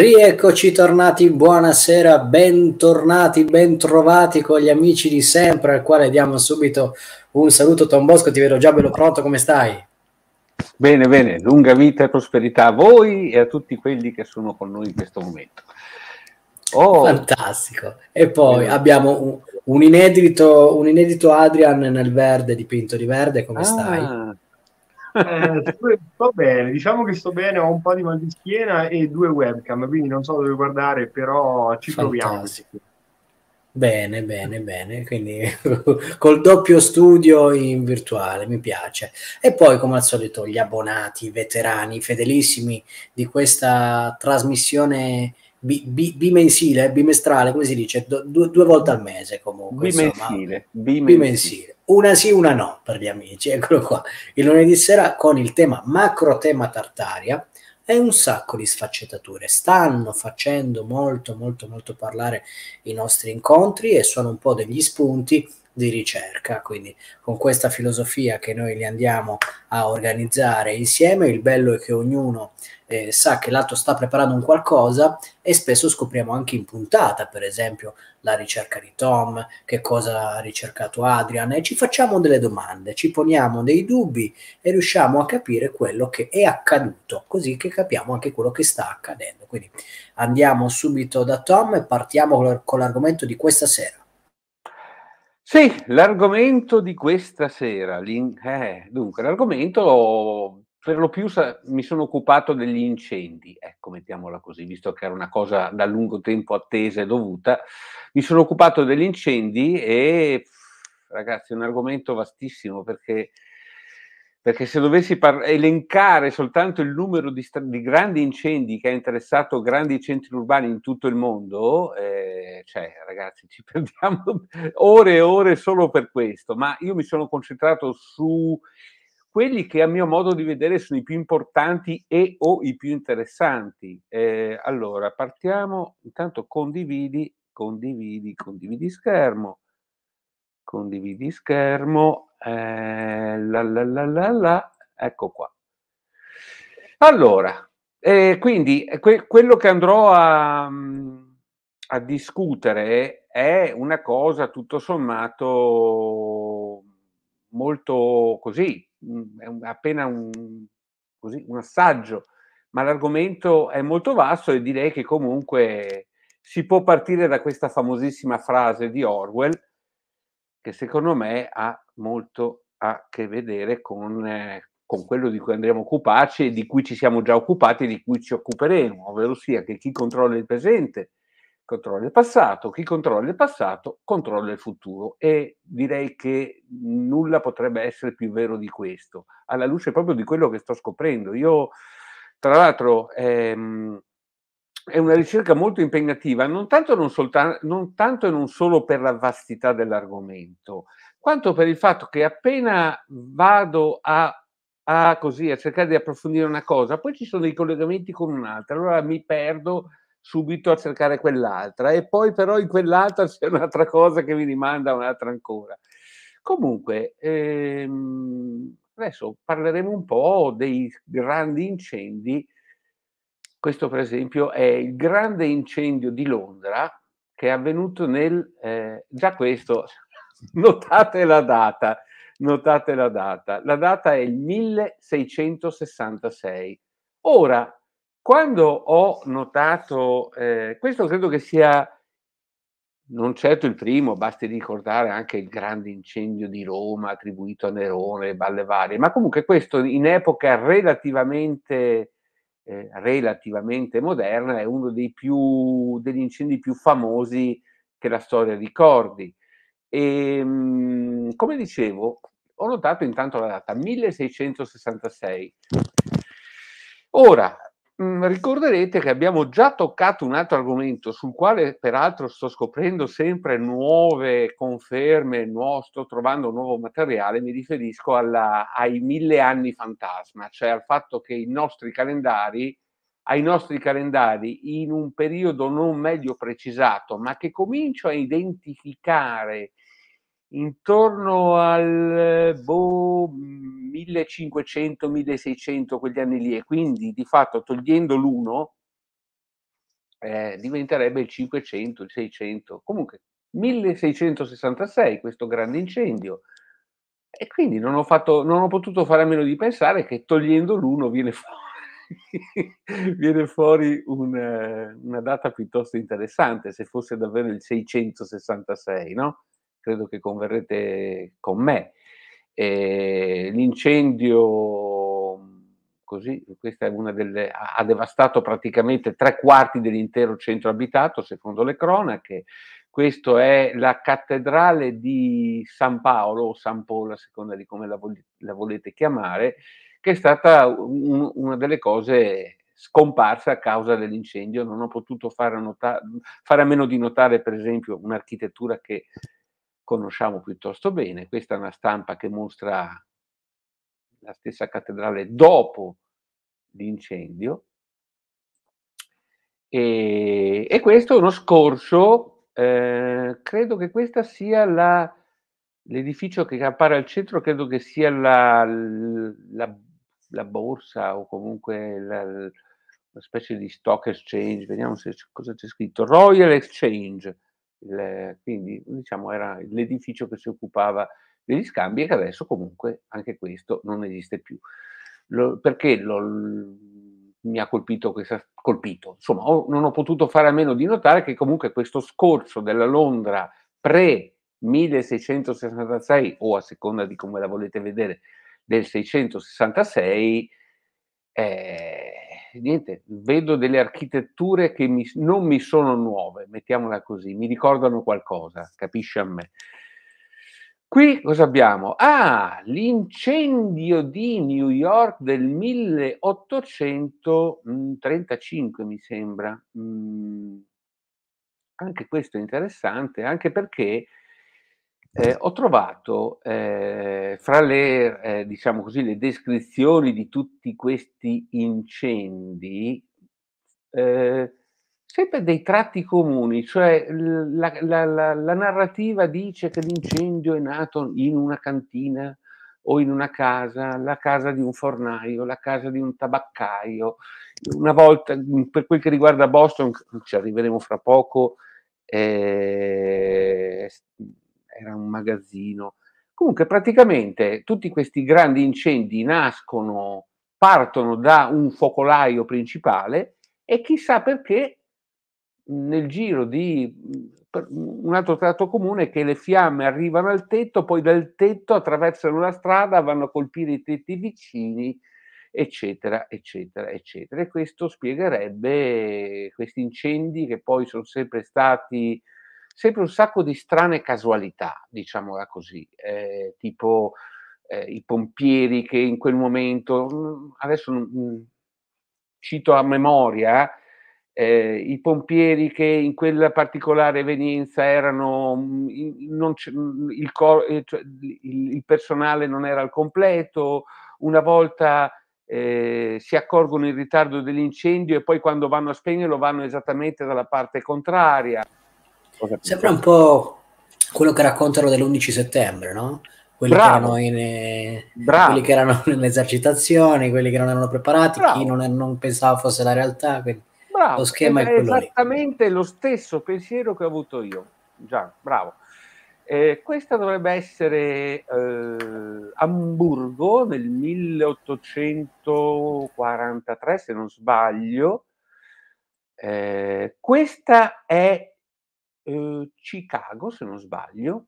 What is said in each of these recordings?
Rieccoci tornati, buonasera, bentornati, bentrovati con gli amici di sempre, al quale diamo subito un saluto. Tom Bosco, ti vedo già bello pronto, come stai? Bene, bene, lunga vita e prosperità a voi e a tutti quelli che sono con noi in questo momento. Oh. Fantastico. E poi bene. abbiamo un, un, inedito, un inedito Adrian nel verde, dipinto di verde, come ah. stai? Eh, sto bene, diciamo che sto bene, ho un po' di mal di schiena e due webcam, quindi non so dove guardare, però ci Fantastico. proviamo. Bene, bene, bene, quindi col doppio studio in virtuale, mi piace. E poi, come al solito, gli abbonati, i veterani, i fedelissimi di questa trasmissione bi- bi- bimensile, bimestrale, come si dice, Do- due, volte al mese comunque. Bimensile. Insomma. bimensile. bimensile una sì, una no per gli amici, eccolo qua. Il lunedì sera con il tema macro tema Tartaria e un sacco di sfaccettature. Stanno facendo molto, molto, molto parlare i nostri incontri e sono un po' degli spunti di ricerca. Quindi con questa filosofia che noi li andiamo a organizzare insieme, il bello è che ognuno eh, sa che l'altro sta preparando un qualcosa e spesso scopriamo anche in puntata, per esempio, la ricerca di Tom, che cosa ha ricercato Adrian e ci facciamo delle domande, ci poniamo dei dubbi e riusciamo a capire quello che è accaduto, così che capiamo anche quello che sta accadendo. Quindi andiamo subito da Tom e partiamo con l'argomento di questa sera. Sì, l'argomento di questa sera. Eh, dunque, l'argomento per lo più sa- mi sono occupato degli incendi, ecco, mettiamola così, visto che era una cosa da lungo tempo attesa e dovuta, mi sono occupato degli incendi e ragazzi è un argomento vastissimo perché, perché se dovessi par- elencare soltanto il numero di, st- di, grandi incendi che ha interessato grandi centri urbani in tutto il mondo, eh, cioè ragazzi ci perdiamo ore e ore solo per questo, ma io mi sono concentrato su quelli che a mio modo di vedere sono i più importanti e o i più interessanti. Eh, allora, partiamo, intanto condividi, condividi, condividi schermo, condividi schermo, eh, la, la, la, la, la, ecco qua. Allora, eh, quindi eh, que- quello che andrò a, mm, a discutere è una cosa tutto sommato molto così Mhmm, è un, appena un, così, un, assaggio, ma l'argomento è molto vasto e direi che comunque si può partire da questa famosissima frase di Orwell, che secondo me ha molto a che vedere con, eh, con quello di cui andremo a occuparci e di cui ci siamo già occupati e di cui ci occuperemo, ovvero sia che chi controlla il presente controlla il passato, chi controlla il passato controlla il futuro e direi che nulla potrebbe essere più vero di questo, alla luce proprio di quello che sto scoprendo. Io, tra l'altro, ehm, è una ricerca molto impegnativa, non tanto, non, soltan- non tanto e non solo per la vastità dell'argomento, quanto per il fatto che appena vado a a, così, a cercare di approfondire una cosa, poi ci sono dei collegamenti con un'altra, allora mi perdo subito a cercare quell'altra e poi però in quell'altra c'è un'altra cosa che mi rimanda un'altra ancora. Comunque, ehm, adesso parleremo un po' dei grandi incendi. Questo per esempio è il grande incendio di Londra che è avvenuto nel... Eh, già questo, notate la data, notate la data. La data è il 1666. Ora, quando ho notato, eh, questo credo che sia non certo il primo, basti ricordare anche il grande incendio di Roma attribuito a Nerone, le balle varie, ma comunque questo in epoca relativamente, eh, relativamente moderna è uno più, degli incendi più famosi che la storia ricordi. E, ehm, come dicevo, ho notato intanto la data 1666. Ora, Mm, ricorderete che abbiamo già toccato un altro argomento sul quale peraltro sto scoprendo sempre nuove conferme, nuovo, sto trovando nuovo materiale, mi riferisco alla, ai mille anni fantasma, cioè al fatto che i nostri calendari, ai nostri calendari in un periodo non meglio precisato, ma che comincio a identificare intorno al eh, boh, 1500-1600, quegli anni lì, e quindi di fatto togliendo l'uno eh, diventerebbe il 500, il 600, comunque 1666 questo grande incendio. E quindi non ho, fatto, non ho potuto fare a meno di pensare che togliendo l'uno viene fuori, viene fuori una, eh, una data piuttosto interessante, se fosse davvero il 666, no? credo che converrete con me. Eh, l'incendio, così, questa è una delle, ha devastato praticamente tre quarti dell'intero centro abitato, secondo le cronache. Questa è la cattedrale di San Paolo o San Paolo, a seconda di come la, vol- la volete chiamare, che è stata un, una delle cose scomparse a causa dell'incendio. Non ho potuto fare, nota- fare a meno di notare, per esempio, un'architettura che conosciamo piuttosto bene. Questa è una stampa che mostra la stessa cattedrale dopo l'incendio. E, e questo è uno scorcio, eh, credo che questa sia la, l'edificio che appare al centro, credo che sia la, la, la borsa o comunque la, una specie di stock exchange, vediamo se, cosa c'è scritto, Royal Exchange il, quindi diciamo era l'edificio che si occupava degli scambi e che adesso comunque anche questo non esiste più. Lo, perché lo, mi ha colpito questa colpito? Insomma, ho, non ho potuto fare a meno di notare che comunque questo scorso della Londra pre 1666 o a seconda di come la volete vedere del 666 eh, niente, vedo delle architetture che mi, non mi sono nuove, mettiamola così, mi ricordano qualcosa, capisci a me. Qui cosa abbiamo? Ah, l'incendio di New York del 1835, mi sembra. Mm, anche questo è interessante, anche perché eh, ho trovato eh, fra le, eh, diciamo così, le, descrizioni di tutti questi incendi eh, sempre dei tratti comuni, cioè la, la, la, la, narrativa dice che l'incendio è nato in una cantina o in una casa, la casa di un fornaio, la casa di un tabaccaio. Una volta, mm, per quel che riguarda Boston, ci arriveremo fra poco, eh, era un magazzino. Comunque praticamente tutti questi grandi incendi nascono, partono da un focolaio principale e chissà perché nel giro di un altro tratto comune che le fiamme arrivano al tetto, poi dal tetto attraversano la strada, vanno a colpire i tetti vicini, eccetera, eccetera, eccetera. E questo spiegherebbe questi incendi che poi sono sempre stati sempre un sacco di strane casualità, diciamola così, eh, tipo eh, i pompieri che in quel momento, mm, adesso mh, mm, cito a memoria, eh, i pompieri che in quella particolare evenienza erano, mh, mm, mh, il, cor- eh, cioè, il, il, personale non era al completo, una volta eh, si accorgono in ritardo dell'incendio e poi quando vanno a spegnerlo vanno esattamente dalla parte contraria. Sembra un po' quello che raccontano dell'11 settembre, no? Quelli che, in, eh, quelli, che erano nelle esercitazioni, quelli che non erano preparati, Bravo. chi non, non, pensava fosse la realtà. Quindi... Bravo, lo schema è, è esattamente lì. lo stesso pensiero che ho avuto io. Già, bravo. Eh, questa dovrebbe essere eh, Amburgo nel 1843, se non sbaglio. Eh, questa è Ehm, Chicago, se non sbaglio,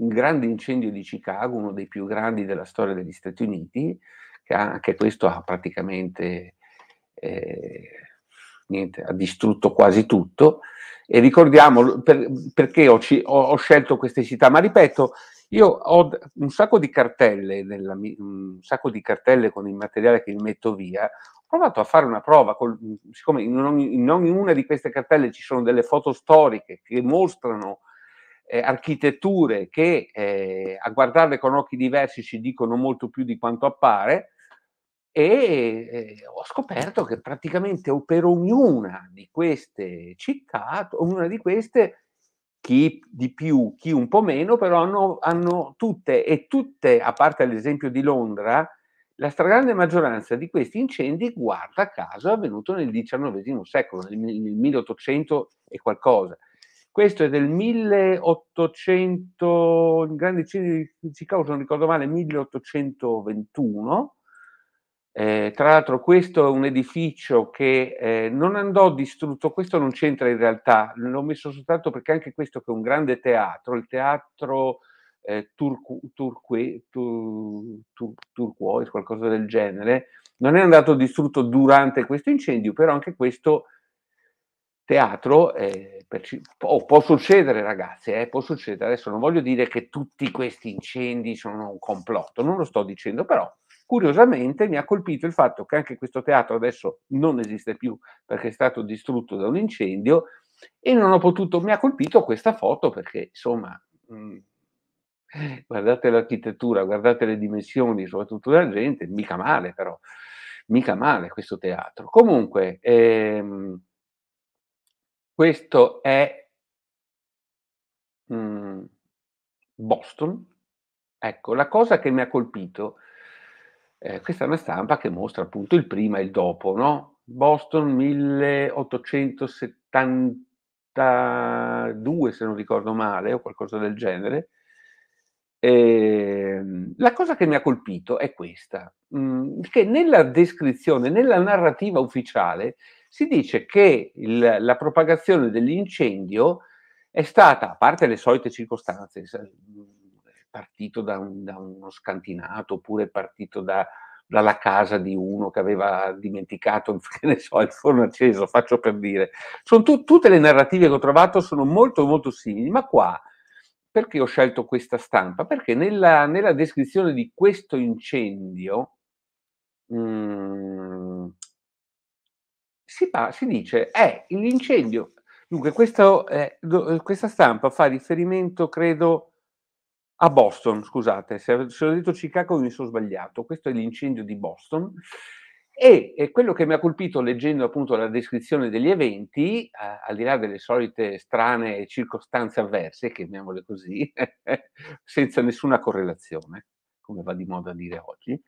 un grande incendio di Chicago, uno dei più grandi della storia degli Stati Uniti, che anche questo ha praticamente eh, niente, ha distrutto quasi tutto. E ricordiamo per, perché ho, ho, ho, scelto queste città, ma ripeto, io ho un sacco di cartelle, nella, un sacco di cartelle con il materiale che metto via, provato a fare una prova, col, siccome in, ogni, in, ognuna di queste cartelle ci sono delle foto storiche che mostrano eh, architetture che eh, a guardarle con occhi diversi ci dicono molto più di quanto appare, e eh, ho scoperto che praticamente per ognuna di queste città, ognuna di queste, chi di più, chi un po' meno, però hanno, hanno tutte e tutte, a parte l'esempio di Londra, la stragrande maggioranza di questi incendi, guarda caso, è avvenuto nel XIX secolo, nel 1800 e qualcosa. Questo è del 1800, in grande incendio di Chicago, se non ricordo male, 1821. Eh, tra l'altro questo è un edificio che eh, non andò distrutto, questo non c'entra in realtà, l'ho messo soltanto perché anche questo che è un grande teatro, il teatro eh, turqu, turqui, tur, tur, turquoise, qualcosa del genere, non è andato distrutto durante questo incendio, però anche questo teatro eh, per, oh, può succedere ragazzi, eh, può succedere, adesso non voglio dire che tutti questi incendi sono un complotto, non lo sto dicendo, però curiosamente mi ha colpito il fatto che anche questo teatro adesso non esiste più perché è stato distrutto da un incendio e non ho potuto, mi ha colpito questa foto perché insomma... Mh, guardate l'architettura, guardate le dimensioni, soprattutto della gente, mica male però, mica male questo teatro. Comunque, ehm, questo è mh, mm, Boston. Ecco, la cosa che mi ha colpito, eh, questa è una stampa che mostra appunto il prima e il dopo, no? Boston 1872, se non ricordo male, o qualcosa del genere, eh, la cosa che mi ha colpito è questa, mh, mm, che nella descrizione, nella narrativa ufficiale, si dice che il, la propagazione dell'incendio è stata, a parte le solite circostanze, mm, partito da, un, da uno scantinato oppure partito da, dalla casa di uno che aveva dimenticato che ne so, il forno acceso, faccio per dire. Sono tu, tutte le narrative che ho trovato sono molto molto simili, ma qua perché ho scelto questa stampa? Perché nella, nella descrizione di questo incendio mh, mm, si, si, dice è eh, l'incendio. Dunque, questo, eh, eh, questa stampa fa riferimento, credo, a Boston. Scusate, se, ho detto Chicago mi sono sbagliato. Questo è l'incendio di Boston. E, e, quello che mi ha colpito leggendo appunto la descrizione degli eventi, a, al di là delle solite strane circostanze avverse, chiamiamole così, senza nessuna correlazione, come va di moda a dire oggi,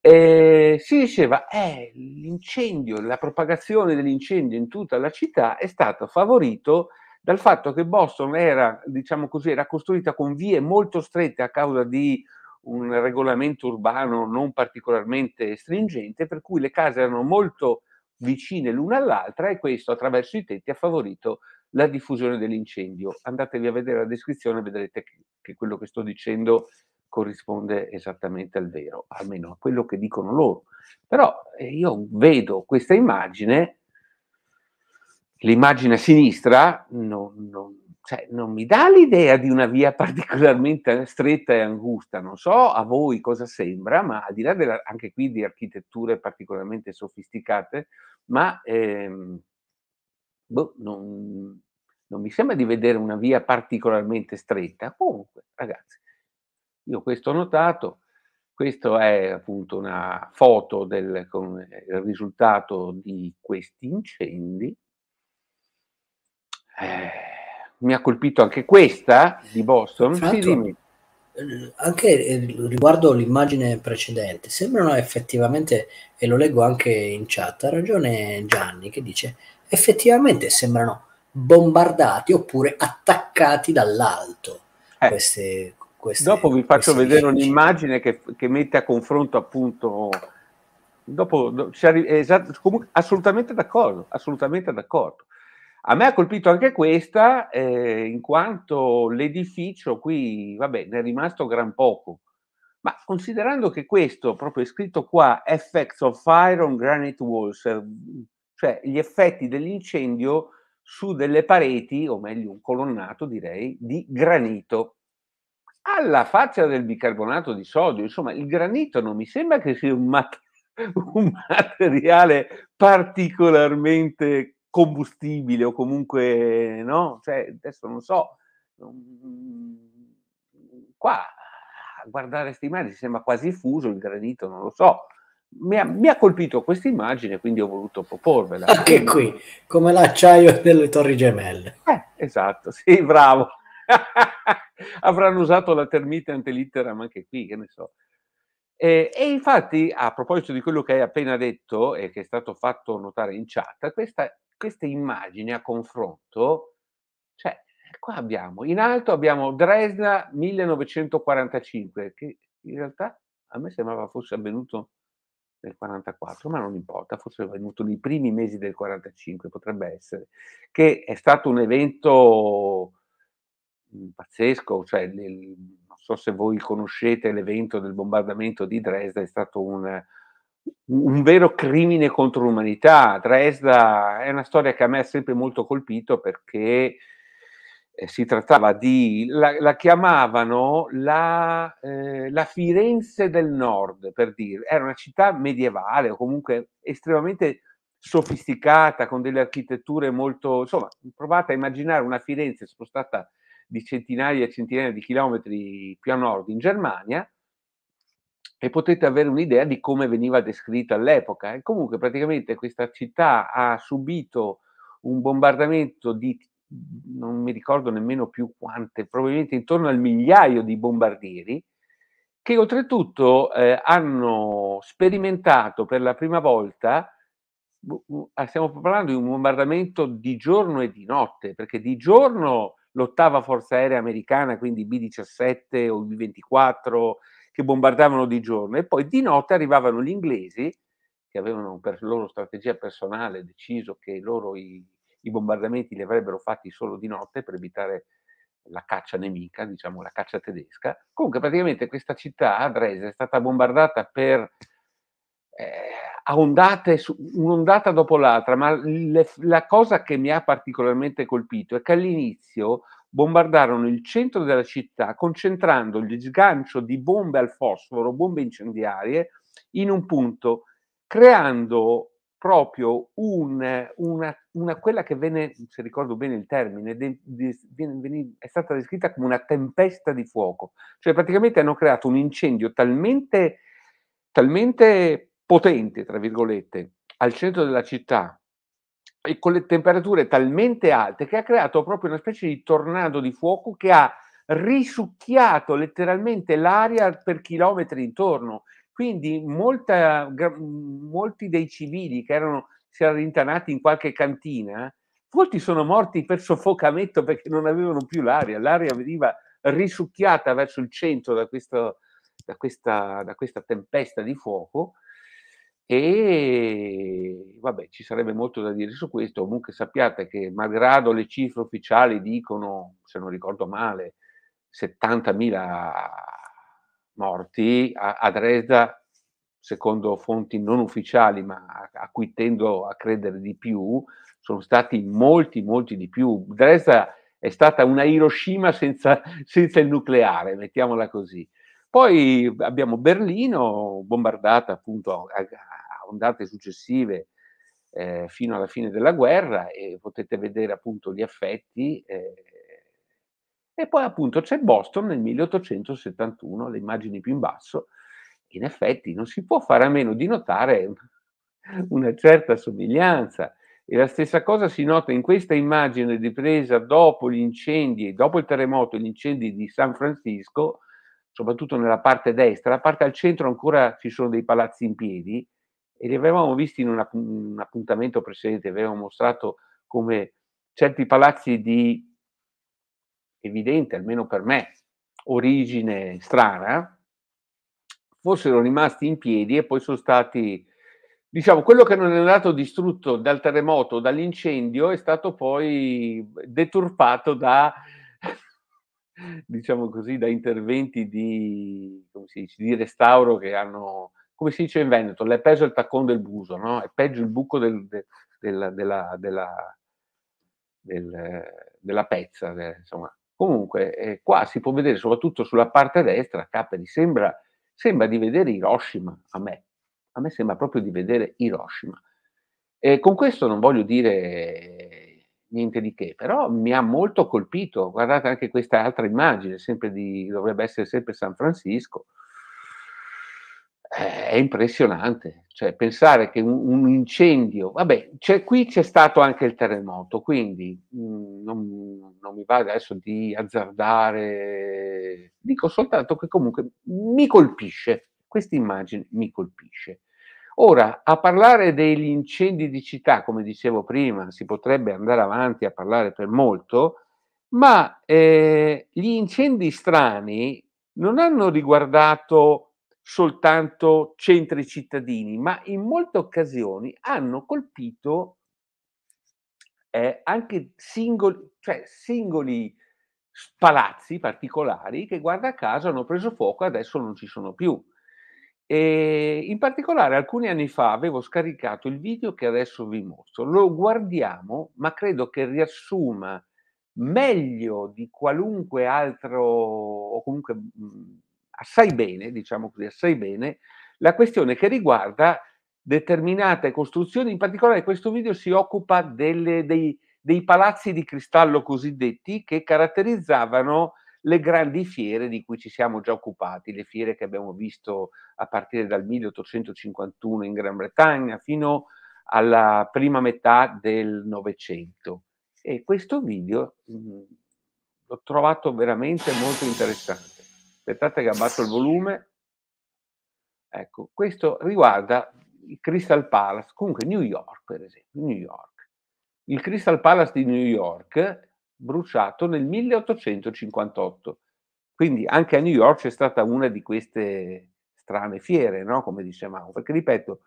eh, si diceva eh, l'incendio, la propagazione dell'incendio in tutta la città è stato favorito dal fatto che Boston era, diciamo così, era costruita con vie molto strette a causa di un regolamento urbano non particolarmente stringente, per cui le case erano molto vicine l'una all'altra e questo attraverso i tetti ha favorito la diffusione dell'incendio. Andatevi a vedere la descrizione e vedrete che, quello che sto dicendo corrisponde esattamente al vero, almeno a quello che dicono loro. Però eh, io vedo questa immagine, l'immagine a sinistra, non, non cioè, non mi dà l'idea di una via particolarmente stretta e angusta, non so a voi cosa sembra, ma al di là della, anche qui di architetture particolarmente sofisticate, ma ehm, boh, non, non mi sembra di vedere una via particolarmente stretta. Comunque, ragazzi, io questo ho notato, questa è appunto una foto del con, risultato di questi incendi. Eh, mi ha colpito anche questa di Boston. Infatti, sì, eh, anche eh, riguardo l'immagine precedente, sembrano effettivamente, e lo leggo anche in chat, ha ragione Gianni che dice, effettivamente sembrano bombardati oppure attaccati dall'alto. Eh, queste, queste, dopo vi faccio vedere leggi. un'immagine che, che, mette a confronto appunto... Dopo, esatto, comunque, assolutamente d'accordo, assolutamente d'accordo. A me ha colpito anche questa, eh, in quanto l'edificio qui, vabbè, ne è rimasto gran poco, ma considerando che questo, proprio è scritto qua, Effects of Fire on Granite Walls, eh, cioè gli effetti dell'incendio su delle pareti, o meglio un colonnato direi, di granito. Alla faccia del bicarbonato di sodio, insomma, il granito non mi sembra che sia un, mat- un materiale particolarmente combustibile o comunque no, cioè adesso non so, qua a guardare queste immagini sembra quasi fuso il granito, non lo so. Mi ha, mi ha colpito questa immagine, quindi ho voluto proporvela. Anche qui, come l'acciaio delle torri gemelle. Eh, esatto, sì, bravo. Avranno usato la termite antelitteram anche qui, che ne so. Eh, e infatti, a proposito di quello che hai appena detto e che è stato fatto notare in chat, questa queste immagini a confronto, cioè, qua abbiamo, in alto abbiamo Dresda 1945, che in realtà a me sembrava fosse avvenuto nel 44, ma non importa, forse è avvenuto nei primi mesi del 45, potrebbe essere, che è stato un evento mm, pazzesco, cioè, non so se voi conoscete l'evento del bombardamento di Dresda, è stato un, un vero crimine contro l'umanità. Dresda è una storia che a me ha sempre molto colpito perché eh, si trattava di, la, la chiamavano la, eh, la, Firenze del Nord, per dire, era una città medievale o comunque estremamente sofisticata, con delle architetture molto, insomma, provate a immaginare una Firenze spostata di centinaia e centinaia di chilometri più a nord in Germania, e potete avere un'idea di come veniva descritta all'epoca. E comunque praticamente questa città ha subito un bombardamento di, non mi ricordo nemmeno più quante, probabilmente intorno al migliaio di bombardieri, che oltretutto eh, hanno sperimentato per la prima volta, ah, stiamo parlando di un bombardamento di giorno e di notte, perché di giorno l'ottava forza aerea americana, quindi B-17 o B-24, che bombardavano di giorno e poi di notte arrivavano gli inglesi che avevano per loro strategia personale deciso che loro i, i bombardamenti li avrebbero fatti solo di notte per evitare la caccia nemica, diciamo la caccia tedesca. Comunque praticamente questa città, Dresda, è stata bombardata per eh, a ondate, su, un'ondata dopo l'altra, ma le, la cosa che mi ha particolarmente colpito è che all'inizio bombardarono il centro della città concentrando il sgancio di bombe al fosforo, bombe incendiarie, in un punto, creando proprio un, una, una, quella che venne, se ricordo bene il termine, de, de, de, è stata descritta come una tempesta di fuoco. Cioè praticamente hanno creato un incendio talmente, talmente potente, tra virgolette, al centro della città, e con le temperature talmente alte che ha creato proprio una specie di tornado di fuoco che ha risucchiato letteralmente l'aria per chilometri intorno. Quindi molta, molti dei civili che erano, si erano rintanati in qualche cantina, molti sono morti per soffocamento perché non avevano più l'aria, l'aria veniva risucchiata verso il centro da, questo, da, questa, da questa tempesta di fuoco e vabbè, ci sarebbe molto da dire su questo. Comunque sappiate che, malgrado le cifre ufficiali dicono, se non ricordo male, 70.000 morti, a, Dresda, secondo fonti non ufficiali, ma a, a cui tendo a credere di più, sono stati molti, molti di più. Dresda è stata una Hiroshima senza, senza il nucleare, mettiamola così. Poi abbiamo Berlino bombardata appunto a, a ondate successive eh, fino alla fine della guerra e potete vedere appunto gli effetti. Eh, e poi appunto c'è Boston nel 1871, le immagini più in basso. In effetti non si può fare a meno di notare una certa somiglianza. E la stessa cosa si nota in questa immagine ripresa dopo gli incendi, dopo il terremoto gli incendi di San Francisco, soprattutto nella parte destra, la parte al centro ancora ci sono dei palazzi in piedi, e li avevamo visti in un appuntamento precedente, avevamo mostrato come certi palazzi di evidente, almeno per me, origine strana, fossero rimasti in piedi e poi sono stati, diciamo, quello che non è andato distrutto dal terremoto, dall'incendio, è stato poi deturpato da, diciamo così, da interventi di, dice, di restauro che hanno come si dice in Veneto, l'è peso il taccone del buso, no? È peggio il buco del, de, della, della, della, del, della, pezza, insomma. Comunque, eh, qua si può vedere soprattutto sulla parte destra, Capri, sembra, sembra di vedere Hiroshima a me. A me sembra proprio di vedere Hiroshima. E con questo non voglio dire eh, niente di che, però mi ha molto colpito. Guardate anche questa altra immagine, sempre di, dovrebbe essere sempre San Francisco, eh, è impressionante. Cioè, pensare che un, incendio, vabbè, c'è, qui c'è stato anche il terremoto, quindi mh, mm, non, non, mi va adesso di azzardare, dico soltanto che comunque mi colpisce, questa immagine mi colpisce. Ora, a parlare degli incendi di città, come dicevo prima, si potrebbe andare avanti a parlare per molto, ma eh, gli incendi strani non hanno riguardato soltanto centri cittadini, ma in molte occasioni hanno colpito eh, anche singoli, cioè singoli palazzi particolari che guarda caso hanno preso fuoco e adesso non ci sono più. E in particolare alcuni anni fa avevo scaricato il video che adesso vi mostro, lo guardiamo ma credo che riassuma meglio di qualunque altro o comunque mh, assai bene, diciamo così, assai bene, la questione che riguarda determinate costruzioni, in particolare questo video si occupa delle, dei, dei palazzi di cristallo cosiddetti che caratterizzavano le grandi fiere di cui ci siamo già occupati, le fiere che abbiamo visto a partire dal 1851 in Gran Bretagna fino alla prima metà del Novecento. E questo video mh, mm, l'ho trovato veramente molto interessante. Aspettate che abbasso il volume. Ecco, questo riguarda il Crystal Palace, comunque New York per esempio, New York. Il Crystal Palace di New York bruciato nel 1858. Quindi anche a New York c'è stata una di queste strane fiere, no? come dicevamo, perché ripeto,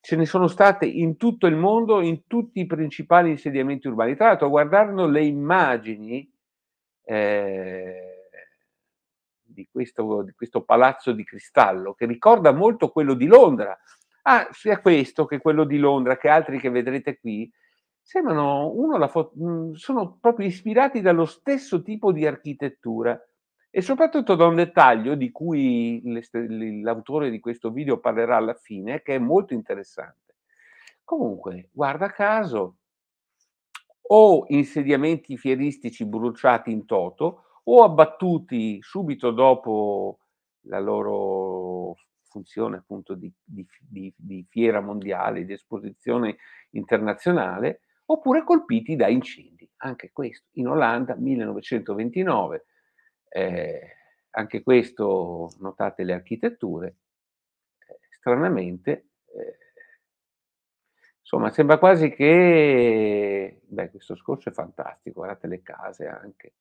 ce ne sono state in tutto il mondo, in tutti i principali insediamenti urbani. Tra l'altro, guardando le immagini eh, di questo, di questo palazzo di cristallo, che ricorda molto quello di Londra, ah, sia questo che quello di Londra, che altri che vedrete qui, sembrano uno la foto, mm, sono proprio ispirati dallo stesso tipo di architettura e soprattutto da un dettaglio di cui l'autore di questo video parlerà alla fine, che è molto interessante. Comunque, guarda caso, o insediamenti fieristici bruciati in toto, o abbattuti subito dopo la loro funzione appunto di, di, di, di fiera mondiale, di esposizione internazionale, oppure colpiti da incendi. Anche questo in Olanda 1929, eh, anche questo notate le architetture, eh, stranamente, eh, insomma sembra quasi che, beh questo scorso è fantastico, guardate le case anche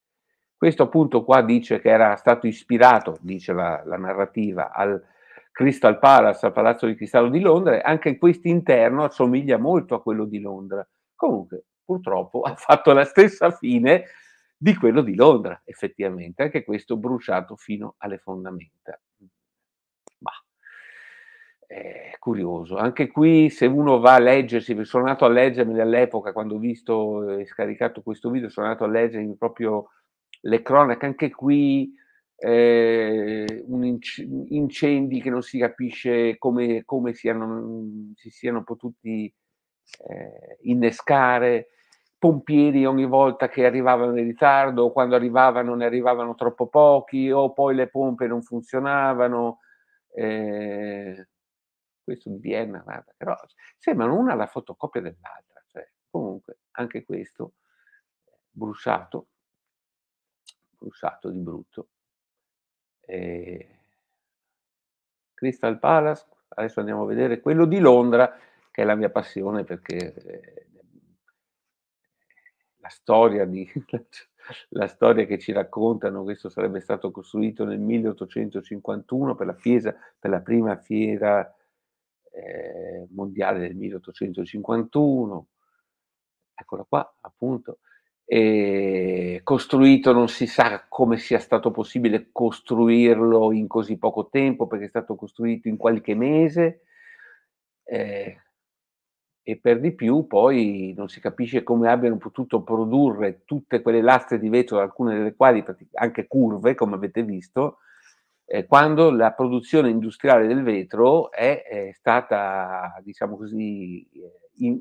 questo appunto qua dice che era stato ispirato, dice la, la narrativa, al Crystal Palace, al Palazzo di Cristallo di Londra, e anche questo interno assomiglia molto a quello di Londra. Comunque, purtroppo, ha fatto la stessa fine di quello di Londra, effettivamente, anche questo bruciato fino alle fondamenta. Ma è curioso, anche qui se uno va a leggersi, sono andato a leggermi all'epoca quando ho visto e scaricato questo video, sono andato a leggermi proprio le cronache, anche qui eh, incendi che non si capisce come, come siano, si siano potuti eh, innescare, pompieri ogni volta che arrivavano in ritardo, o quando arrivavano ne arrivavano troppo pochi, o poi le pompe non funzionavano. Eh, questo di Vienna, guarda, però sembrano una la fotocopia dell'altra, cioè, comunque anche questo eh, bruciato russato di brutto. E... Crystal Palace, adesso andiamo a vedere quello di Londra, che è la mia passione perché eh, la, storia di, la storia che ci raccontano, questo sarebbe stato costruito nel 1851 per la, chiesa, per la prima fiera eh, mondiale del 1851. Eccola qua, appunto eh, costruito, non si sa come sia stato possibile costruirlo in così poco tempo, perché è stato costruito in qualche mese. Eh, e per di più poi non si capisce come abbiano potuto produrre tutte quelle lastre di vetro, alcune delle quali anche curve, come avete visto, eh, quando la produzione industriale del vetro è, è stata, diciamo così, eh, in,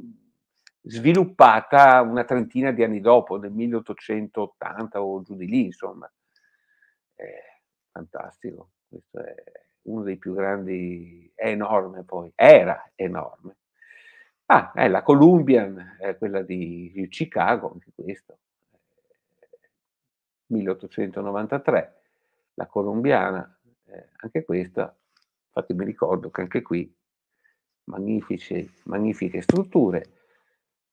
sviluppata una trentina di anni dopo, nel 1880 o giù di lì, insomma. È eh, fantastico, questo è uno dei più grandi, è enorme poi, era enorme. Ah, è eh, la Columbian, è eh, quella di Chicago, anche questo, 1893, la Columbiana, anche questa, infatti mi ricordo che anche qui magnifiche, magnifiche strutture,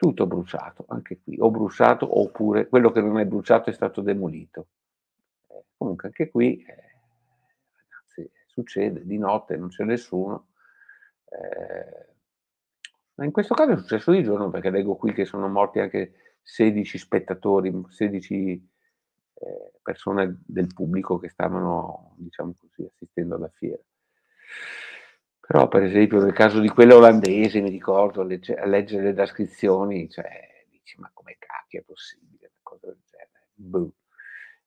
tutto bruciato, anche qui, o bruciato oppure quello che non è bruciato è stato demolito. Eh, comunque anche qui, eh, ragazzi, succede, di notte non c'è nessuno. Eh, ma in questo caso è successo di giorno perché leggo qui che sono morti anche 16 spettatori, 16 eh, persone del pubblico che stavano, diciamo così, assistendo alla fiera. Però per esempio nel caso di quella olandese, mi ricordo, a, legge, a leggere le trascrizioni, cioè, dici ma come cacchio è possibile una cosa del genere? Boom.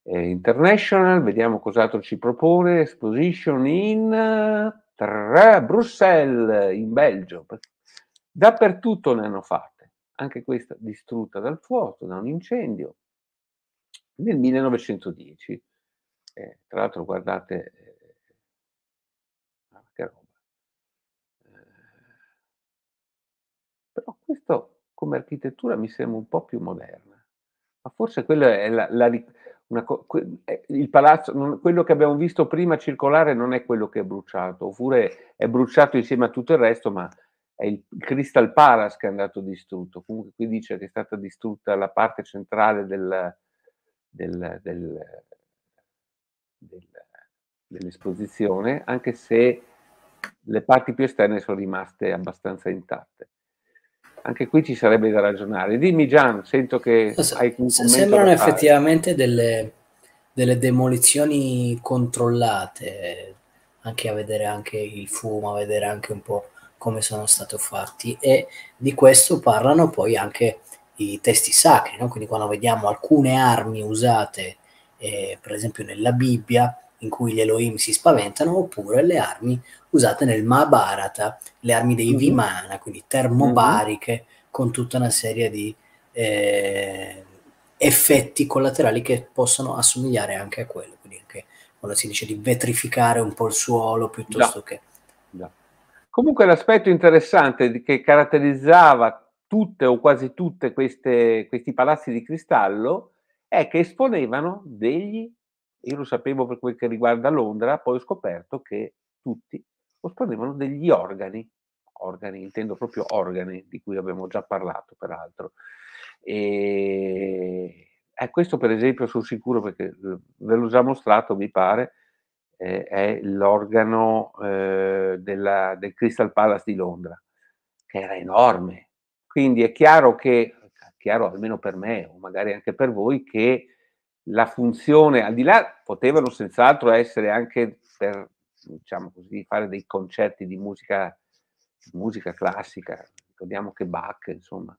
Eh, international, vediamo cos'altro ci propone, Exposition in tra Bruxelles, in Belgio. Dappertutto ne hanno fatte, anche questa distrutta dal fuoco, da un incendio, nel 1910. Eh, tra l'altro guardate Questo come architettura mi sembra un po' più moderna, ma forse quello è la, la una, il palazzo, non, quello che abbiamo visto prima circolare non è quello che è bruciato, oppure è bruciato insieme a tutto il resto, ma è il Crystal Palace che è andato distrutto. Comunque qui dice che è stata distrutta la parte centrale del, del, del, dell'esposizione, anche se le parti più esterne sono rimaste abbastanza intatte anche qui ci sarebbe da ragionare. Dimmi Gian, sento che hai un Sembrano effettivamente delle, delle, demolizioni controllate, anche a vedere anche il fumo, a vedere anche un po' come sono stati fatti e di questo parlano poi anche i testi sacri, no? quindi quando vediamo alcune armi usate eh, per esempio nella Bibbia, in cui gli Elohim si spaventano, oppure le armi usate nel Mahabharata, le armi dei mm-hmm. Vimana, quindi termobariche, mm-hmm. con tutta una serie di eh, effetti collaterali che possono assomigliare anche a quello, quindi anche quando si dice di vetrificare un po' il suolo piuttosto Già. che... Già. Comunque l'aspetto interessante che caratterizzava tutte o quasi tutte queste, questi palazzi di cristallo è che esponevano degli io lo sapevo per quel che riguarda Londra, poi ho scoperto che tutti osponevano degli organi, organi, intendo proprio organi, di cui abbiamo già parlato peraltro. E eh, questo per esempio sono sicuro perché eh, ve l'ho già mostrato, mi pare, eh, è l'organo eh, della, del Crystal Palace di Londra, che era enorme. Quindi è chiaro che, chiaro almeno per me o magari anche per voi, che la funzione, al di là potevano senz'altro essere anche per, diciamo così, fare dei concerti di musica, musica classica, ricordiamo che Bach, insomma.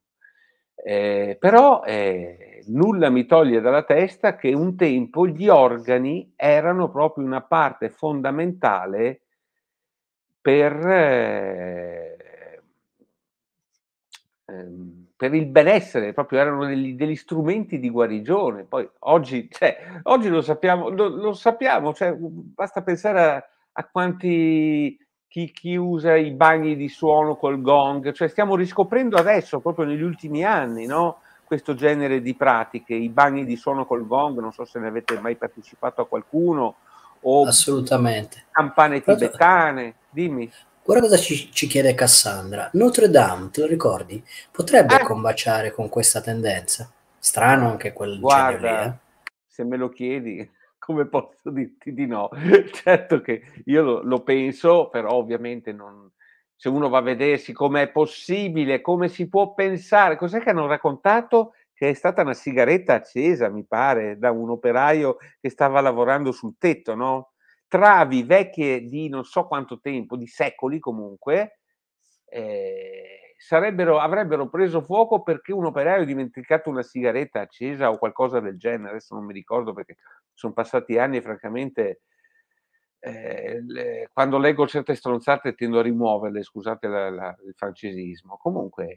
Eh, però eh, nulla mi toglie dalla testa che un tempo gli organi erano proprio una parte fondamentale per... Eh, ehm, per il benessere, proprio erano degli, degli strumenti di guarigione. Poi oggi, cioè, oggi lo sappiamo, lo, lo sappiamo cioè, basta pensare a, a quanti chi, chi, usa i bagni di suono col gong, cioè stiamo riscoprendo adesso, proprio negli ultimi anni, no? questo genere di pratiche, i bagni di suono col gong, non so se ne avete mai partecipato a qualcuno, o Assolutamente. campane tibetane, dimmi. Guarda cosa ci, ci chiede Cassandra. Notre Dame, te lo ricordi? Potrebbe eh. combaciare con questa tendenza? Strano anche quel Guarda, lì, eh? se me lo chiedi, come posso dirti di no? certo che io lo, lo penso, però ovviamente non, se uno va a vedersi com'è possibile, come si può pensare, cos'è che hanno raccontato? Che è stata una sigaretta accesa, mi pare, da un operaio che stava lavorando sul tetto, no? travi vecchie di non so quanto tempo, di secoli comunque, eh, avrebbero preso fuoco perché un operaio ha dimenticato una sigaretta accesa o qualcosa del genere, adesso non mi ricordo perché sono passati anni e francamente eh, le, quando leggo certe stronzate tendo a rimuoverle, scusate la, la, il francesismo. Comunque,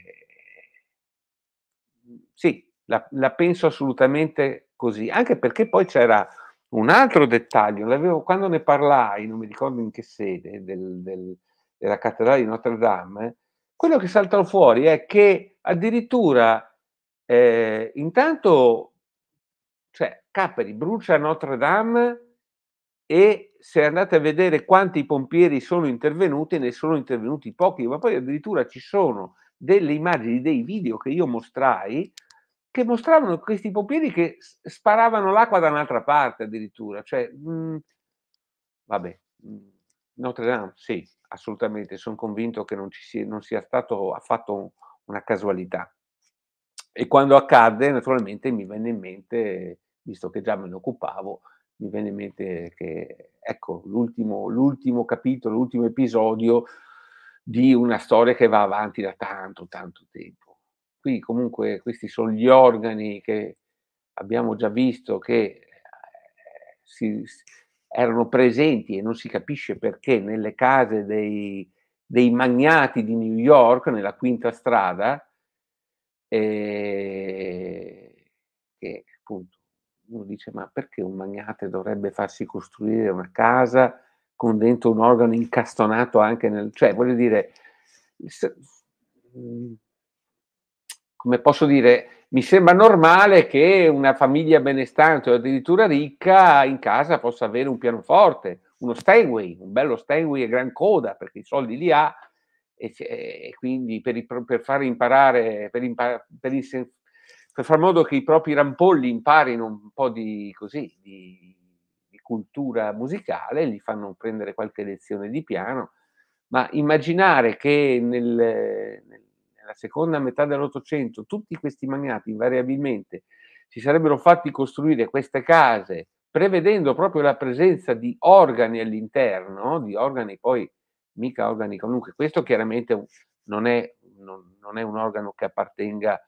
sì, la, la penso assolutamente così, anche perché poi c'era un altro dettaglio, quando ne parlai, non mi ricordo in che sede, del, del, della cattedrale di Notre Dame, quello che saltò fuori è che addirittura eh, intanto cioè, Capri brucia Notre Dame e se andate a vedere quanti pompieri sono intervenuti, ne sono intervenuti pochi, ma poi addirittura ci sono delle immagini, dei video che io mostrai, che mostravano questi pompieri che sparavano l'acqua da un'altra parte addirittura. Cioè, mh, mhmm, vabbè, mhmm, Notre Dame, sì, assolutamente, sono convinto che non, ci sia, non sia stato affatto una casualità. E quando accadde, naturalmente, mi venne in mente, visto che già me ne occupavo, mi venne in mente che, ecco, l'ultimo, l'ultimo capitolo, l'ultimo episodio di una storia che va avanti da tanto, tanto tempo qui comunque questi sono gli organi che abbiamo già visto che eh, si, erano presenti e non si capisce perché nelle case dei, dei magnati di New York, nella quinta strada, eh, che appunto uno dice ma perché un magnate dovrebbe farsi costruire una casa con dentro un organo incastonato anche nel... cioè voglio dire... Se, come posso dire, mi sembra normale che una famiglia benestante o addirittura ricca in casa possa avere un pianoforte, uno Steinway, un bello Steinway e gran coda perché i soldi li ha e, e quindi per, per far imparare, per, impar- per, inse- per, far modo che i propri rampolli imparino un po' di, così, di, di cultura musicale, gli fanno prendere qualche lezione di piano, ma immaginare che nel, nel la seconda metà dell'Ottocento, tutti questi magnati invariabilmente si sarebbero fatti costruire queste case prevedendo proprio la presenza di organi all'interno, di organi poi mica organi comunque, questo chiaramente non è, non, non è un organo che appartenga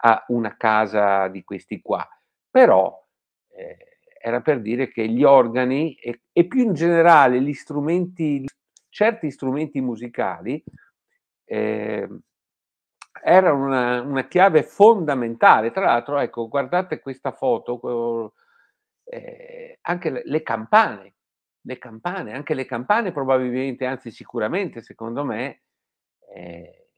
a una casa di questi qua, però eh, era per dire che gli organi e, e più in generale gli strumenti, certi strumenti musicali eh, era una, una chiave fondamentale. Tra l'altro, ecco, guardate questa foto, eh, anche le, le campane, le campane, anche le campane probabilmente, anzi sicuramente, secondo me, eh,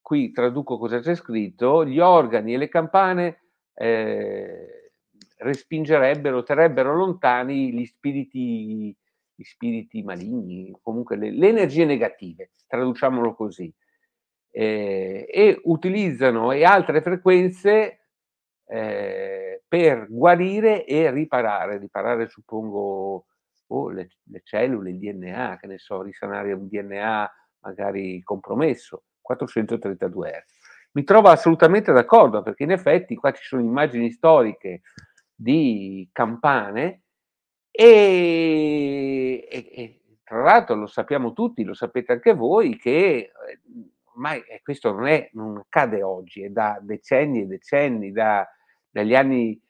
qui traduco cosa c'è scritto, gli organi e le campane eh, respingerebbero, terrebbero lontani gli spiriti, gli spiriti maligni, comunque le, le energie negative, traduciamolo così eh, e utilizzano e altre frequenze eh, per guarire e riparare, riparare suppongo oh, le, le, cellule, il DNA, che ne so, risanare un DNA magari compromesso, 432 Hz. Mi trovo assolutamente d'accordo perché in effetti qua ci sono immagini storiche di campane e, e, e tra l'altro lo sappiamo tutti, lo sapete anche voi, che eh, ormai eh, questo non, è, non, accade oggi, è da decenni e decenni, da, dagli anni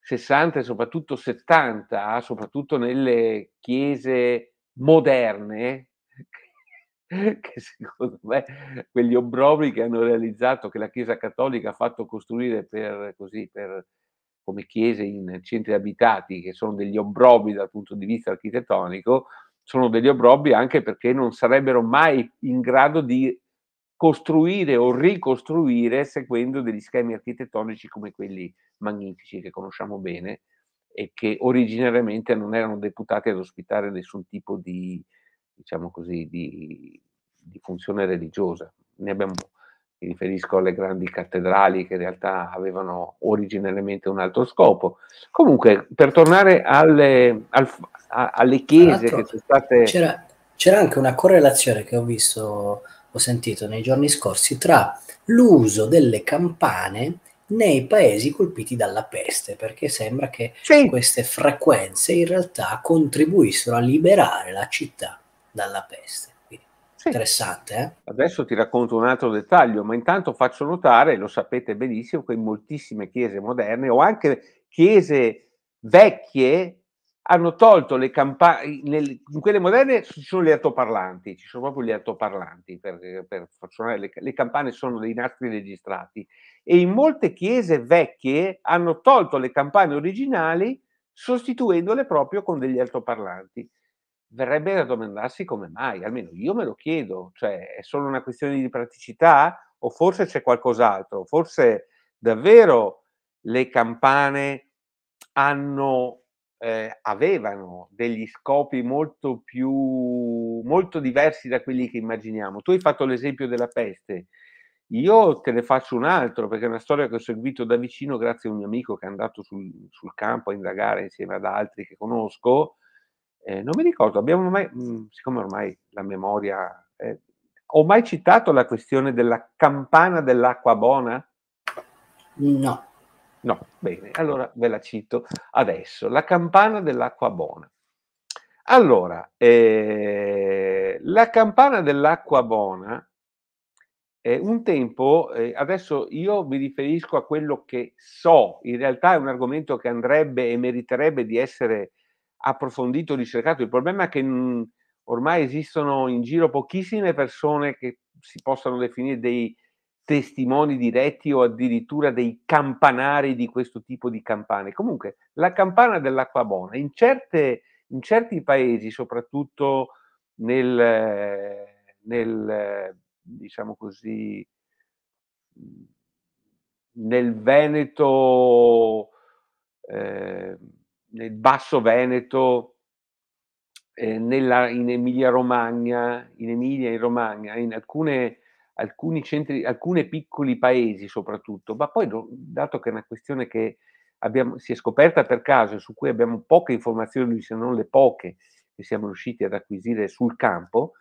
60 e soprattutto 70, soprattutto nelle chiese moderne, che secondo me quegli obrobri che hanno realizzato che la Chiesa Cattolica ha fatto costruire per, così, per, come chiese in centri abitati, che sono degli obrobri dal punto di vista architettonico, sono degli obrobri anche perché non sarebbero mai in grado di costruire o ricostruire seguendo degli schemi architettonici come quelli magnifici che conosciamo bene e che originariamente non erano deputati ad ospitare nessun tipo di, diciamo così, di, di funzione religiosa. Ne abbiamo, mi riferisco alle grandi cattedrali che in realtà avevano originariamente un altro scopo. Comunque, per tornare alle, al, a, alle chiese esatto. che sono state... C'era, c'era anche una correlazione che ho visto ho sentito nei giorni scorsi, tra l'uso delle campane nei paesi colpiti dalla peste, perché sembra che sì. queste frequenze in realtà contribuissero a liberare la città dalla peste. Interessante. Eh? Adesso ti racconto un altro dettaglio, ma intanto faccio notare, lo sapete benissimo, che in moltissime chiese moderne o anche chiese vecchie hanno tolto le campane, in quelle moderne ci sono gli altoparlanti, ci sono proprio gli altoparlanti per, per suonare, le, le, campane sono dei nastri registrati e in molte chiese vecchie hanno tolto le campane originali sostituendole proprio con degli altoparlanti. Verrebbe da domandarsi come mai, almeno io me lo chiedo, cioè è solo una questione di praticità o forse c'è qualcos'altro, forse davvero le campane hanno eh, avevano degli scopi molto più molto diversi da quelli che immaginiamo. Tu hai fatto l'esempio della peste. Io te ne faccio un altro perché è una storia che ho seguito da vicino grazie a un mio amico che è andato sul, sul campo a indagare insieme ad altri che conosco. Eh, non mi ricordo, abbiamo mai, mh, mm, siccome ormai la memoria... Eh, ho mai citato la questione della campana dell'acqua buona? No. No, bene, allora ve la cito adesso. La campana dell'acqua buona. Allora, eh, la campana dell'acqua buona, eh, un tempo, eh, adesso io mi riferisco a quello che so, in realtà è un argomento che andrebbe e meriterebbe di essere approfondito, ricercato. Il problema è che mh, mm, ormai esistono in giro pochissime persone che si possano definire dei testimoni diretti o addirittura dei campanari di questo tipo di campane. Comunque, la campana dell'acqua buona in, certe, in certi paesi, soprattutto nel, nel, diciamo così, nel Veneto, eh, nel Basso Veneto, eh, nella, in Emilia Romagna, in Emilia in Romagna, in alcune alcuni centri, alcuni piccoli paesi soprattutto, ma poi dato che è una questione che abbiamo, si è scoperta per caso e su cui abbiamo poche informazioni, se non le poche che siamo riusciti ad acquisire sul campo,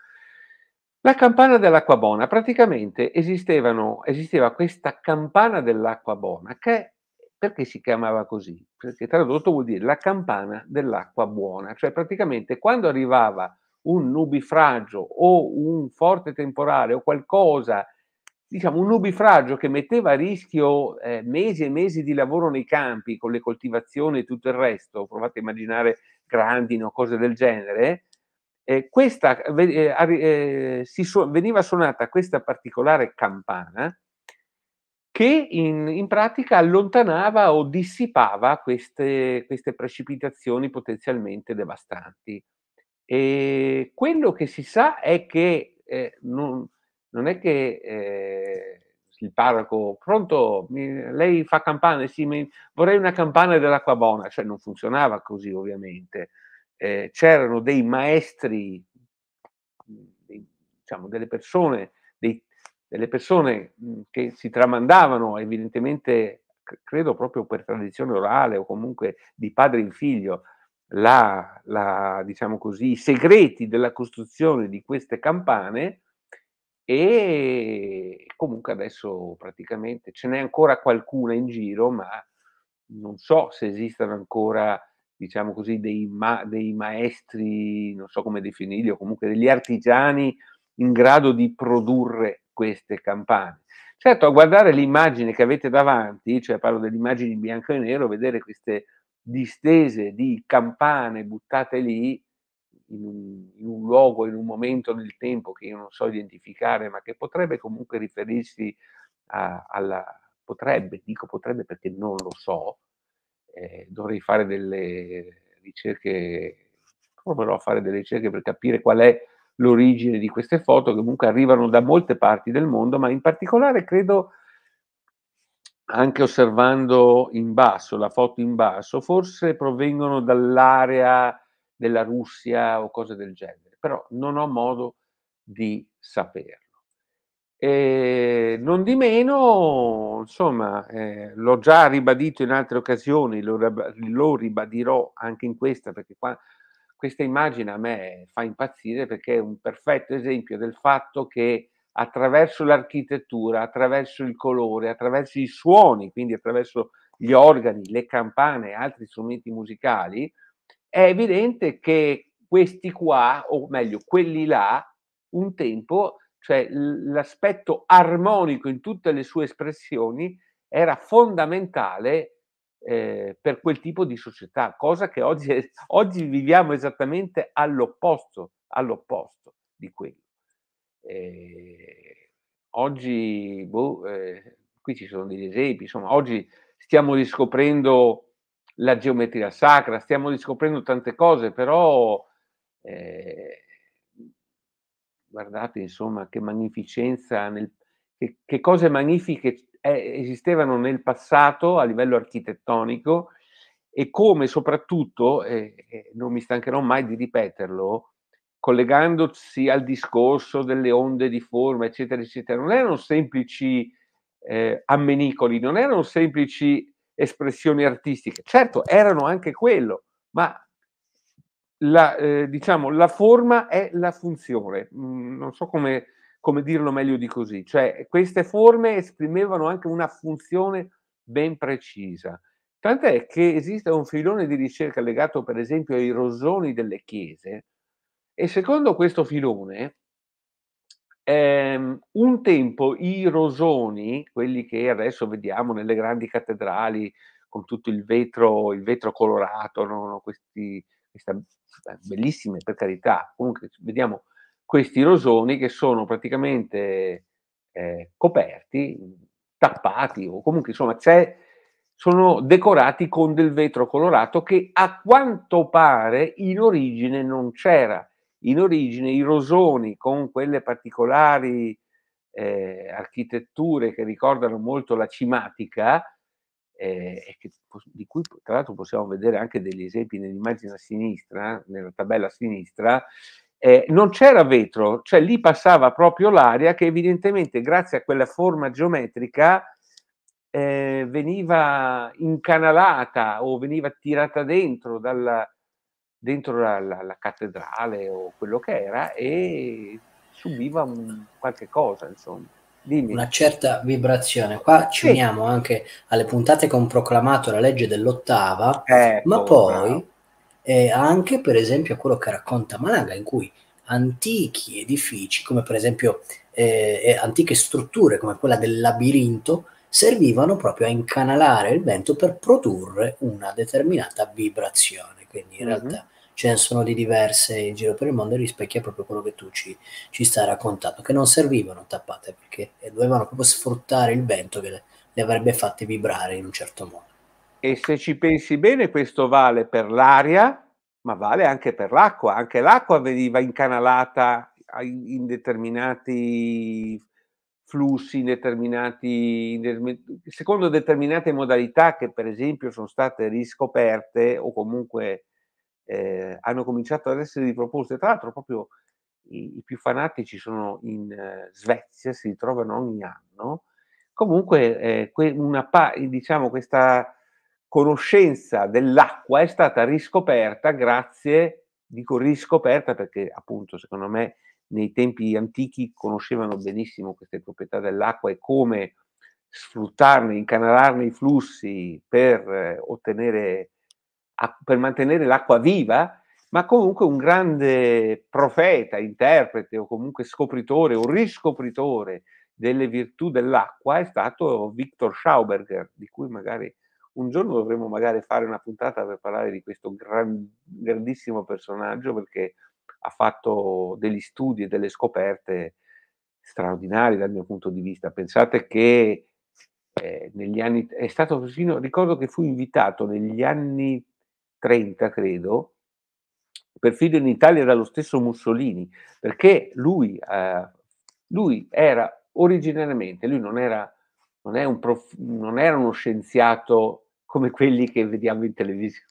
la campana dell'acqua buona, praticamente esisteva questa campana dell'acqua buona che perché si chiamava così? Perché tradotto vuol dire la campana dell'acqua buona, cioè praticamente quando arrivava un nubifragio o un forte temporale o qualcosa, diciamo un nubifragio che metteva a rischio eh, mesi e mesi di lavoro nei campi con le coltivazioni e tutto il resto, provate a immaginare grandi o cose del genere, eh, questa, eh, eh su- veniva suonata questa particolare campana che in, in, pratica allontanava o dissipava queste, queste precipitazioni potenzialmente devastanti. E quello che si sa è che eh, non, non, è che eh, il parroco, pronto, mi, lei fa campane, sì, mi, vorrei una campana dell'acqua buona, cioè non funzionava così ovviamente. Eh, c'erano dei maestri, dei, diciamo, delle persone, dei, delle persone che si tramandavano evidentemente credo proprio per tradizione orale o comunque di padre in figlio, la, la, diciamo così, i segreti della costruzione di queste campane e comunque adesso praticamente ce n'è ancora qualcuna in giro, ma non so se esistano ancora diciamo così, dei, ma, dei maestri, non so come definirli, o comunque degli artigiani in grado di produrre queste campane. Certo, a guardare l'immagine che avete davanti, cioè parlo dell'immagine in bianco e nero, vedere queste distese di campane buttate lì in un, in un, luogo, in un momento del tempo che io non so identificare, ma che potrebbe comunque riferirsi a, alla... potrebbe, dico potrebbe perché non lo so, eh, dovrei fare delle ricerche, proverò a fare delle ricerche per capire qual è l'origine di queste foto che comunque arrivano da molte parti del mondo, ma in particolare credo anche osservando in basso, la foto in basso, forse provengono dall'area della Russia o cose del genere, però non ho modo di saperlo. E non di meno, insomma, eh, l'ho già ribadito in altre occasioni, lo, lo ribadirò anche in questa, perché qua, questa immagine a me fa impazzire perché è un perfetto esempio del fatto che attraverso l'architettura, attraverso il colore, attraverso i suoni, quindi attraverso gli organi, le campane e altri strumenti musicali, è evidente che questi qua, o meglio, quelli là, un tempo, cioè l'aspetto armonico in tutte le sue espressioni, era fondamentale eh, per quel tipo di società, cosa che oggi, oggi viviamo esattamente all'opposto, all'opposto di quello. Eh, oggi, boh, eh, qui ci sono degli esempi, insomma, oggi stiamo riscoprendo la geometria sacra, stiamo riscoprendo tante cose, però eh, guardate insomma che magnificenza, nel, che, che, cose magnifiche eh, esistevano nel passato a livello architettonico e come soprattutto, eh, eh non mi stancherò mai di ripeterlo, collegandosi al discorso delle onde di forma, eccetera, eccetera, non erano semplici eh, ammenicoli, non erano semplici espressioni artistiche. Certo, erano anche quello, ma la, eh, diciamo, la forma è la funzione. Mm, non so come, come dirlo meglio di così. Cioè, queste forme esprimevano anche una funzione ben precisa. Tant'è che esiste un filone di ricerca legato, per esempio, ai rosoni delle chiese, e secondo questo filone, ehm, un tempo i rosoni, quelli che adesso vediamo nelle grandi cattedrali, con tutto il vetro, il vetro colorato, no? questi, questa, bellissime per carità, comunque vediamo questi rosoni che sono praticamente eh, coperti, tappati o comunque insomma sono decorati con del vetro colorato che a quanto pare in origine non c'era in origine i rosoni con quelle particolari eh, architetture che ricordano molto la cimatica, eh, che, di cui tra l'altro possiamo vedere anche degli esempi nell'immagine a sinistra, nella tabella a sinistra, eh, non c'era vetro, cioè lì passava proprio l'aria che evidentemente grazie a quella forma geometrica eh, veniva incanalata o veniva tirata dentro dalla, dentro la, la, la, cattedrale o quello che era e subiva un, qualche cosa, insomma. Dimmi. Una certa vibrazione. Qua ci sì. uniamo anche alle puntate che hanno proclamato la legge dell'ottava, ecco, ma poi eh, anche per esempio a quello che racconta Malanga, in cui antichi edifici, come per esempio eh, eh, antiche strutture come quella del labirinto, servivano proprio a incanalare il vento per produrre una determinata vibrazione. Quindi in mm-hmm. realtà ce cioè, ne sono di diverse in giro per il mondo e rispecchia proprio quello che tu ci, ci stai raccontando, che non servivano tappate perché dovevano proprio sfruttare il vento che le, le avrebbe fatte vibrare in un certo modo. E se ci pensi bene, questo vale per l'aria, ma vale anche per l'acqua. Anche l'acqua veniva incanalata in determinati flussi, in determinati, secondo determinate modalità che per esempio sono state riscoperte o comunque eh, hanno cominciato ad essere riproposte. Tra l'altro, proprio i, i più fanatici sono in eh, Svezia, si ritrovano ogni anno. Comunque, eh, que- una pa- diciamo, questa conoscenza dell'acqua è stata riscoperta grazie, dico riscoperta perché appunto secondo me nei tempi antichi conoscevano benissimo queste proprietà dell'acqua e come sfruttarne, incanalarne i flussi per eh, ottenere per mantenere l'acqua viva, ma comunque un grande profeta, interprete o comunque scopritore o riscopritore delle virtù dell'acqua è stato Victor Schauberger, di cui magari un giorno dovremmo magari fare una puntata per parlare di questo gran, grandissimo personaggio perché ha fatto degli studi e delle scoperte straordinari dal mio punto di vista. Pensate che eh, negli anni è stato persino, ricordo che fu invitato negli anni 30, credo, perfino in Italia dallo stesso Mussolini, perché lui, eh, lui era originariamente, lui non era, non, è un prof, non era, uno scienziato come quelli che vediamo in televisione,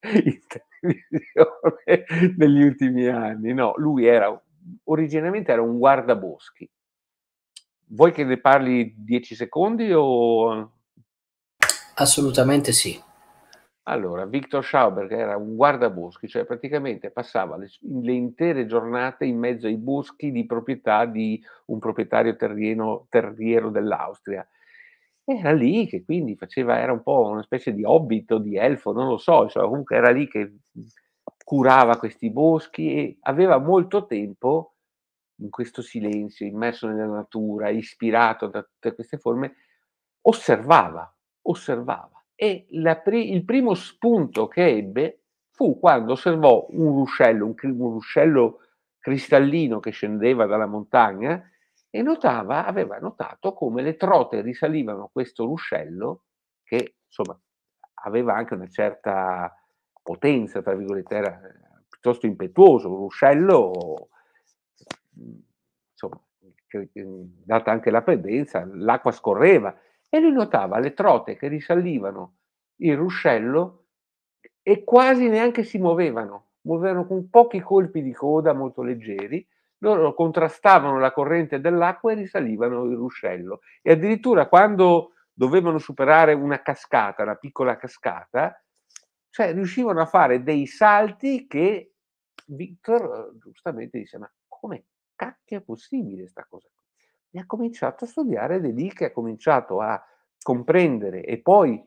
in televisione negli ultimi anni, no, lui era originariamente era un guardaboschi. Vuoi che ne parli dieci secondi o... Assolutamente sì. Allora, Victor Schauberg era un guardaboschi, cioè praticamente passava le, le, intere giornate in mezzo ai boschi di proprietà di un proprietario terrieno, terriero dell'Austria. Era lì che quindi faceva, era un po' una specie di hobbit o di elfo, non lo so, insomma, comunque era lì che curava questi boschi e aveva molto tempo in questo silenzio, immerso nella natura, ispirato da tutte queste forme, osservava, osservava e pri- il primo spunto che ebbe fu quando osservò un ruscello, un, un ruscello cristallino che scendeva dalla montagna e notava, aveva notato come le trote risalivano questo ruscello che insomma aveva anche una certa potenza, tra virgolette, era eh, piuttosto impetuoso, un ruscello, mm, insomma, mm, data anche la pendenza, l'acqua scorreva e lui notava le trote che risalivano il ruscello e quasi neanche si muovevano, muovevano con pochi colpi di coda molto leggeri, loro contrastavano la corrente dell'acqua e risalivano il ruscello e addirittura quando dovevano superare una cascata, una piccola cascata, cioè riuscivano a fare dei salti che Victor eh, giustamente dice ma come cacchio è possibile questa cosa e ha cominciato a studiare ed è lì che ha cominciato a comprendere e poi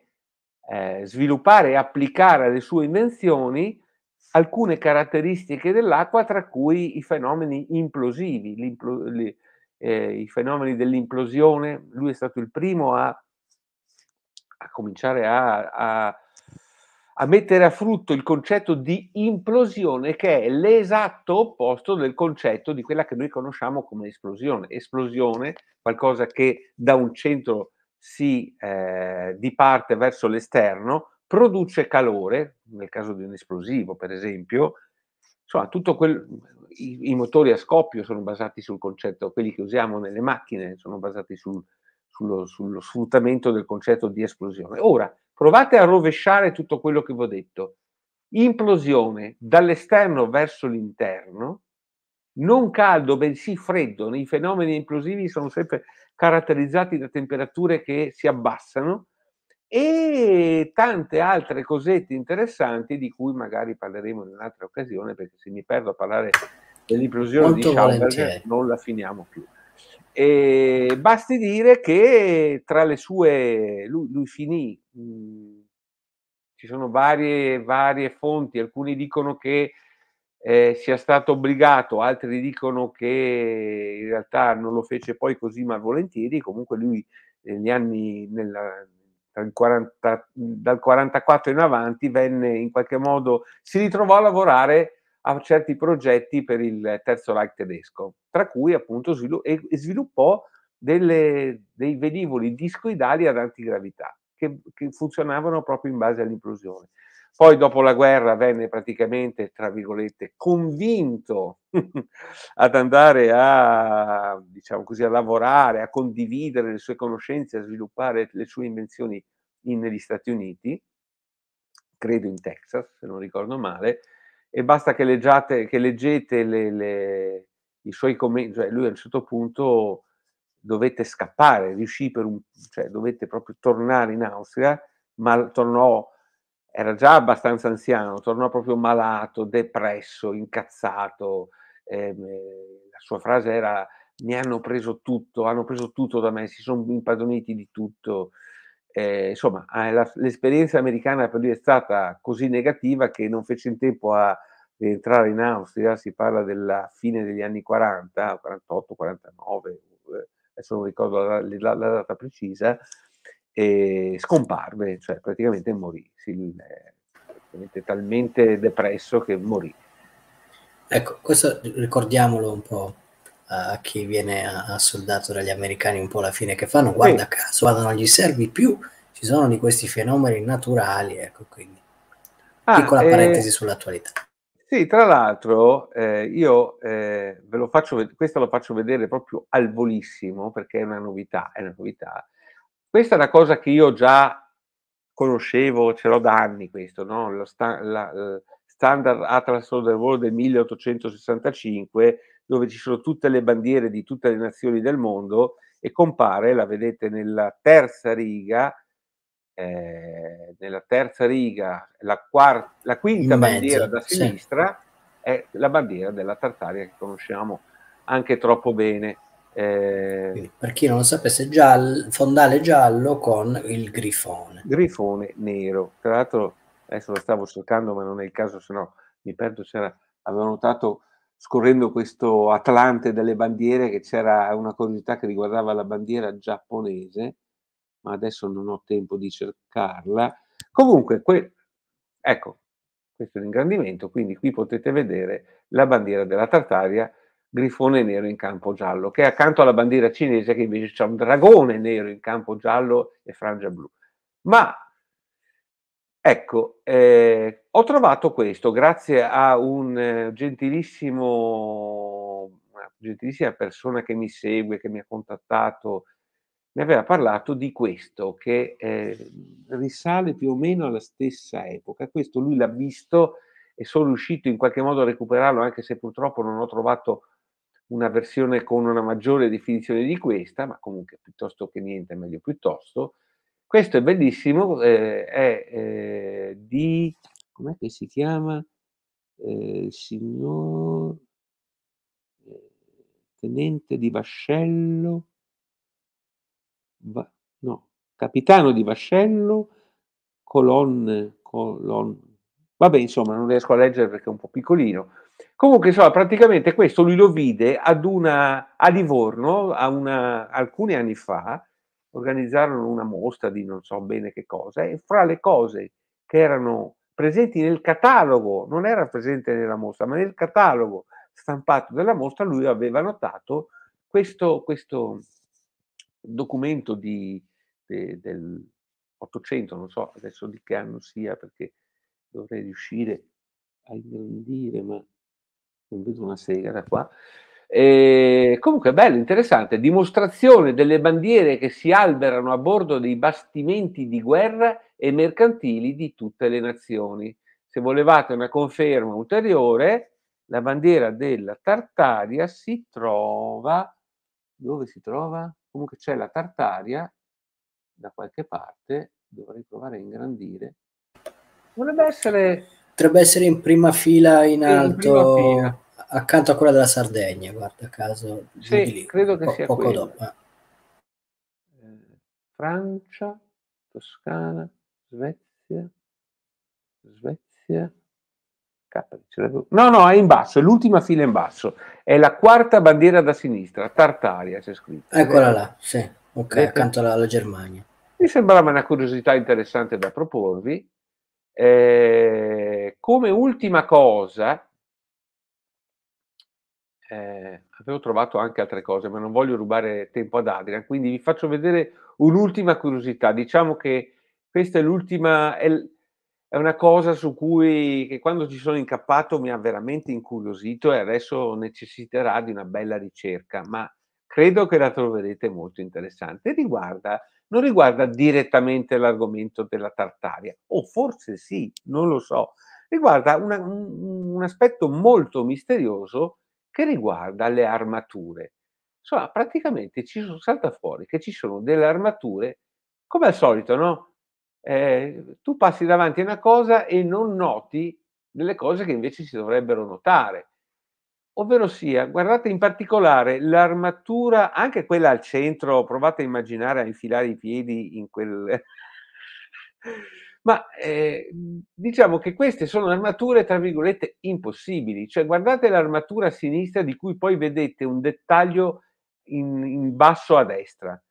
eh, sviluppare e applicare alle sue invenzioni alcune caratteristiche dell'acqua, tra cui i fenomeni implosivi, li, eh, i fenomeni dell'implosione. Lui è stato il primo a, a cominciare a, a a mettere a frutto il concetto di implosione che è l'esatto opposto del concetto di quella che noi conosciamo come esplosione. Esplosione, qualcosa che da un centro si eh, diparte verso l'esterno, produce calore, nel caso di un esplosivo per esempio, insomma, tutto quel, i, i, motori a scoppio sono basati sul concetto, quelli che usiamo nelle macchine sono basati sul, sullo, sullo sfruttamento del concetto di esplosione. Ora, Provate a rovesciare tutto quello che vi ho detto. Implosione dall'esterno verso l'interno, non caldo bensì freddo. I fenomeni implosivi sono sempre caratterizzati da temperature che si abbassano e tante altre cosette interessanti di cui magari parleremo in un'altra occasione perché se mi perdo a parlare dell'implosione Molto di Schauberger non la finiamo più. E basti dire che tra le sue, lui, lui finì, mh, mhmm, ci sono varie, varie, fonti, alcuni dicono che eh, sia stato obbligato, altri dicono che in realtà non lo fece poi così ma volentieri, comunque lui negli anni, nella, 40, dal 44 in avanti, venne in qualche modo, si ritrovò a lavorare a certi progetti per il Terzo Reich tedesco, tra cui appunto svilu- sviluppò delle, dei velivoli discoidali ad antigravità che, che funzionavano proprio in base all'implosione. Poi dopo la guerra venne praticamente, tra virgolette, convinto ad andare a, diciamo così, a lavorare, a condividere le sue conoscenze, a sviluppare le sue invenzioni in, negli Stati Uniti, credo in Texas, se non ricordo male, e basta che, leggiate, che leggete le, le, i suoi commenti, cioè lui a un certo punto dovette scappare, riuscì per un, cioè dovette proprio tornare in Austria, ma tornò, era già abbastanza anziano, tornò proprio malato, depresso, incazzato, ehm, la sua frase era mi hanno preso tutto, hanno preso tutto da me, si sono impadroniti di tutto, eh, insomma, eh, la, l'esperienza americana per lui è stata così negativa che non fece in tempo a rientrare in Austria, si parla della fine degli anni 40, 48, 49, adesso non ricordo la, la, la data precisa, e scomparve, cioè praticamente morì, si, eh, praticamente talmente depresso che morì. Ecco, questo ricordiamolo un po' a chi viene assoldato dagli americani un po' la fine che fanno, guarda sì. caso, guardano gli servi più, ci sono di questi fenomeni naturali, ecco quindi. Ah, Piccola eh, parentesi sull'attualità. Sì, tra l'altro eh, io eh, ve lo faccio, questo lo faccio vedere proprio al volissimo perché è una novità, è una novità. Questa è una cosa che io già conoscevo, ce l'ho da anni questo, no? lo sta, la, la eh, Standard Atlas of the World del 1865 dove ci sono tutte le bandiere di tutte le nazioni del mondo e compare, la vedete nella terza riga, eh, nella terza riga, la, quarta, la quinta mezzo, bandiera da sinistra sì. è la bandiera della Tartaria che conosciamo anche troppo bene. Eh, per chi non lo sapesse, giallo, fondale giallo con il grifone. Grifone nero. Tra l'altro, adesso lo stavo cercando, ma non è il caso, se no mi perdo. C'era, avevo notato scorrendo questo Atlante delle bandiere che c'era una curiosità che riguardava la bandiera giapponese, ma adesso non ho tempo di cercarla. Comunque, que- ecco, questo è l'ingrandimento, quindi qui potete vedere la bandiera della Tartaria, grifone nero in campo giallo, che è accanto alla bandiera cinese che invece c'è un dragone nero in campo giallo e frangia blu. Ma Ecco, eh, ho trovato questo grazie a un eh, gentilissimo, una gentilissima persona che mi segue, che mi ha contattato, mi aveva parlato di questo, che eh, risale più o meno alla stessa epoca. Questo lui l'ha visto e sono riuscito in qualche modo a recuperarlo, anche se purtroppo non ho trovato una versione con una maggiore definizione di questa, ma comunque piuttosto che niente, meglio piuttosto questo è bellissimo, eh, è eh, di... com'è che si chiama? Eh, signor eh, tenente di vascello, va, no, capitano di vascello, colonne, colonne, vabbè insomma non riesco a leggere perché è un po' piccolino. Comunque insomma praticamente questo lui lo vide ad una, a Livorno una, alcuni anni fa organizzarono una mostra di non so bene che cosa e fra le cose che erano presenti nel catalogo, non era presente nella mostra, ma nel catalogo stampato della mostra lui aveva notato questo, questo documento di, de, del 800, non so adesso di che anno sia perché dovrei riuscire a ingrandire, ma non vedo una sega da qua, e comunque bello, interessante, dimostrazione delle bandiere che si alberano a bordo dei bastimenti di guerra e mercantili di tutte le nazioni. Se volevate una conferma ulteriore, la bandiera della Tartaria si trova dove si trova? Comunque c'è la Tartaria da qualche parte, dovrei provare a ingrandire. Dovrebbe essere potrebbe essere in prima fila in alto. In accanto a quella della Sardegna, guarda caso. Sì, credo che po- sia poco dopo. Eh. eh, Francia, Toscana, Svezia, Svezia, No, no, è in basso, è l'ultima fila in basso. È la quarta bandiera da sinistra, Tartaria c'è scritto. Eccola eh. là, sì, ok, Vedete? accanto alla, alla, Germania. Mi sembrava una curiosità interessante da proporvi. Eh, come ultima cosa, eh, avevo trovato anche altre cose, ma non voglio rubare tempo ad Adrian, quindi vi faccio vedere un'ultima curiosità. Diciamo che questa è l'ultima, è, è una cosa su cui quando ci sono incappato mi ha veramente incuriosito e adesso necessiterà di una bella ricerca, ma credo che la troverete molto interessante. Riguarda, non riguarda direttamente l'argomento della Tartaria, o forse sì, non lo so. Riguarda una, un, un aspetto molto misterioso che riguarda le armature. Insomma, ah, praticamente ci sono, salta fuori che ci sono delle armature, come al solito, no? Eh, tu passi davanti a una cosa e non noti delle cose che invece si dovrebbero notare. Ovvero sia, guardate in particolare l'armatura, anche quella al centro, provate a immaginare a infilare i piedi in quel ma eh, diciamo che queste sono armature tra virgolette impossibili, cioè guardate l'armatura a sinistra di cui poi vedete un dettaglio in, in basso a destra.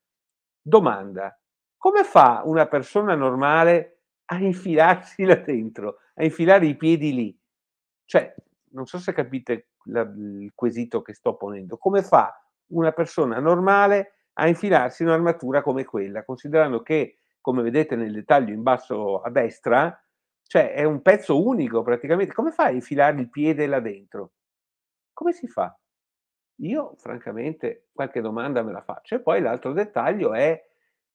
Domanda, come fa una persona normale a infilarsi là dentro, a infilare i piedi lì? Cioè, non so se capite la, il quesito che sto ponendo, come fa una persona normale a infilarsi in un'armatura come quella, considerando che come vedete nel dettaglio in basso a destra, cioè è un pezzo unico praticamente. Come fai a infilare il piede là dentro? Come si fa? Io francamente qualche domanda me la faccio. E poi l'altro dettaglio è,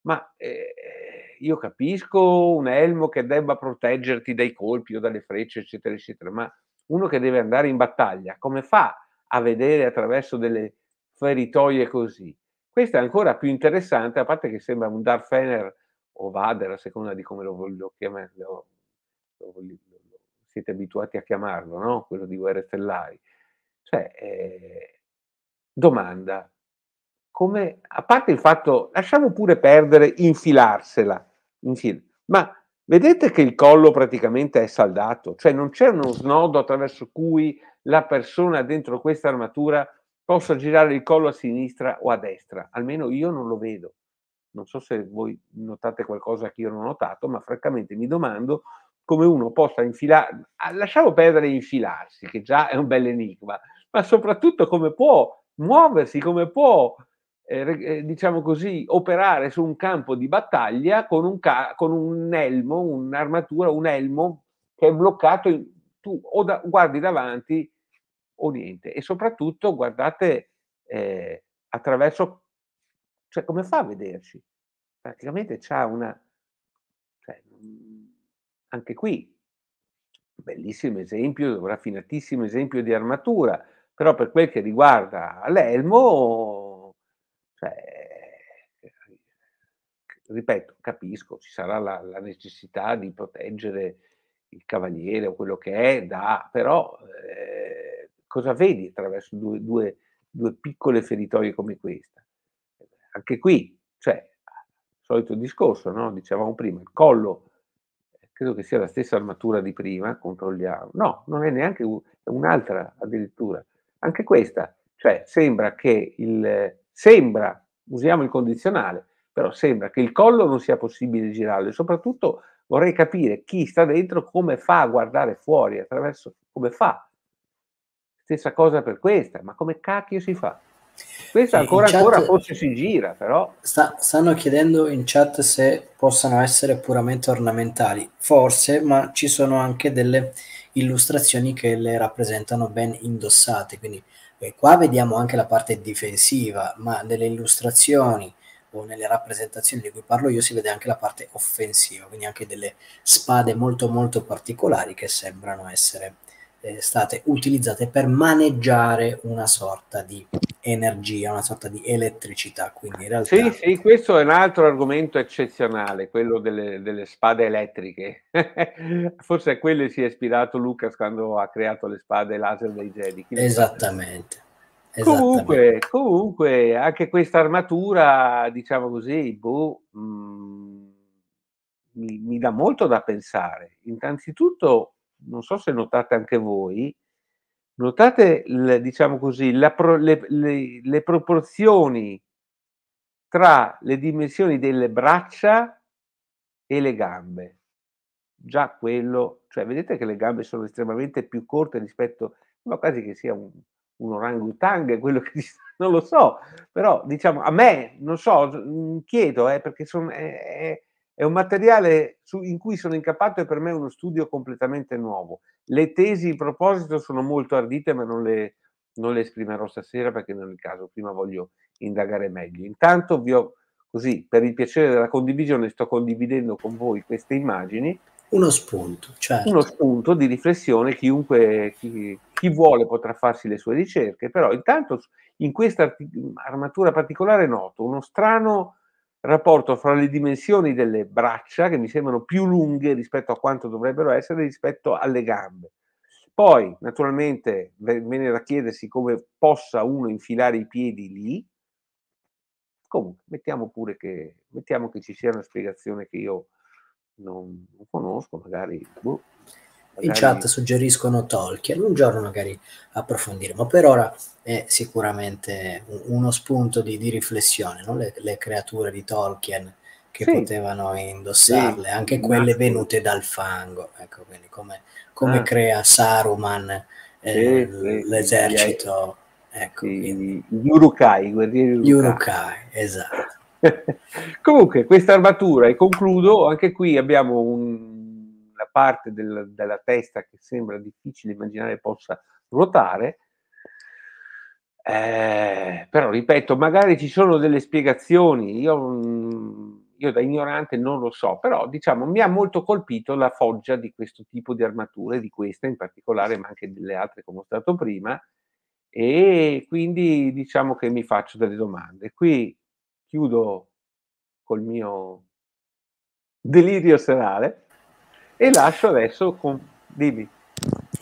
ma eh, io capisco un elmo che debba proteggerti dai colpi o dalle frecce, eccetera, eccetera, ma uno che deve andare in battaglia, come fa a vedere attraverso delle feritoie così? Questo è ancora più interessante, a parte che sembra un Darth Fener o Vader, a seconda di come lo voglio chiamare, lo, lo, lo, siete abituati a chiamarlo, no? quello di Guerre Stellari. Cioè, eh, domanda, come, a parte il fatto, lasciamo pure perdere infilarsela, infil- ma vedete che il collo praticamente è saldato, cioè non c'è uno snodo attraverso cui la persona dentro questa armatura possa girare il collo a sinistra o a destra, almeno io non lo vedo. Non so se voi notate qualcosa che io non ho notato, ma francamente mi domando come uno possa infilare, ah, lasciamo perdere infilarsi, che già è un bel enigma, ma soprattutto come può muoversi, come può, eh, eh, diciamo così, operare su un campo di battaglia con un, ca- con un elmo, un'armatura, un elmo che è bloccato, in, tu o da, guardi davanti o niente. E soprattutto guardate eh, attraverso cioè, come fa a vederci? Praticamente c'ha una... Cioè, mhmm, anche qui, bellissimo esempio, un raffinatissimo esempio di armatura, però per quel che riguarda l'elmo, cioè, ripeto, capisco, ci sarà la, la, necessità di proteggere il cavaliere o quello che è, da, però eh, cosa vedi attraverso due, due, due piccole feritoie come questa? anche qui, cioè, solito discorso, no? dicevamo prima, il collo, eh, credo che sia la stessa armatura di prima, controlliamo, no, non è neanche un'altra addirittura, anche questa, cioè sembra che il, sembra, usiamo il condizionale, però sembra che il collo non sia possibile girarlo e soprattutto vorrei capire chi sta dentro come fa a guardare fuori attraverso come fa. Stessa cosa per questa, ma come cacchio si fa? Questa ancora, chat, ancora forse si gira, però. Sta, stanno chiedendo in chat se possano essere puramente ornamentali, forse, ma ci sono anche delle illustrazioni che le rappresentano ben indossate. Quindi eh, qua vediamo anche la parte difensiva, ma nelle illustrazioni o nelle rappresentazioni di cui parlo io si vede anche la parte offensiva, quindi anche delle spade molto molto particolari che sembrano essere eh, state utilizzate per maneggiare una sorta di energia, una sorta di elettricità. Quindi in realtà... Sì, sì, questo è un altro argomento eccezionale, quello delle, delle spade elettriche. Forse a quelle si è ispirato Lucas quando ha creato le spade laser dei Jedi. Esattamente. Comunque, comunque, anche questa armatura, diciamo così, boh, mh, mm, mi, mi dà molto da pensare. Innanzitutto, non so se notate anche voi, notate diciamo così, pro, le, le, le proporzioni tra le dimensioni delle braccia e le gambe. Già quello, cioè vedete che le gambe sono estremamente più corte rispetto, ma quasi che sia un, un orangutang, quello che non lo so, però diciamo a me, non so, chiedo, eh, perché sono, è, è un materiale su, in cui sono incappato e per me è uno studio completamente nuovo. Le tesi in proposito sono molto ardite, ma non le, non le esprimerò stasera perché non è il caso, prima voglio indagare meglio. Intanto vi ho così, per il piacere della condivisione, sto condividendo con voi queste immagini. Uno spunto, certo. Uno spunto di riflessione, chiunque, chi, chi vuole potrà farsi le sue ricerche, però intanto in questa armatura particolare noto uno strano rapporto fra le dimensioni delle braccia, che mi sembrano più lunghe rispetto a quanto dovrebbero essere, rispetto alle gambe. Poi, naturalmente, viene da chiedersi come possa uno infilare i piedi lì. Comunque, mettiamo pure che, mettiamo che ci sia una spiegazione che io non, non conosco, magari... Boh magari... in chat suggeriscono Tolkien, un giorno magari approfondiremo, per ora è sicuramente uno spunto di, di riflessione, no? le, le, creature di Tolkien che sì. potevano indossarle, sì. anche quelle venute dal fango, ecco, quindi come, come ah. crea Saruman eh, sì, l'esercito. Ecco, quindi... Gli Urukai. Gli Urukai, esatto. Comunque, questa armatura, e concludo, anche qui abbiamo un una parte del, della testa che sembra difficile immaginare possa ruotare. Eh, però ripeto, magari ci sono delle spiegazioni, io, mm, io, da ignorante non lo so, però diciamo mi ha molto colpito la foggia di questo tipo di armature, di questa in particolare, ma anche delle altre che ho mostrato prima, e quindi diciamo che mi faccio delle domande. Qui chiudo col mio delirio serale e lascio adesso con... Dimmi.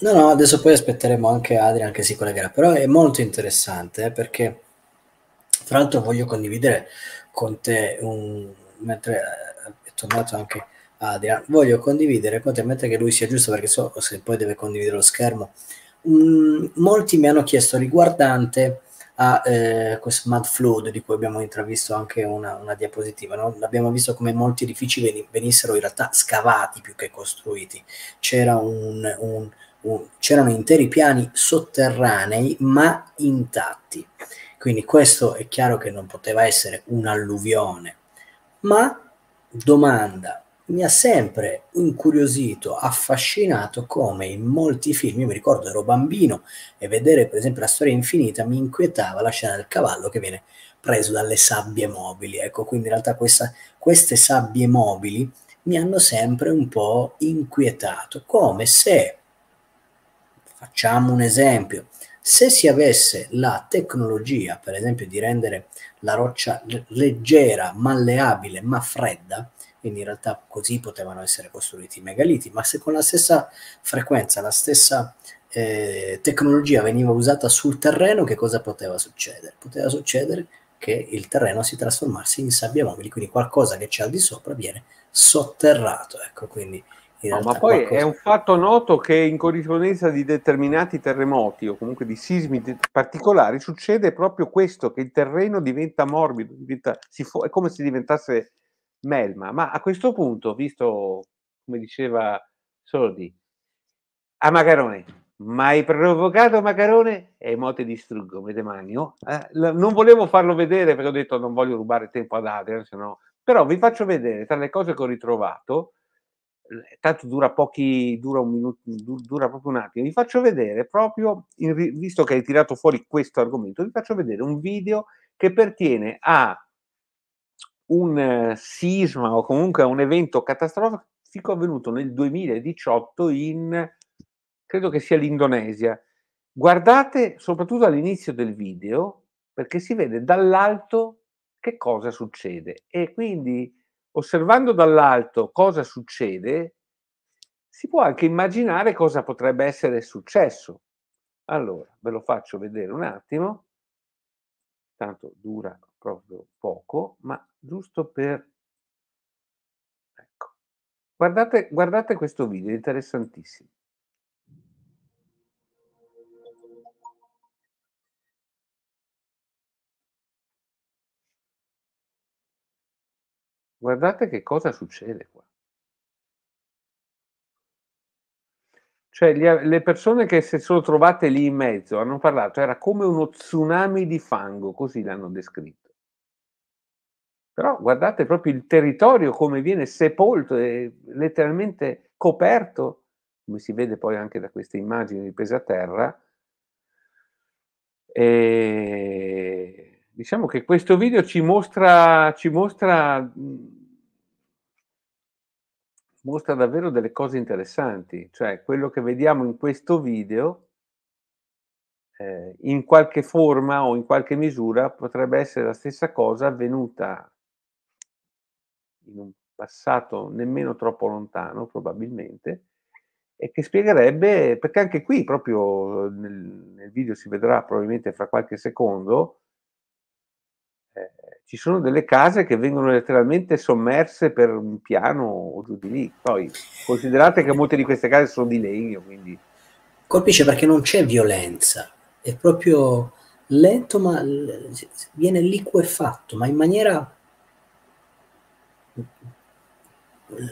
No, no, adesso poi aspetteremo anche Adrian che si collegherà, però è molto interessante eh, perché tra l'altro voglio condividere con te, un... mentre eh, è tornato anche Adrian, voglio condividere con te, mentre che lui sia giusto perché so se poi deve condividere lo schermo, mm, molti mi hanno chiesto riguardante a eh, questo Mad Flood di cui abbiamo intravisto anche una, una diapositiva. No? Abbiamo visto come molti edifici venissero in realtà scavati più che costruiti. C'era un, un, un, c'erano interi piani sotterranei ma intatti. Quindi questo è chiaro che non poteva essere un'alluvione. Ma domanda, mi ha sempre incuriosito, affascinato come in molti film, io mi ricordo ero bambino e vedere per esempio la storia infinita mi inquietava la scena del cavallo che viene preso dalle sabbie mobili, ecco quindi in realtà questa, queste sabbie mobili mi hanno sempre un po' inquietato, come se, facciamo un esempio, se si avesse la tecnologia per esempio di rendere la roccia leggera, malleabile ma fredda, quindi in realtà così potevano essere costruiti i megaliti, ma se con la stessa frequenza, la stessa eh, tecnologia veniva usata sul terreno, che cosa poteva succedere? Poteva succedere che il terreno si trasformasse in sabbia mobili, quindi qualcosa che c'è al di sopra viene sotterrato, ecco, quindi... No, ma poi qualcosa... è un fatto noto che in corrispondenza di determinati terremoti o comunque di sismi particolari succede proprio questo, che il terreno diventa morbido, diventa, fo- è come se diventasse melma. Ma a questo punto, visto come diceva Sordi, a Macarone, mai provocato Macarone e mo ti distruggo, me demanio. Eh, non volevo farlo vedere perché ho detto non voglio rubare tempo ad Adrian, sennò... però vi faccio vedere tra le cose che ho ritrovato, tanto dura pochi, dura un minuto, dura proprio un attimo, vi faccio vedere proprio, visto che hai tirato fuori questo argomento, vi faccio vedere un video che pertiene a un eh, sisma o comunque un evento catastrofico avvenuto nel 2018 in, credo che sia l'Indonesia. Guardate soprattutto all'inizio del video perché si vede dall'alto che cosa succede e quindi osservando dall'alto cosa succede si può anche immaginare cosa potrebbe essere successo. Allora, ve lo faccio vedere un attimo, tanto dura proprio poco, ma giusto per... Ecco. Guardate, guardate questo video, interessantissimo. Guardate che cosa succede qua. Cioè, le persone che si sono trovate lì in mezzo hanno parlato, era come uno tsunami di fango, così l'hanno descritto. Però guardate proprio il territorio come viene sepolto e letteralmente coperto, come si vede poi anche da queste immagini riprese a terra. E diciamo che questo video ci mostra, ci mostra, mostra davvero delle cose interessanti, cioè quello che vediamo in questo video eh, in qualche forma o in qualche misura potrebbe essere la stessa cosa avvenuta in un passato nemmeno troppo lontano, probabilmente, e che spiegherebbe, perché anche qui proprio nel, nel video si vedrà probabilmente fra qualche secondo, eh, ci sono delle case che vengono letteralmente sommerse per un piano o giù di lì. Poi considerate che molte di queste case sono di legno, quindi... Colpisce perché non c'è violenza, è proprio lento ma viene liquefatto, ma in maniera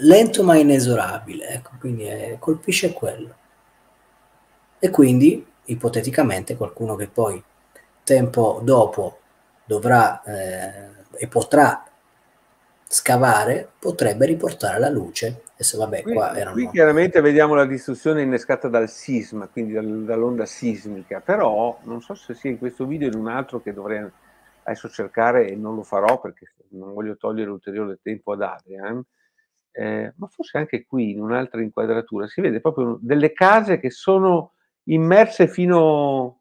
lento ma inesorabile, ecco, quindi è, eh, colpisce quello. E quindi, ipoteticamente, qualcuno che poi tempo dopo dovrà eh, e potrà scavare, potrebbe riportare la luce. E se vabbè, qui, qua erano... qui chiaramente vediamo la distruzione innescata dal sisma, quindi dal, dall'onda sismica, però non so se sia in questo video o in un altro che dovrei adesso cercare e non lo farò perché non voglio togliere ulteriore tempo ad Adrian, eh, ma forse anche qui in un'altra inquadratura si vede proprio delle case che sono immerse fino...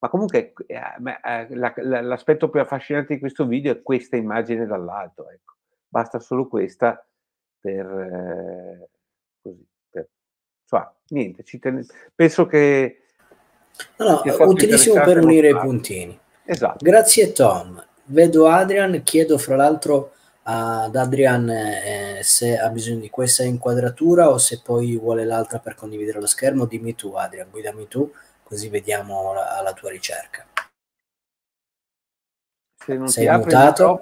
Ma comunque eh, eh, la, la, l'aspetto più affascinante di questo video è questa immagine dall'alto, ecco. basta solo questa per... Eh, così, per... Cioè, niente, ten... penso che... Allora, utilissimo per unire i puntini. Esatto. Grazie Tom. Vedo Adrian, chiedo fra l'altro ad Adrian eh, se ha bisogno di questa inquadratura o se poi vuole l'altra per condividere lo schermo. Dimmi tu Adrian, guidami tu così vediamo la, la tua ricerca. Se non sei ti mutato.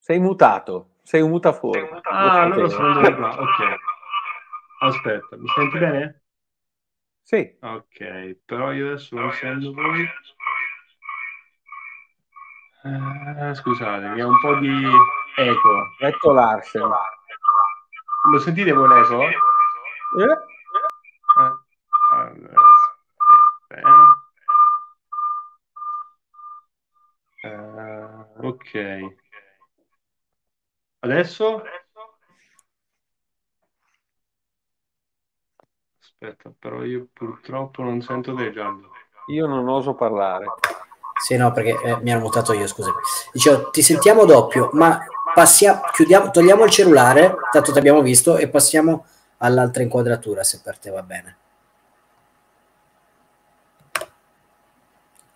sei mutato, sei un mutafuori. Ah, allora sono qua, ok. Aspetta, mi senti bene? Sì. Ok, però io adesso non sento voi. Eh, scusate, che è un po' di eco. Ecco Larsen. Lo sentite voi l'eco? Eh? eh. uh, ok. Adesso? Aspetta, però io purtroppo non sento te, Giallo. Io non oso parlare. Sì, no, perché eh, mi hanno mutato io, scusami. Dicevo, ti sentiamo doppio, ma passia- chiudiamo, togliamo il cellulare, tanto ti abbiamo visto, e passiamo all'altra inquadratura, se per te va bene.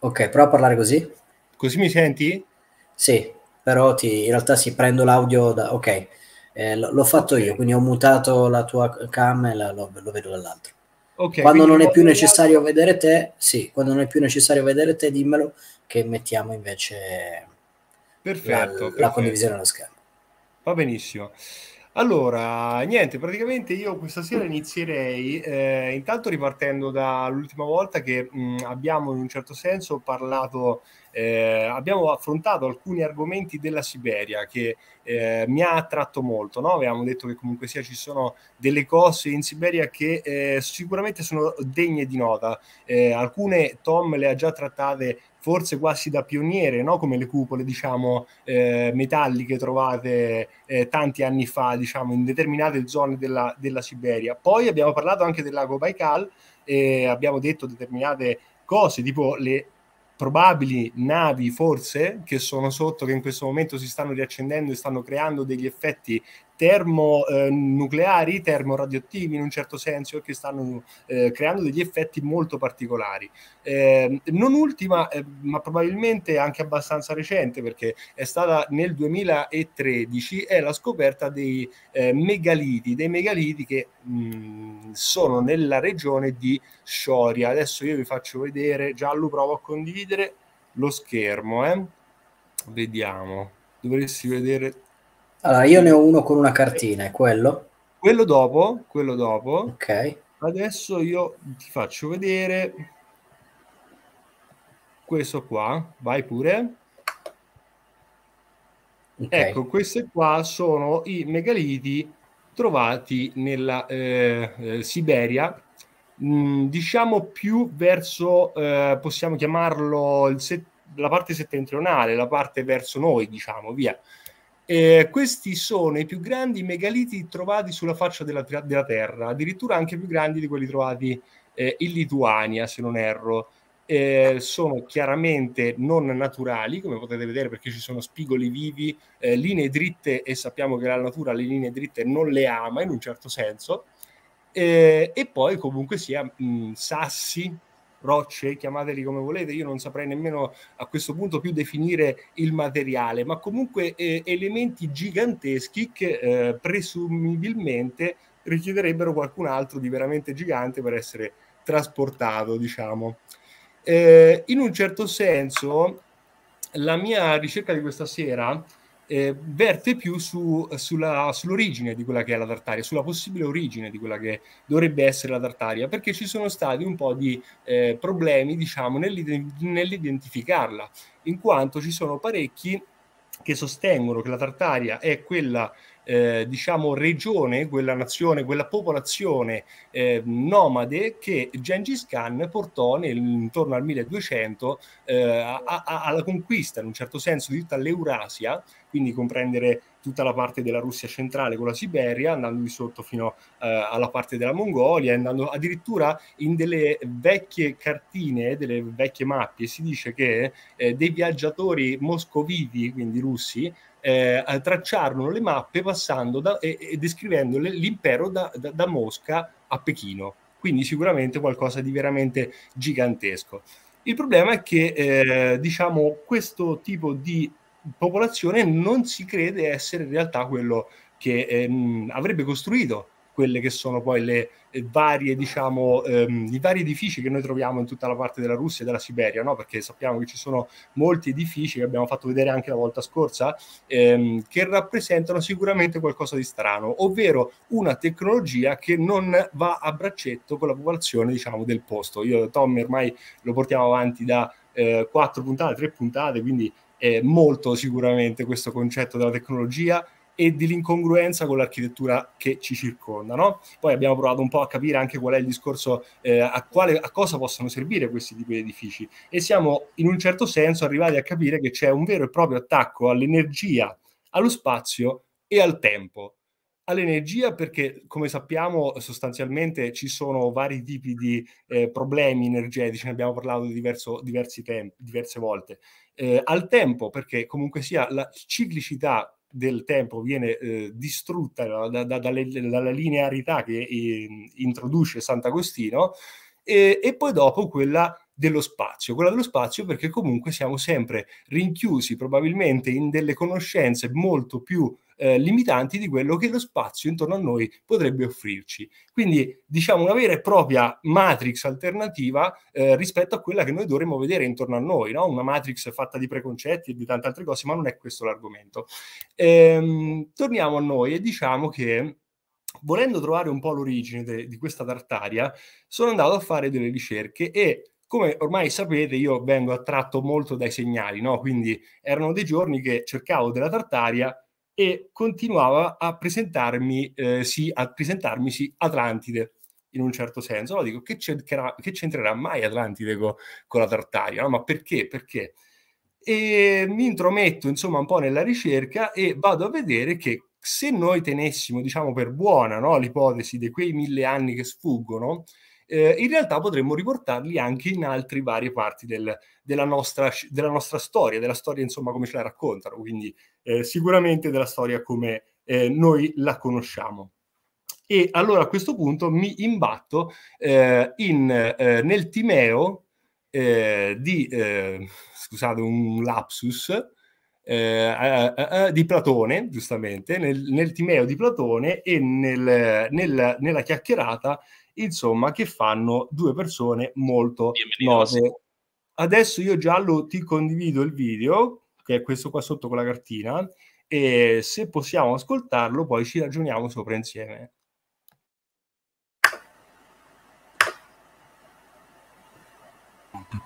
Ok, prova a parlare così. Così mi senti? Sì, però ti, in realtà si prendo l'audio da... Ok, eh, l- l'ho fatto io, quindi ho mutato la tua cam e la, lo, lo vedo dall'altro. Okay, quando non è più necessario vedere te, sì, quando non è più necessario vedere te, dimmelo che mettiamo invece perfetto, la, perfetto. la condivisione allo schermo. Va benissimo. Allora, niente, praticamente io questa sera inizierei eh, intanto ripartendo dall'ultima volta che mh, mm, abbiamo in un certo senso parlato eh, abbiamo affrontato alcuni argomenti della Siberia che eh, mi ha attratto molto. No? Avevamo detto che comunque sia ci sono delle cose in Siberia che eh, sicuramente sono degne di nota. Eh, alcune Tom le ha già trattate forse quasi da pioniere, no? come le cupole diciamo, eh, metalliche trovate eh, tanti anni fa diciamo, in determinate zone della, della, Siberia. Poi abbiamo parlato anche del lago Baikal e eh, abbiamo detto determinate cose, tipo le probabili navi forse che sono sotto, che in questo momento si stanno riaccendendo e stanno creando degli effetti termonucleari, eh, termoradioattivi in un certo senso, che stanno eh, creando degli effetti molto particolari. Eh, non ultima, eh, ma probabilmente anche abbastanza recente, perché è stata nel 2013, è la scoperta dei eh, megaliti, dei megaliti che mh, mm, sono nella regione di Scioria. Adesso io vi faccio vedere, Giallo provo a condividere lo schermo, vediamo. Dovresti vedere allora, io ne ho uno con una cartina, è quello? Quello dopo, quello dopo. Ok. Adesso io ti faccio vedere questo qua, vai pure. Okay. Ecco, queste qua sono i megaliti trovati nella eh, eh, Siberia, mh, mm, diciamo più verso, eh, possiamo chiamarlo, set- la parte settentrionale, la parte verso noi, diciamo, via. Eh, questi sono i più grandi megaliti trovati sulla faccia della, della Terra, addirittura anche più grandi di quelli trovati eh, in Lituania, se non erro. Eh, sono chiaramente non naturali, come potete vedere, perché ci sono spigoli vivi, eh, linee dritte, e sappiamo che la natura le linee dritte non le ama in un certo senso. e poi comunque sia mh, sassi rocce, chiamateli come volete, io non saprei nemmeno a questo punto più definire il materiale, ma comunque eh, elementi giganteschi che eh, presumibilmente richiederebbero qualcun altro di veramente gigante per essere trasportato, diciamo. Eh, in un certo senso, la mia ricerca di questa sera eh, verte più su, sulla, sull'origine di quella che è la Tartaria, sulla possibile origine di quella che dovrebbe essere la Tartaria, perché ci sono stati un po' di eh, problemi, diciamo, nell'ident- nell'identificarla, in quanto ci sono parecchi che sostengono che la Tartaria è quella eh, diciamo regione, quella nazione, quella popolazione eh, nomade che Gengis Khan portò nel, intorno al 1200 eh, a, a, alla conquista in un certo senso di tutta l'Eurasia, quindi comprendere tutta la parte della Russia centrale con la Siberia, andando di sotto fino eh, alla parte della Mongolia, andando addirittura in delle vecchie cartine, delle vecchie mappe, si dice che eh, dei viaggiatori moscoviti, quindi russi, eh, tracciarono le mappe passando da, e, e descrivendo l'impero da, da, da Mosca a Pechino. Quindi sicuramente qualcosa di veramente gigantesco. Il problema è che eh, diciamo, questo tipo di popolazione non si crede essere in realtà quello che ehm, avrebbe costruito quelle che sono poi le eh, varie, diciamo, ehm, i vari edifici che noi troviamo in tutta la parte della Russia e della Siberia, no? perché sappiamo che ci sono molti edifici che abbiamo fatto vedere anche la volta scorsa, ehm, che rappresentano sicuramente qualcosa di strano, ovvero una tecnologia che non va a braccetto con la popolazione diciamo, del posto. Io e Tommy ormai lo portiamo avanti da eh, 4 puntate, tre puntate, quindi è molto sicuramente questo concetto della tecnologia e dell'incongruenza con l'architettura che ci circonda. No? Poi abbiamo provato un po' a capire anche qual è il discorso, eh, a, quale, a, cosa possono servire questi tipi di edifici e siamo in un certo senso arrivati a capire che c'è un vero e proprio attacco all'energia, allo spazio e al tempo. All'energia perché, come sappiamo, sostanzialmente ci sono vari tipi di eh, problemi energetici, ne abbiamo parlato diverso, diversi tempi, diverse volte. Eh, al tempo perché comunque sia la ciclicità del tempo viene eh, distrutta da, da, da, dalla linearità che eh, introduce Sant'Agostino e, e poi dopo quella dello spazio, quella dello spazio perché comunque siamo sempre rinchiusi probabilmente in delle conoscenze molto più eh, limitanti di quello che lo spazio intorno a noi potrebbe offrirci. Quindi diciamo una vera e propria matrix alternativa eh, rispetto a quella che noi dovremmo vedere intorno a noi, no? una matrix fatta di preconcetti e di tante altre cose, ma non è questo l'argomento. Ehm, torniamo a noi e diciamo che volendo trovare un po' l'origine de- di questa tartaria, sono andato a fare delle ricerche e come ormai sapete io vengo attratto molto dai segnali, no? quindi erano dei giorni che cercavo della tartaria e continuava a presentarmi, eh, sì, a presentarmi sì, Atlantide in un certo senso. Allora dico, che, cercherà, che c'entrerà mai Atlantide co, con la Tartaria? No? Ma perché? Perché? E mi intrometto insomma un po' nella ricerca e vado a vedere che se noi tenessimo, diciamo, per buona no, l'ipotesi di quei mille anni che sfuggono, eh, in realtà potremmo riportarli anche in altre varie parti del, della, nostra, della, nostra, storia, della storia insomma come ce la raccontano, quindi eh, sicuramente della storia come eh, noi la conosciamo. E allora a questo punto mi imbatto eh, in, eh, nel Timeo eh, di, scusate un lapsus, eh, eh, eh, di Platone, giustamente, nel, nel, Timeo di Platone e nel, nel, nella chiacchierata insomma, che fanno due persone molto note. Adesso io giallo ti condivido il video, che è questo qua sotto con la cartina, e se possiamo ascoltarlo poi ci ragioniamo sopra insieme.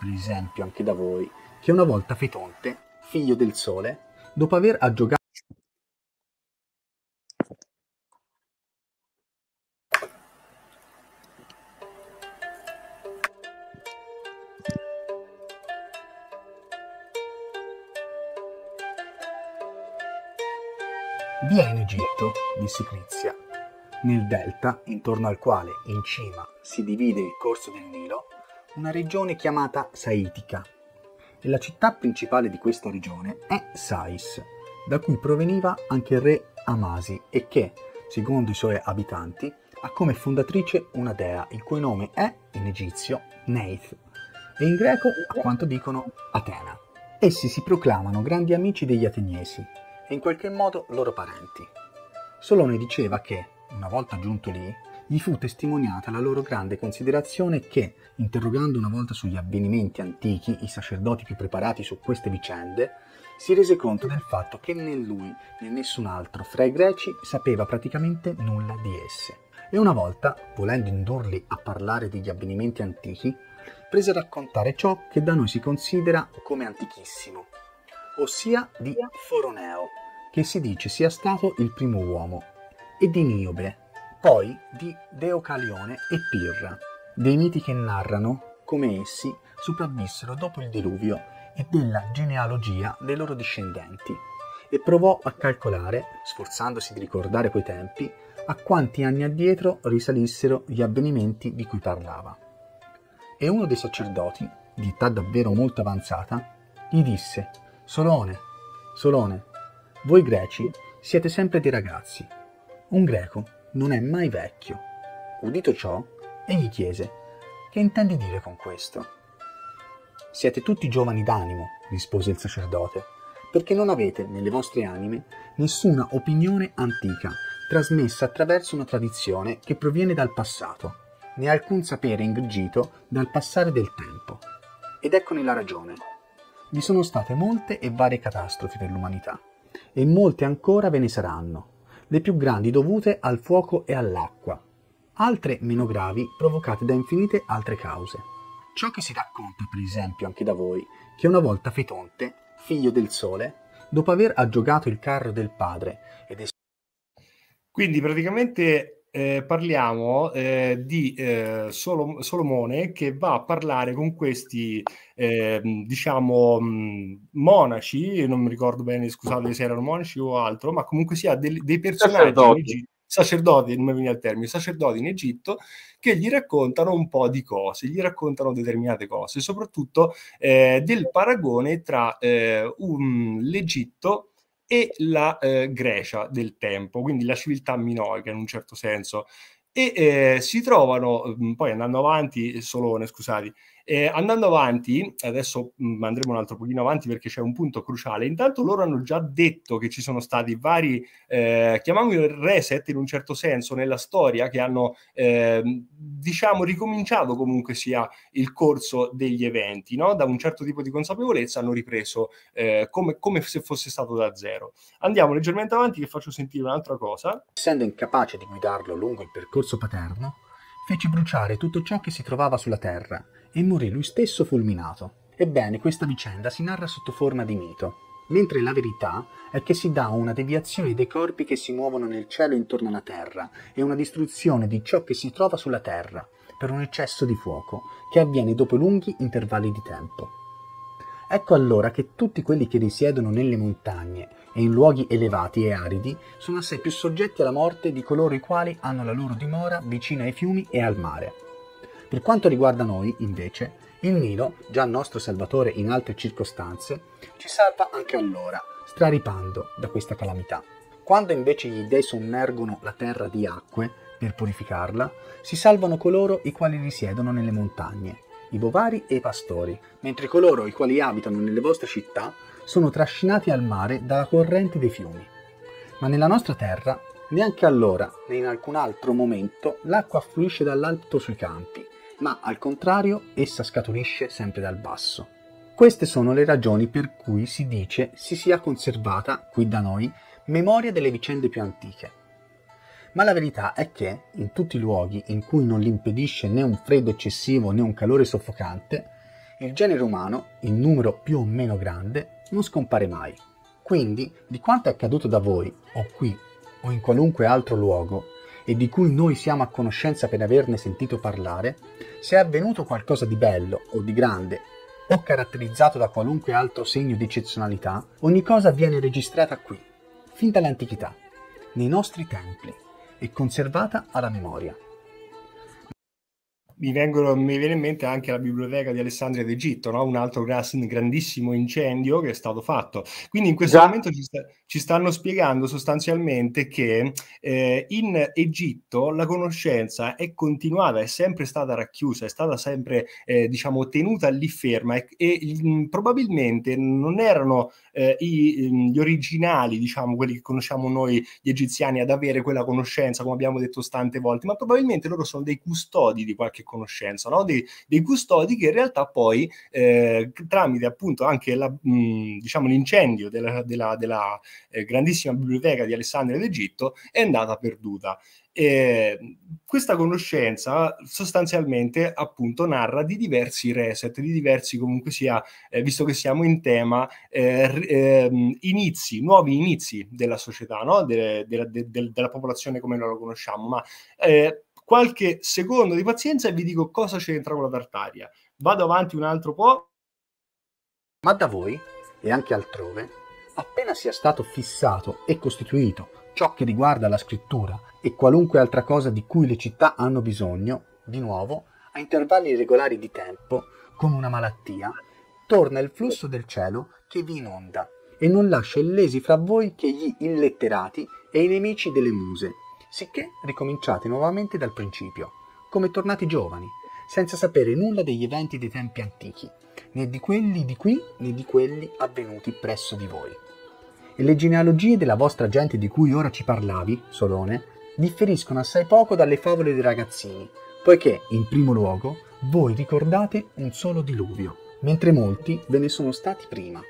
Per esempio anche da voi, che una volta Fetonte, figlio del sole, dopo aver aggiogato Sicnizia, nel delta intorno al quale in cima si divide il corso del Nilo, una regione chiamata Saitica. E la città principale di questa regione è Sais, da cui proveniva anche il re Amasi e che, secondo i suoi abitanti, ha come fondatrice una dea il cui nome è, in egizio, Neith e in greco, a quanto dicono, Atena. Essi si proclamano grandi amici degli ateniesi e in qualche modo loro parenti. Solone diceva che, una volta giunto lì, gli fu testimoniata la loro grande considerazione che, interrogando una volta sugli avvenimenti antichi i sacerdoti più preparati su queste vicende, si rese conto del fatto che né lui né nessun altro fra i greci sapeva praticamente nulla di esse. E una volta, volendo indurli a parlare degli avvenimenti antichi, prese a raccontare ciò che da noi si considera come antichissimo, ossia di Foroneo, che si dice sia stato il primo uomo, e di Niobe, poi di Deocalione e Pirra, dei miti che narrano come essi sopravvissero dopo il diluvio e della genealogia dei loro discendenti, e provò a calcolare, sforzandosi di ricordare quei tempi, a quanti anni addietro risalissero gli avvenimenti di cui parlava. E uno dei sacerdoti, di età davvero molto avanzata, gli disse: Solone, Solone, voi greci siete sempre dei ragazzi. Un greco non è mai vecchio. Udito ciò, egli chiese, che intendi dire con questo? Siete tutti giovani d'animo, rispose il sacerdote, perché non avete nelle vostre anime nessuna opinione antica trasmessa attraverso una tradizione che proviene dal passato, né alcun sapere ingrigito dal passare del tempo. Ed eccone la ragione. Vi sono state molte e varie catastrofi per l'umanità e molte ancora ve ne saranno, le più grandi dovute al fuoco e all'acqua, altre meno gravi provocate da infinite altre cause. Ciò che si racconta, per esempio, anche da voi, che una volta Fetonte, figlio del sole, dopo aver aggiogato il carro del padre ed è... Quindi praticamente eh, parliamo eh, di eh, Solom- Solomone che va a parlare con questi, ehm, diciamo, mh, mm, monaci, non mi ricordo bene, scusate se erano monaci o altro, ma comunque sia de- dei personaggi sacerdoti. Egitto, sacerdoti, non mi viene il termine, sacerdoti in Egitto, che gli raccontano un po' di cose, gli raccontano determinate cose, soprattutto eh, del paragone tra eh, un, l'Egitto e la eh, Grecia del tempo, quindi la civiltà minoica in un certo senso. E eh, si trovano, mm, poi andando avanti, eh, Solone, scusate, eh, andando avanti, adesso mh, mm, andremo un altro pochino avanti perché c'è un punto cruciale. Intanto loro hanno già detto che ci sono stati vari, eh, chiamiamoli reset in un certo senso, nella storia che hanno, eh, diciamo, ricominciato comunque sia il corso degli eventi, no? da un certo tipo di consapevolezza hanno ripreso eh, come, come se fosse stato da zero. Andiamo leggermente avanti che faccio sentire un'altra cosa. Essendo incapace di guidarlo lungo il percorso paterno, fece bruciare tutto ciò che si trovava sulla terra e morì lui stesso fulminato. Ebbene, questa vicenda si narra sotto forma di mito, mentre la verità è che si dà una deviazione dei corpi che si muovono nel cielo intorno alla terra e una distruzione di ciò che si trova sulla terra per un eccesso di fuoco che avviene dopo lunghi intervalli di tempo. Ecco allora che tutti quelli che risiedono nelle montagne e in luoghi elevati e aridi sono assai più soggetti alla morte di coloro i quali hanno la loro dimora vicino ai fiumi e al mare. Per quanto riguarda noi, invece, il Nilo, già nostro salvatore in altre circostanze, ci salva anche allora, straripando da questa calamità. Quando invece gli dei sommergono la terra di acque per purificarla, si salvano coloro i quali risiedono nelle montagne, i bovari e i pastori, mentre coloro i quali abitano nelle vostre città sono trascinati al mare dalla corrente dei fiumi. Ma nella nostra terra, neanche allora né in alcun altro momento, l'acqua affluisce dall'alto sui campi, ma al contrario essa scaturisce sempre dal basso. Queste sono le ragioni per cui si dice si sia conservata, qui da noi, memoria delle vicende più antiche. Ma la verità è che, in tutti i luoghi in cui non l'impedisce né un freddo eccessivo né un calore soffocante, il genere umano, in numero più o meno grande, non scompare mai. Quindi, di quanto è accaduto da voi, o qui, o in qualunque altro luogo, e di cui noi siamo a conoscenza per averne sentito parlare, se è avvenuto qualcosa di bello o di grande o caratterizzato da qualunque altro segno di eccezionalità, ogni cosa viene registrata qui, fin dall'antichità, nei nostri templi e conservata alla memoria. Mi, vengono, mi, viene in mente anche la biblioteca di Alessandria d'Egitto, no? un altro grandissimo incendio che è stato fatto. Quindi in questo Già. momento ci, sta, ci stanno spiegando sostanzialmente che eh, in Egitto la conoscenza è continuata, è sempre stata racchiusa, è stata sempre eh, diciamo tenuta lì ferma e, e mh, mm, probabilmente non erano eh, i, mm, gli originali, diciamo quelli che conosciamo noi, gli egiziani, ad avere quella conoscenza, come abbiamo detto tante volte, ma probabilmente loro sono dei custodi di qualche conoscenza, no? dei, dei custodi che in realtà poi eh, tramite appunto anche la, mh, mm, diciamo, l'incendio della, della, della eh, grandissima biblioteca di Alessandria d'Egitto, è andata perduta. E questa conoscenza sostanzialmente appunto narra di diversi reset, di diversi comunque sia, eh, visto che siamo in tema, eh, eh, inizi, nuovi inizi della società, no? de, de, de, della popolazione come noi lo conosciamo. Ma eh, qualche secondo di pazienza e vi dico cosa c'entra con la Tartaria. Vado avanti un altro po'. Ma da voi e anche altrove appena sia stato fissato e costituito ciò che riguarda la scrittura e qualunque altra cosa di cui le città hanno bisogno, di nuovo, a intervalli regolari di tempo, come una malattia, torna il flusso del cielo che vi inonda e non lascia illesi fra voi che gli illetterati e i nemici delle muse, sicché ricominciate nuovamente dal principio, come tornati giovani, senza sapere nulla degli eventi dei tempi antichi, né di quelli di qui né di quelli avvenuti presso di voi e le genealogie della vostra gente di cui ora ci parlavi, Solone, differiscono assai poco dalle favole dei ragazzini, poiché, in primo luogo, voi ricordate un solo diluvio, mentre molti ve ne sono stati prima.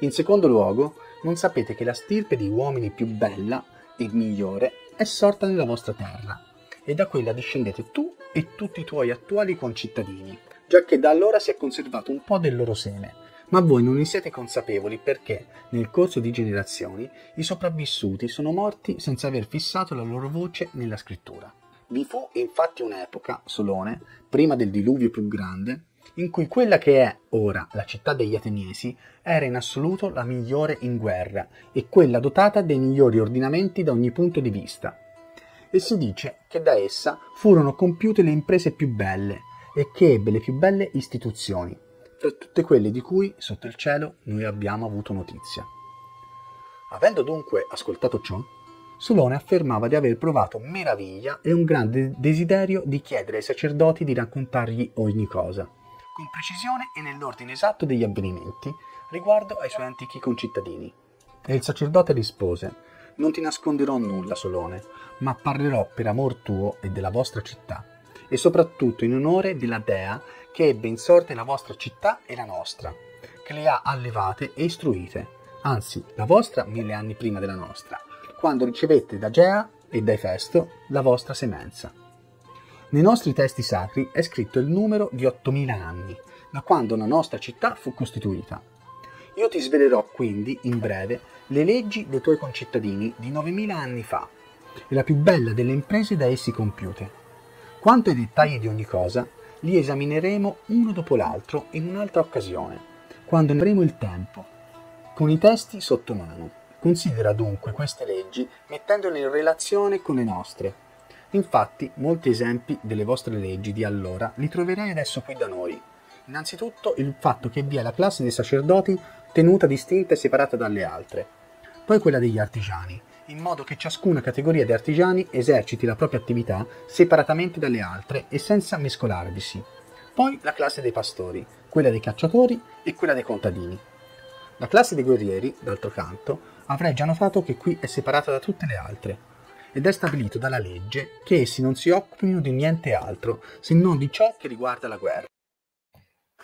In secondo luogo, non sapete che la stirpe di uomini più bella e migliore è sorta nella vostra terra, e da quella discendete tu e tutti i tuoi attuali concittadini, già che da allora si è conservato un po' del loro seme, ma voi non ne siete consapevoli perché nel corso di generazioni i sopravvissuti sono morti senza aver fissato la loro voce nella scrittura. Vi fu infatti un'epoca, Solone, prima del diluvio più grande, in cui quella che è ora la città degli Ateniesi era in assoluto la migliore in guerra e quella dotata dei migliori ordinamenti da ogni punto di vista. E si dice che da essa furono compiute le imprese più belle e che ebbe le più belle istituzioni per tutte quelle di cui sotto il cielo noi abbiamo avuto notizia. Avendo dunque ascoltato ciò, Solone affermava di aver provato meraviglia e un grande desiderio di chiedere ai sacerdoti di raccontargli ogni cosa, con precisione e nell'ordine esatto degli avvenimenti riguardo ai suoi antichi concittadini. E il sacerdote rispose: Non ti nasconderò nulla, Solone, ma parlerò per amor tuo e della vostra città, e soprattutto in onore della dea che ebbe in sorte la vostra città e la nostra, che le ha allevate e istruite, anzi la vostra mille anni prima della nostra, quando ricevette da Gea e da Efesto la vostra semenza. Nei nostri testi sacri è scritto il numero di 8000 anni, da quando la nostra città fu costituita. Io ti svelerò quindi, in breve, le leggi dei tuoi concittadini di 9000 anni fa, e la più bella delle imprese da essi compiute. Quanto ai dettagli di ogni cosa, li esamineremo uno dopo l'altro in un'altra occasione, quando ne avremo il tempo, con i testi sotto mano. Considera dunque queste leggi mettendole in relazione con le nostre. Infatti, molti esempi delle vostre leggi di allora li troverai adesso qui da noi. Innanzitutto il fatto che vi è la classe dei sacerdoti tenuta distinta e separata dalle altre, poi quella degli artigiani, in modo che ciascuna categoria di artigiani eserciti la propria attività separatamente dalle altre e senza mescolarvisi. Poi la classe dei pastori, quella dei cacciatori e quella dei contadini. La classe dei guerrieri, d'altro canto, avrei già notato che qui è separata da tutte le altre, ed è stabilito dalla legge che essi non si occupino di niente altro se non di ciò che riguarda la guerra.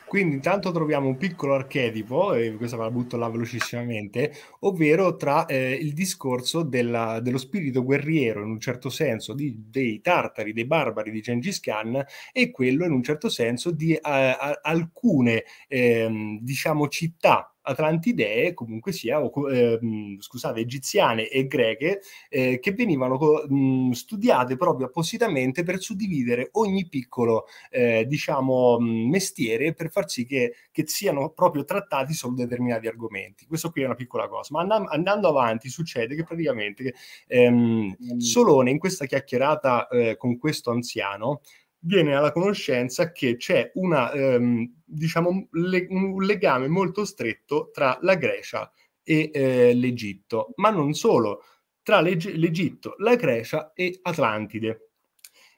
Quindi intanto troviamo un piccolo archetipo, e questa ve la butto là velocissimamente, ovvero tra eh, il discorso della, dello spirito guerriero in un certo senso di, dei tartari, dei barbari di Gengis Khan e quello in un certo senso di a, eh, a, alcune eh, diciamo città atlantidee, comunque sia, o, eh, scusate, egiziane e greche, eh, che venivano mh, mm, studiate proprio appositamente per suddividere ogni piccolo, eh, diciamo, mm, mestiere per far sì che, che, siano proprio trattati solo determinati argomenti. Questo qui è una piccola cosa, ma andam- andando avanti succede che praticamente ehm, ehm. Solone in questa chiacchierata eh, con questo anziano viene alla conoscenza che c'è una, ehm, diciamo, le- un legame molto stretto tra la Grecia e eh, l'Egitto, ma non solo, tra l'Eg- l'Egitto, la Grecia e Atlantide.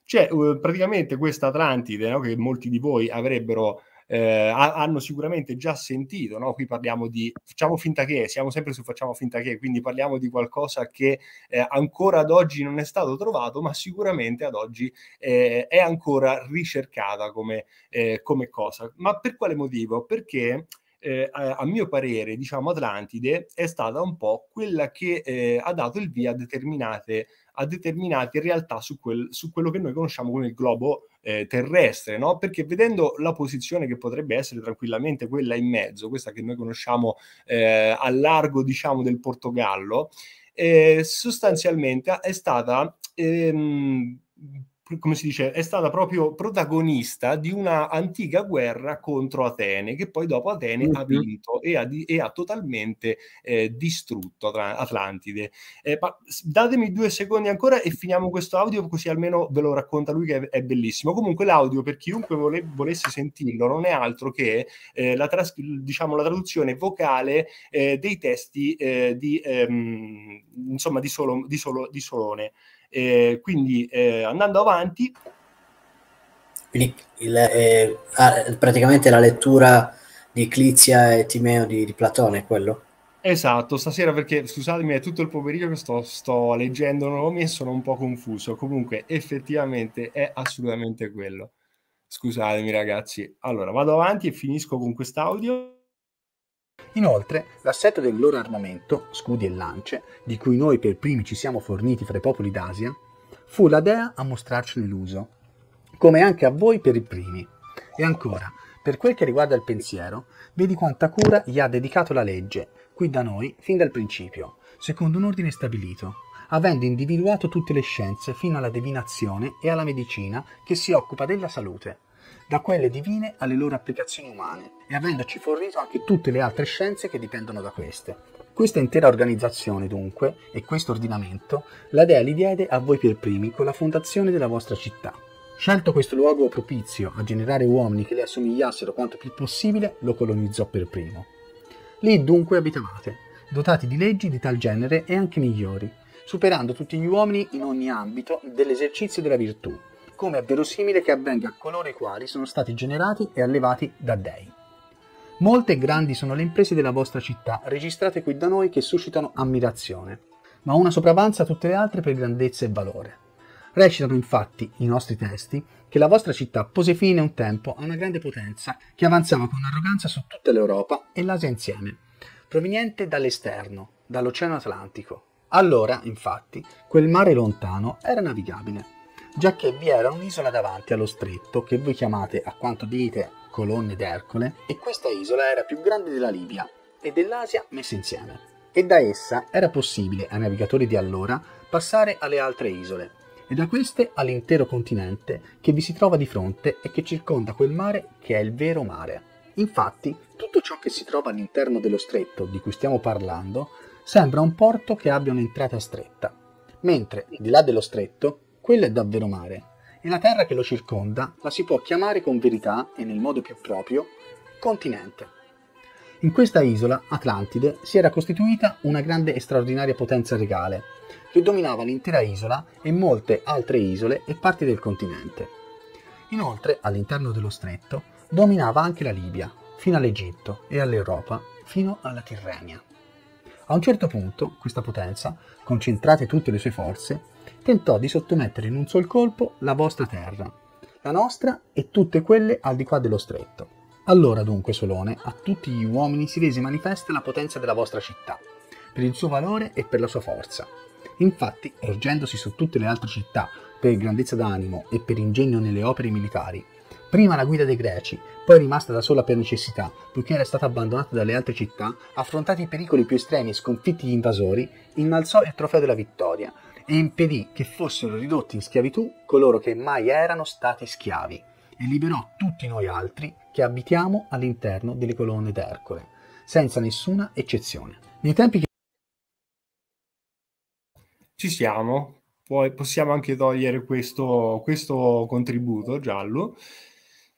C'è eh, praticamente questa Atlantide no, che molti di voi avrebbero eh, hanno sicuramente già sentito, no? qui parliamo di facciamo finta che, siamo sempre su facciamo finta che, quindi parliamo di qualcosa che eh, ancora ad oggi non è stato trovato, ma sicuramente ad oggi eh, è ancora ricercata come, eh, come cosa. Ma per quale motivo? Perché... Eh, a, a, mio parere, diciamo, Atlantide è stata un po' quella che eh, ha dato il via a determinate, a determinate realtà su, quel, su, quello che noi conosciamo come il globo eh, terrestre, no? perché vedendo la posizione che potrebbe essere tranquillamente quella in mezzo, questa che noi conosciamo eh, a largo diciamo, del Portogallo, eh, sostanzialmente è stata ehm, come si dice, è stata proprio protagonista di una antica guerra contro Atene, che poi dopo Atene mm-hmm. ha vinto e ha, di, e ha totalmente eh, distrutto Atlantide. Eh, pa- datemi due secondi ancora e finiamo questo audio, così almeno ve lo racconta lui che è, è bellissimo. Comunque l'audio, per chiunque vole- volesse sentirlo, non è altro che eh, la, tras- diciamo, la, traduzione vocale eh, dei testi eh, di, ehm, insomma, di, Solon- di, Sol- di Solone. Eh, quindi eh, andando avanti. Quindi il, eh, ah, praticamente la lettura di Clizia e Timeo di, di Platone è quello? Esatto, stasera perché scusatemi, è tutto il pomeriggio che sto, sto leggendo nomi e sono un po' confuso. Comunque, effettivamente è assolutamente quello. Scusatemi, ragazzi. Allora, vado avanti e finisco con quest'audio. Inoltre, l'assetto del loro armamento, scudi e lance, di cui noi per primi ci siamo forniti fra i popoli d'Asia, fu la dea a mostrarcene l'uso, come anche a voi per i primi. E ancora, per quel che riguarda il pensiero, vedi quanta cura gli ha dedicato la legge, qui da noi, fin dal principio, secondo un ordine stabilito, avendo individuato tutte le scienze fino alla divinazione e alla medicina che si occupa della salute da quelle divine alle loro applicazioni umane e avendoci fornito anche tutte le altre scienze che dipendono da queste. Questa intera organizzazione, dunque, e questo ordinamento, la Dea li diede a voi per primi con la fondazione della vostra città. Scelto questo luogo propizio a generare uomini che le assomigliassero quanto più possibile, lo colonizzò per primo. Lì dunque abitavate, dotati di leggi di tal genere e anche migliori, superando tutti gli uomini in ogni ambito dell'esercizio della virtù, come è verosimile che avvenga a coloro i quali sono stati generati e allevati da dei. Molte e grandi sono le imprese della vostra città, registrate qui da noi, che suscitano ammirazione, ma una sopravanza a tutte le altre per grandezza e valore. Recitano infatti i nostri testi che la vostra città pose fine un tempo a una grande potenza che avanzava con arroganza su tutta l'Europa e l'Asia insieme, proveniente dall'esterno, dall'Oceano Atlantico. Allora, infatti, quel mare lontano era navigabile già che vi era un'isola davanti allo stretto che voi chiamate, a quanto dite, colonne d'Ercole, e questa isola era più grande della Libia e dell'Asia messe insieme, e da essa era possibile ai navigatori di allora passare alle altre isole, e da queste all'intero continente che vi si trova di fronte e che circonda quel mare che è il vero mare. Infatti, tutto ciò che si trova all'interno dello stretto di cui stiamo parlando sembra un porto che abbia un'entrata stretta, mentre di là dello stretto quello è davvero mare. E la terra che lo circonda la si può chiamare con verità e nel modo più proprio continente. In questa isola, Atlantide, si era costituita una grande e straordinaria potenza regale, che dominava l'intera isola e molte altre isole e parti del continente. Inoltre, all'interno dello stretto, dominava anche la Libia, fino all'Egitto e all'Europa, fino alla Tirrenia. A un certo punto, questa potenza, concentrate tutte le sue forze, tentò di sottomettere in un sol colpo la vostra terra, la nostra e tutte quelle al di qua dello stretto. Allora dunque, Solone, a tutti gli uomini si rese manifesta la potenza della vostra città, per il suo valore e per la sua forza. Infatti, ergendosi su tutte le altre città, per grandezza d'animo e per ingegno nelle opere militari, prima la guida dei Greci, poi rimasta da sola per necessità, poiché era stata abbandonata dalle altre città, affrontati i pericoli più estremi e sconfitti gli invasori, innalzò il trofeo della vittoria, e impedì che fossero ridotti in schiavitù coloro che mai erano stati schiavi e liberò tutti noi altri che abitiamo all'interno delle colonne d'Ercole, senza nessuna eccezione. Nei tempi che... Ci siamo, poi possiamo anche togliere questo, questo contributo giallo.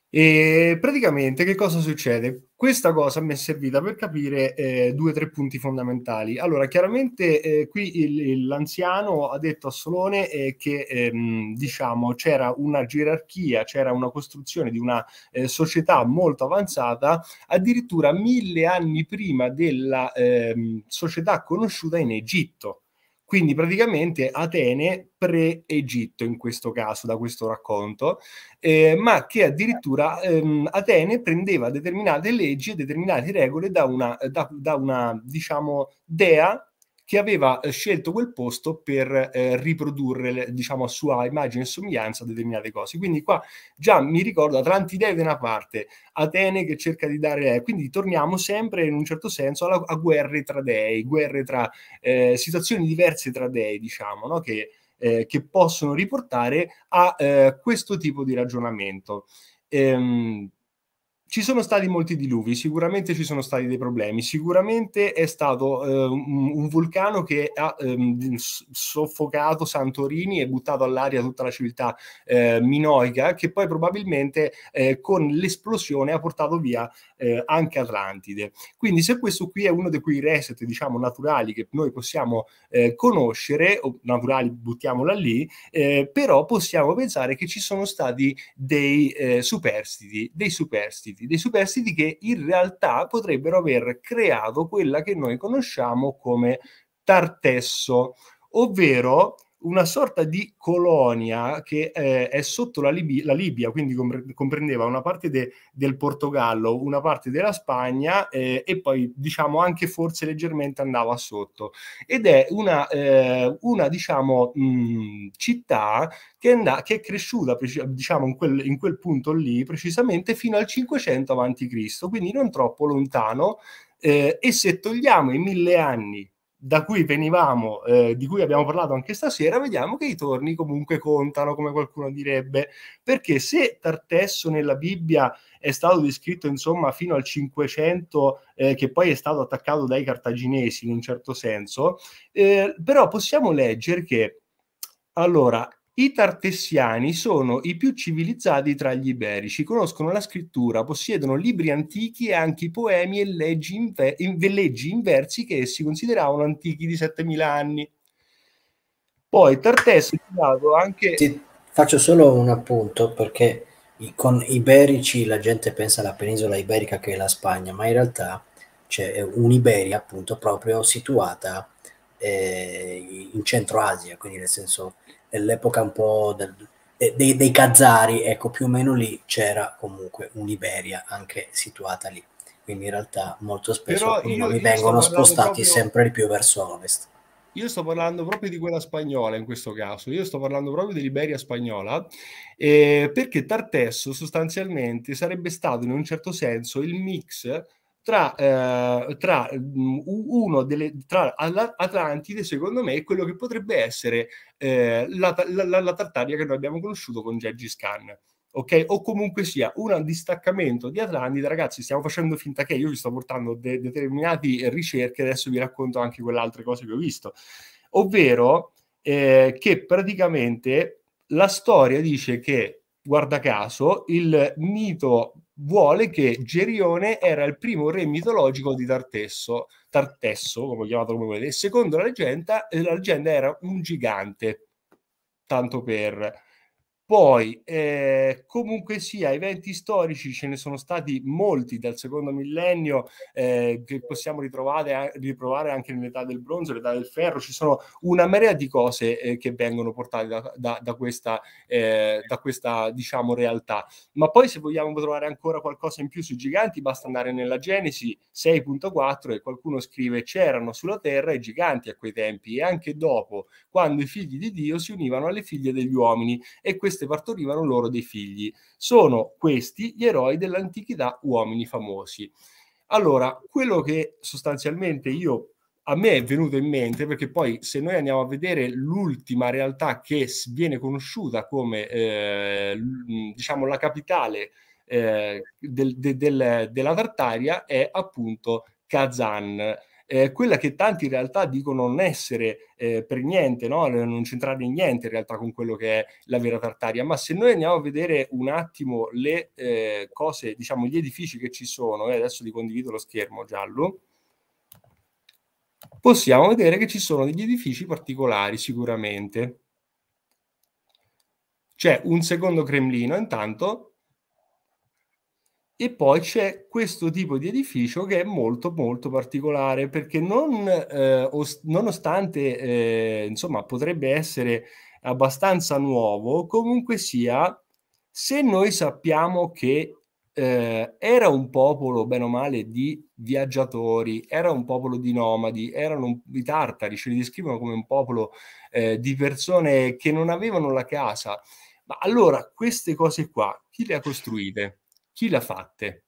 E praticamente che cosa succede? Questa cosa mi è servita per capire eh, due o tre punti fondamentali. Allora, chiaramente eh, qui il, il, l'anziano ha detto a Solone eh, che ehm, diciamo, c'era una gerarchia, c'era una costruzione di una eh, società molto avanzata, addirittura mille anni prima della ehm, società conosciuta in Egitto. Quindi praticamente Atene pre-Egitto in questo caso, da questo racconto, eh, ma che addirittura ehm, Atene prendeva determinate leggi e determinate regole da una, da, da una diciamo, dea che aveva eh, scelto quel posto per eh, riprodurre, diciamo, a sua immagine e somiglianza determinate cose. Quindi qua già mi ricordo Atlantidei da una parte, Atene che cerca di dare... Quindi torniamo sempre, in un certo senso, alla, a guerre tra dei, guerre tra eh, situazioni diverse tra dei, diciamo, no? che, eh, che, possono riportare a eh, questo tipo di ragionamento. Ehm, ci sono stati molti diluvi, sicuramente ci sono stati dei problemi, sicuramente è stato eh, un, vulcano che ha ehm, soffocato Santorini e buttato all'aria tutta la civiltà eh, minoica, che poi probabilmente eh, con l'esplosione ha portato via eh, anche Atlantide. Quindi se questo qui è uno di quei reset, diciamo, naturali che noi possiamo eh, conoscere, o naturali buttiamola lì, eh, però possiamo pensare che ci sono stati dei superstiti, dei superstiti superstiti, dei superstiti che in realtà potrebbero aver creato quella che noi conosciamo come tartesso, ovvero una sorta di colonia che eh, è sotto la, Lib- la Libia, quindi compre- comprendeva una parte de- del Portogallo, una parte della Spagna eh, e poi diciamo anche forse leggermente andava sotto. Ed è una, eh, una diciamo, mh, città che, and- che, è cresciuta diciamo, in quel, in quel punto lì precisamente fino al 500 a.C., quindi non troppo lontano. Eh, e se togliamo i mille anni da cui venivamo, eh, di cui abbiamo parlato anche stasera, vediamo che i torni comunque contano, come qualcuno direbbe, perché se Tartesso nella Bibbia è stato descritto insomma fino al 500, eh, che poi è stato attaccato dai cartaginesi in un certo senso, eh, però possiamo leggere che allora i tartessiani sono i più civilizzati tra gli iberici, conoscono la scrittura, possiedono libri antichi e anche poemi e leggi in, ve- in, leggi in versi che essi consideravano antichi di 7000 anni. Poi Tartessi è stato anche... Ti faccio solo un appunto perché con iberici la gente pensa alla penisola iberica che è la Spagna, ma in realtà c'è un'Iberia appunto proprio situata eh, in Centro Asia, quindi nel senso è l'epoca un po' del, dei, dei Kazari, ecco, più o meno lì c'era comunque un'Iberia anche situata lì. Quindi in realtà molto spesso i nomi vengono spostati proprio... sempre di più verso ovest. Io sto parlando proprio di quella spagnola in questo caso, io sto parlando proprio dell'Iberia spagnola, eh, perché Tartesso sostanzialmente sarebbe stato in un certo senso il mix tra, eh, tra, mm, uno delle, tra Atlantide, secondo me, e quello che potrebbe essere eh, la, la, la, la, Tartaria che noi abbiamo conosciuto con Gengis Khan. Ok, O comunque sia un distaccamento di Atlantide, ragazzi. Stiamo facendo finta che io vi sto portando de- determinate ricerche, adesso vi racconto anche quelle altre cose che ho visto. Ovvero eh, che praticamente la storia dice che guarda caso, il mito vuole che Gerione era il primo re mitologico di Tartesso, Tartesso come chiamato come volete, secondo la leggenda, la leggenda era un gigante, tanto per... Poi, eh, comunque sia, eventi storici ce ne sono stati molti dal secondo millennio eh, che possiamo ritrovare, ritrovare anche nell'età del bronzo, l'età del ferro, ci sono una marea di cose eh, che vengono portate da, da, da, questa, eh, da, questa, diciamo, realtà. Ma poi se vogliamo trovare ancora qualcosa in più sui giganti, basta andare nella Genesi 6.4 e qualcuno scrive c'erano sulla terra i giganti a quei tempi e anche dopo, quando i figli di Dio si univano alle figlie degli uomini e questo queste partorivano loro dei figli. Sono questi gli eroi dell'antichità uomini famosi. Allora, quello che sostanzialmente io a me è venuto in mente, perché poi se noi andiamo a vedere l'ultima realtà che viene conosciuta come eh, mm, diciamo la capitale eh, del, de, del, della Tartaria è appunto Kazan eh, quella che tanti in realtà dicono non essere eh, per niente, no? Eh, non c'entrare niente in realtà con quello che è la vera Tartaria, ma se noi andiamo a vedere un attimo le eh, cose, diciamo gli edifici che ci sono, e eh, adesso li condivido lo schermo giallo, possiamo vedere che ci sono degli edifici particolari sicuramente. C'è un secondo Cremlino intanto e poi c'è questo tipo di edificio che è molto molto particolare perché non, eh, os- nonostante eh, insomma potrebbe essere abbastanza nuovo, comunque sia, se noi sappiamo che eh, era un popolo, bene o male, di viaggiatori, era un popolo di nomadi, erano i tartari, ce li descrivono come un popolo eh, di persone che non avevano la casa. Ma allora, queste cose qua, chi le ha costruite? chi le ha fatte?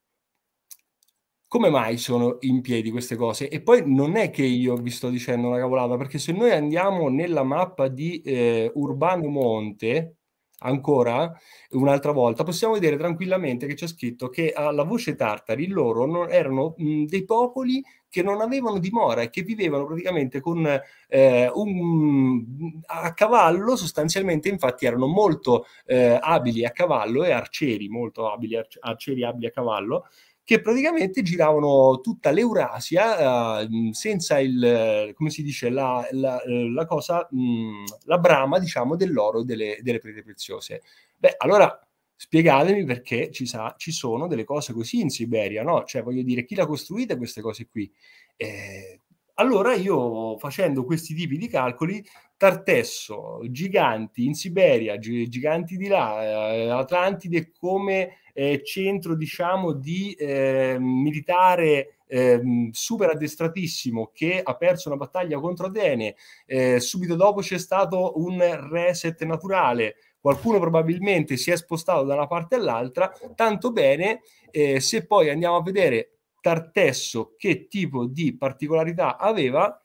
Come mai sono in piedi queste cose? E poi non è che io vi sto dicendo una cavolata, perché se noi andiamo nella mappa di eh, Urbano Monte, ancora un'altra volta, possiamo vedere tranquillamente che c'è scritto che alla ah, voce tartari loro non, erano mh, dei popoli che non avevano dimora e che vivevano praticamente con, eh, un, a cavallo, sostanzialmente infatti erano molto eh, abili a cavallo e arcieri, molto abili, arcieri abili a cavallo, che praticamente giravano tutta l'Eurasia uh, senza il, eh, come si dice, la, la, eh, la cosa, mh, la brama, diciamo, dell'oro e delle, delle pietre preziose. Beh, allora spiegatemi perché ci, sa, ci, sono delle cose così in Siberia, no? Cioè, voglio dire, chi le ha costruite queste cose qui? Eh, allora io facendo questi tipi di calcoli tartesso giganti in Siberia, giganti di là, Atlantide come eh, centro diciamo, di eh, militare eh, super addestratissimo che ha perso una battaglia contro Atene, eh, subito dopo c'è stato un reset naturale, qualcuno probabilmente si è spostato da una parte all'altra, tanto bene eh, se poi andiamo a vedere Tartesso che tipo di particolarità aveva,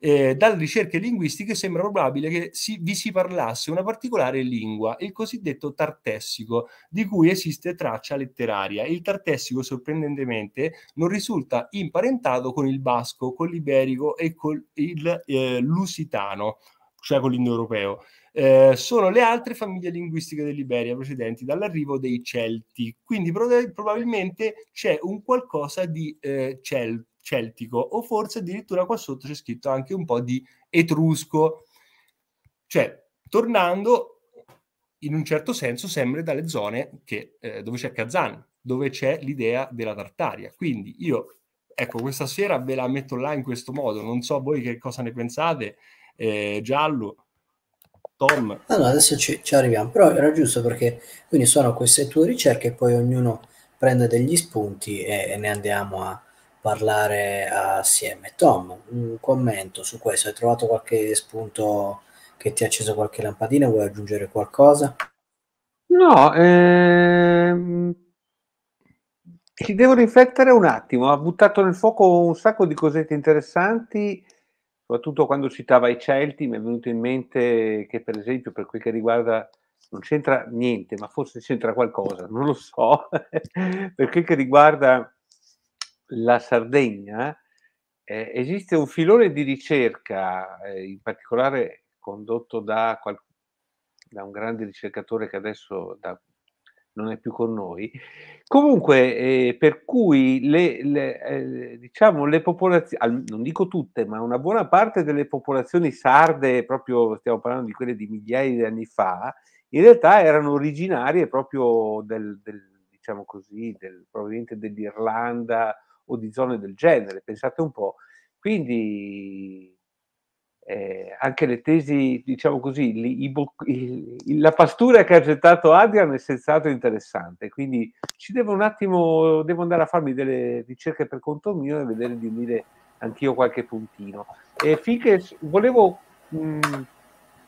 eh, dalle ricerche linguistiche sembra probabile che si, vi si parlasse una particolare lingua, il cosiddetto tartessico, di cui esiste traccia letteraria. Il tartessico, sorprendentemente, non risulta imparentato con il basco, con l'iberico e con il eh, lusitano, cioè con l'indoeuropeo. Eh, sono le altre famiglie linguistiche dell'Iberia precedenti dall'arrivo dei Celti, quindi pro- probabilmente c'è un qualcosa di eh, celt- celtico o forse addirittura qua sotto c'è scritto anche un po' di etrusco. Cioè, tornando in un certo senso sempre dalle zone che, eh, dove c'è Kazan, dove c'è l'idea della Tartaria. Quindi io, ecco, questa sera ve la metto là in questo modo, non so voi che cosa ne pensate, eh, Giallo, Tom. Allora, adesso ci, ci, arriviamo, però era giusto perché quindi sono queste tue ricerche poi ognuno prende degli spunti e, e ne andiamo a, parlare assieme. Tom, un commento su questo, hai trovato qualche spunto che ti ha acceso qualche lampadina, vuoi aggiungere qualcosa? No, ehm... ci devo riflettere un attimo, ha buttato nel fuoco un sacco di cosette interessanti, soprattutto quando citava i Celti, mi è venuto in mente che per esempio per quel che riguarda non c'entra niente, ma forse c'entra qualcosa, non lo so, per quel che riguarda la Sardegna eh, esiste un filone di ricerca, eh, in particolare condotto da, qual- da, un grande ricercatore che adesso da, non è più con noi, comunque eh, per cui le, le eh, diciamo, le popolazioni, non dico tutte, ma una buona parte delle popolazioni sarde, proprio stiamo parlando di quelle di migliaia di anni fa, in realtà erano originarie proprio del, del diciamo così, del, proveniente dell'Irlanda, o di zone del genere, pensate un po'. Quindi eh, anche le tesi, diciamo così, li, i, i, la pastura che ha gettato Adrian è senz'altro interessante, quindi ci devo un attimo, devo andare a farmi delle ricerche per conto mio e vedere di unire anch'io qualche puntino. E eh, finché volevo, mh, mm,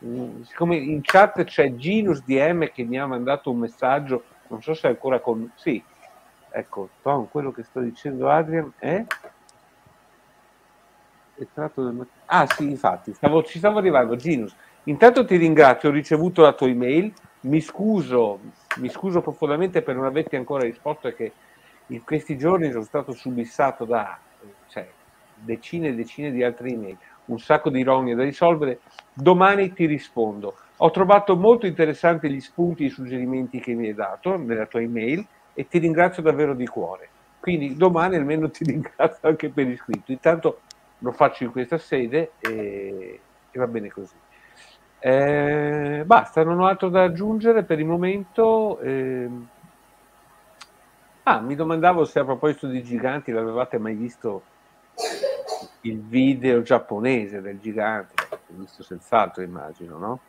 mh, mm, siccome in chat c'è Ginus DM che mi ha mandato un messaggio, non so se è ancora con... Sì, Ecco, Tom, quello che sto dicendo Adrian è... è tratto del... Ah sì, infatti, stavo, ci stavo arrivando, Ginus. Intanto ti ringrazio, ho ricevuto la tua email, mi scuso, mi scuso profondamente per non averti ancora risposto e che in questi giorni sono stato subissato da cioè, decine e decine di altri email, un sacco di ironie da risolvere, domani ti rispondo. Ho trovato molto interessanti gli spunti e i suggerimenti che mi hai dato nella tua email e ti ringrazio davvero di cuore. Quindi domani almeno ti ringrazio anche per iscritto. Intanto lo faccio in questa sede e, e va bene così. Eh, basta, non ho altro da aggiungere per il momento. Eh. Ah, mi domandavo se a proposito di giganti l'avevate mai visto il video giapponese del gigante, l'ho visto senz'altro immagino, no?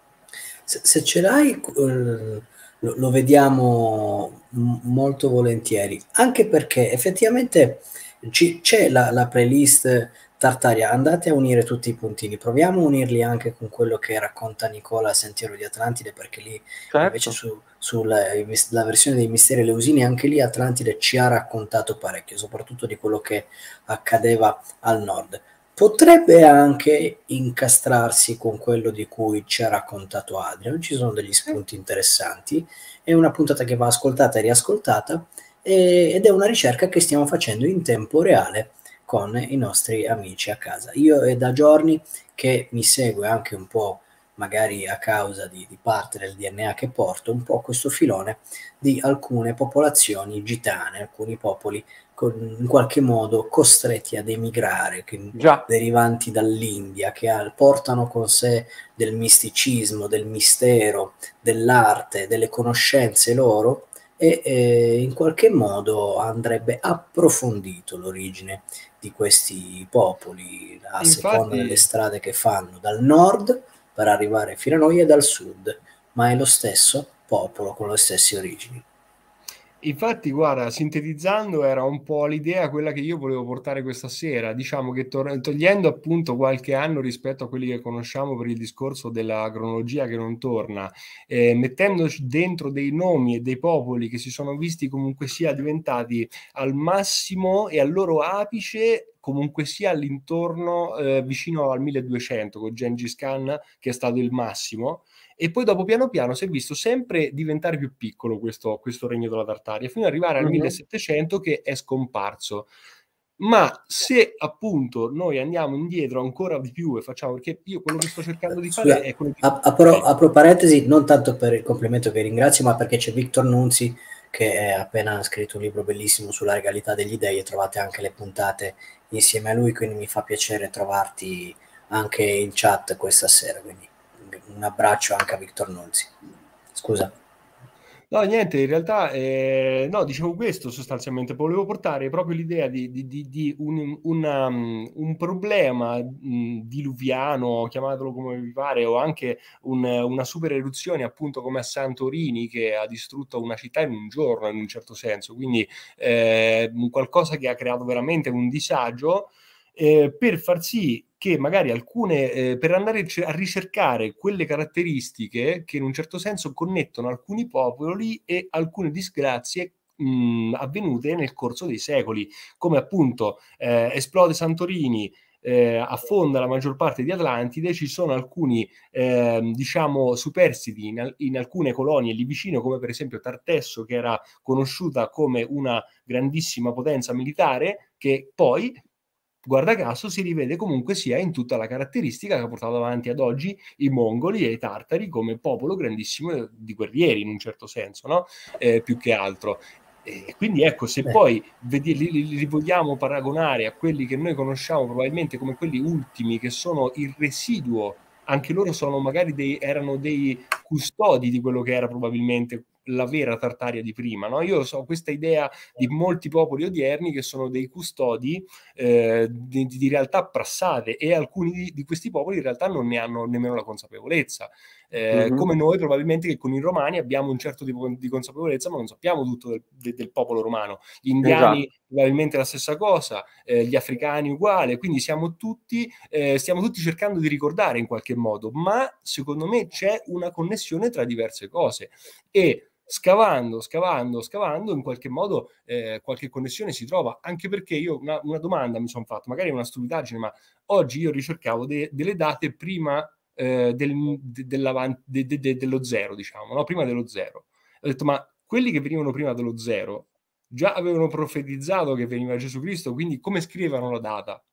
Se, se ce l'hai, eh, lo, lo vediamo molto volentieri, anche perché effettivamente c'è la, la, playlist Tartaria, andate a unire tutti i puntini, proviamo a unirli anche con quello che racconta Nicola Sentiero di Atlantide, perché lì certo. invece su, sulla versione dei misteri Leusini, anche lì Atlantide ci ha raccontato parecchio, soprattutto di quello che accadeva al nord potrebbe anche incastrarsi con quello di cui ci ha raccontato Adrian. Ci sono degli spunti interessanti, è una puntata che va ascoltata e riascoltata e, ed è una ricerca che stiamo facendo in tempo reale con i nostri amici a casa. Io è da giorni che mi segue anche un po' magari a causa di, di, parte del DNA che porto, un po' questo filone di alcune popolazioni gitane, alcuni popoli con, in qualche modo costretti ad emigrare, che, derivanti dall'India, che al, portano con sé del misticismo, del mistero, dell'arte, delle conoscenze loro e eh, in qualche modo andrebbe approfondito l'origine di questi popoli a Infatti... seconda delle strade che fanno dal nord per arrivare fino a noi e dal sud, ma è lo stesso popolo con le stesse origini. Infatti, guarda, sintetizzando era un po' l'idea quella che io volevo portare questa sera, diciamo che togliendo appunto qualche anno rispetto a quelli che conosciamo per il discorso della cronologia che non torna, eh, mettendoci dentro dei nomi e dei popoli che si sono visti comunque sia diventati al massimo e al loro apice comunque sia all'intorno eh, vicino al 1200 con Gengis Khan che è stato il massimo e poi dopo piano piano si è visto sempre diventare più piccolo questo, questo regno della Tartaria, fino ad arrivare al mm-hmm. 1700 che è scomparso. Ma se appunto noi andiamo indietro ancora di più e facciamo, perché io quello che sto cercando di Scusa, fare è quello che... Apro, apro parentesi, non tanto per il complimento che ringrazio, ma perché c'è Victor Nunzi che ha appena scritto un libro bellissimo sulla regalità degli dei e trovate anche le puntate insieme a lui, quindi mi fa piacere trovarti anche in chat questa sera. Quindi un abbraccio anche a Victor Nunzi. Scusa. No, niente, in realtà, eh, no, dicevo questo sostanzialmente, volevo portare proprio l'idea di, di, di, di un, una, um, un, problema mh, mm, diluviano, chiamatelo come vi pare, o anche un, una super eruzione appunto come a Santorini che ha distrutto una città in un giorno in un certo senso, quindi eh, qualcosa che ha creato veramente un disagio eh, per far sì che magari alcune, eh, per andare a ricercare quelle caratteristiche che in un certo senso connettono alcuni popoli e alcune disgrazie mh, avvenute nel corso dei secoli, come appunto eh, esplode Santorini, eh, affonda la maggior parte di Atlantide, ci sono alcuni, eh, diciamo, superstiti in, al- in, alcune colonie lì vicino, come per esempio Tartesso, che era conosciuta come una grandissima potenza militare, che poi guarda caso, si rivede comunque sia in tutta la caratteristica che ha portato avanti ad oggi i mongoli e i tartari come popolo grandissimo di guerrieri, in un certo senso, no? eh, più che altro. E quindi ecco, se poi vedi, li, li, vogliamo paragonare a quelli che noi conosciamo probabilmente come quelli ultimi, che sono il residuo, anche loro sono magari dei, erano dei custodi di quello che era probabilmente la vera Tartaria di prima. No? Io ho questa idea di molti popoli odierni che sono dei custodi eh, di, di, realtà prassate e alcuni di, di, questi popoli in realtà non ne hanno nemmeno la consapevolezza. Eh, mm-hmm. Come noi probabilmente che con i romani abbiamo un certo tipo di consapevolezza ma non sappiamo tutto del, del, del popolo romano. Gli indiani esatto. probabilmente la stessa cosa, eh, gli africani uguale, quindi siamo tutti, eh, stiamo tutti cercando di ricordare in qualche modo, ma secondo me c'è una connessione tra diverse cose. E scavando, scavando, scavando, in qualche modo eh, qualche connessione si trova, anche perché io una, una domanda mi sono fatta, magari una stupidaggine, ma oggi io ricercavo de, delle date prima eh, del, de, de, dello zero, diciamo, no? prima dello zero. Ho detto, ma quelli che venivano prima dello zero già avevano profetizzato che veniva Gesù Cristo, quindi come scrivevano la data?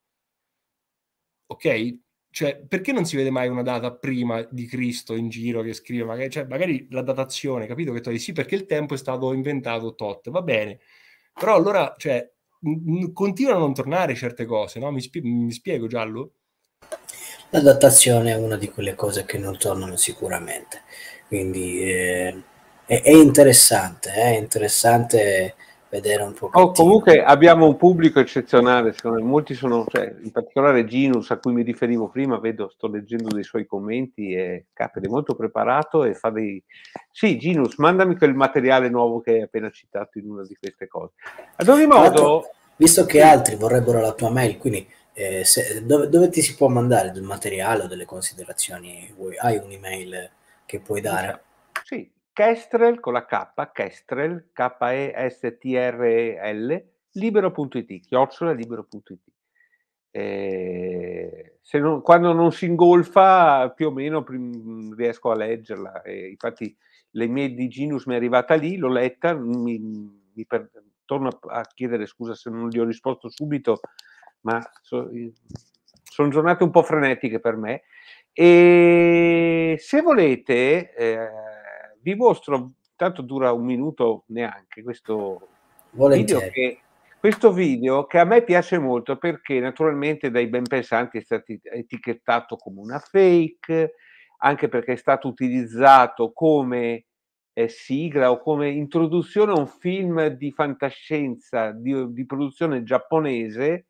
Ok? cioè, perché non si vede mai una data prima di Cristo in giro che scrive, magari, cioè, magari la datazione, capito? Che tu hai? sì, perché il tempo è stato inventato tot, va bene, però allora, cioè, n- continuano a non tornare certe cose, no? Mi, spie- mi spiego, Giallo? La datazione è una di quelle cose che non tornano sicuramente, quindi eh, è, è, interessante, eh, è interessante vedere un po'. Oh, comunque abbiamo un pubblico eccezionale, secondo me. Molti sono, cioè, in particolare Ginus, a cui mi riferivo prima, vedo, sto leggendo dei suoi commenti e Capri è molto preparato e fa dei... Sì, Ginus, mandami quel materiale nuovo che hai appena citato in una di queste cose. Ad ogni modo... Visto che altri vorrebbero la tua mail, quindi eh, se, dove, dove, ti si può mandare del materiale o delle considerazioni? Hai un'email che puoi dare? Kestrel con la K, Kestrel, K-E-S-T-R-E-L, libero.it, chiocciola libero.it. Eh, non, quando non si ingolfa più o meno prim, riesco a leggerla eh, infatti l'email di Genius mi è arrivata lì l'ho letta mi, mi per, torno a, a chiedere scusa se non gli ho risposto subito ma so, sono giornate un po' frenetiche per me e se volete eh, vi mostro, tanto dura un minuto neanche, questo video che questo video che a me piace molto perché naturalmente dai ben pensanti è stato etichettato come una fake, anche perché è stato utilizzato come eh, sigla o come introduzione a un film di fantascienza di, di produzione giapponese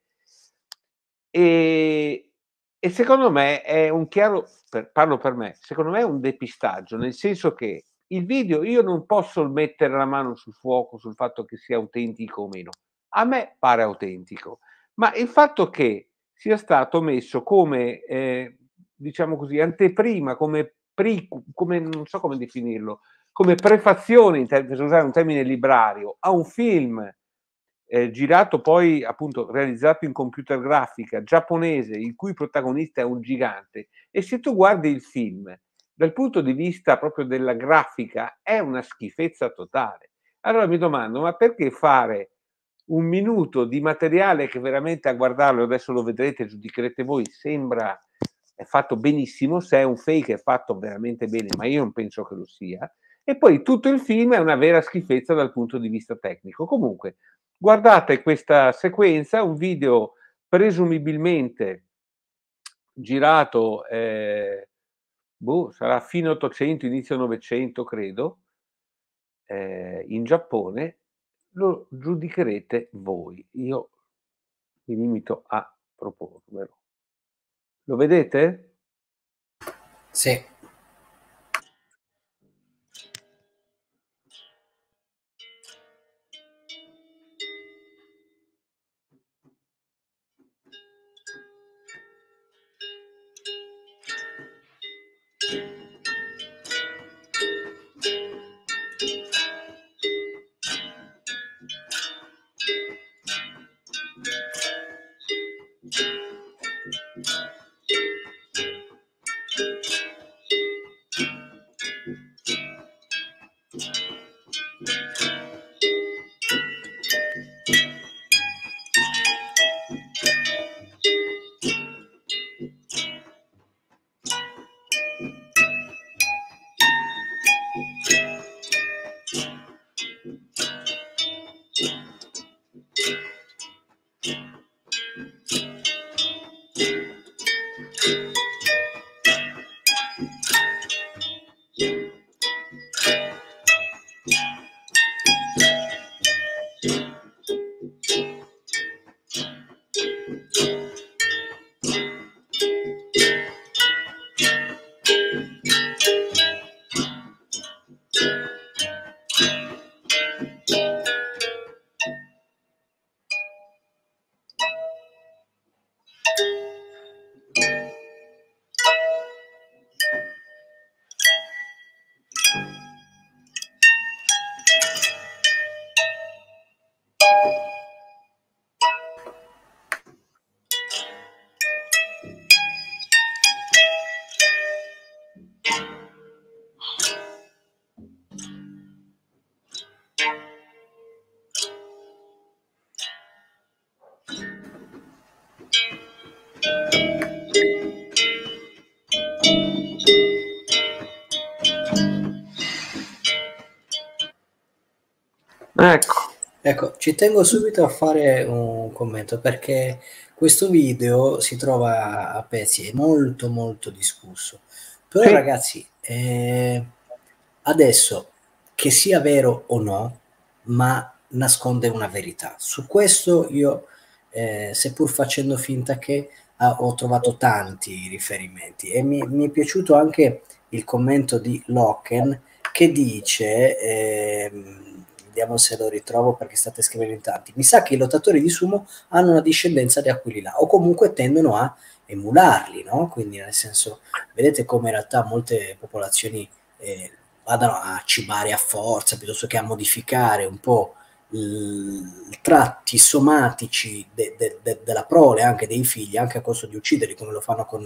e, e, secondo me è un chiaro, per, parlo per me, secondo me è un depistaggio, nel senso che il video io non posso mettere la mano sul fuoco sul fatto che sia autentico o meno. A me pare autentico, ma il fatto che sia stato messo come, eh, diciamo così, anteprima, come, pre, come, non so come definirlo, come prefazione, per usare un termine librario, a un film eh, girato poi, appunto, realizzato in computer grafica giapponese, il cui protagonista è un gigante. E se tu guardi il film, dal punto di vista proprio della grafica è una schifezza totale. Allora mi domando, ma perché fare un minuto di materiale che veramente a guardarlo, adesso lo vedrete, giudicherete voi, sembra è fatto benissimo, se è un fake è fatto veramente bene, ma io non penso che lo sia. E poi tutto il film è una vera schifezza dal punto di vista tecnico. Comunque, guardate questa sequenza, un video presumibilmente girato eh, boh, sarà fine 800, inizio 900 credo, eh, in Giappone, lo giudicherete voi. Io mi limito a proporvelo. Lo vedete? Sì. tengo subito a fare un commento perché questo video si trova a pezzi, è molto molto discusso. Però sì. ragazzi, eh, adesso che sia vero o no, ma nasconde una verità. Su questo io, eh, seppur facendo finta che, ah, ho trovato tanti riferimenti e mi, mi, è piaciuto anche il commento di Loken che dice... Eh, vediamo se lo ritrovo perché state scrivendo in tanti. Mi sa che i lottatori di sumo hanno una discendenza di Aquilina o comunque tendono a emularli, no? Quindi nel senso, vedete come in realtà molte popolazioni eh, vadano a cibare a forza piuttosto che a modificare un po' tratti somatici de, de, de, della prole, anche dei figli, anche a costo di ucciderli, come lo fanno con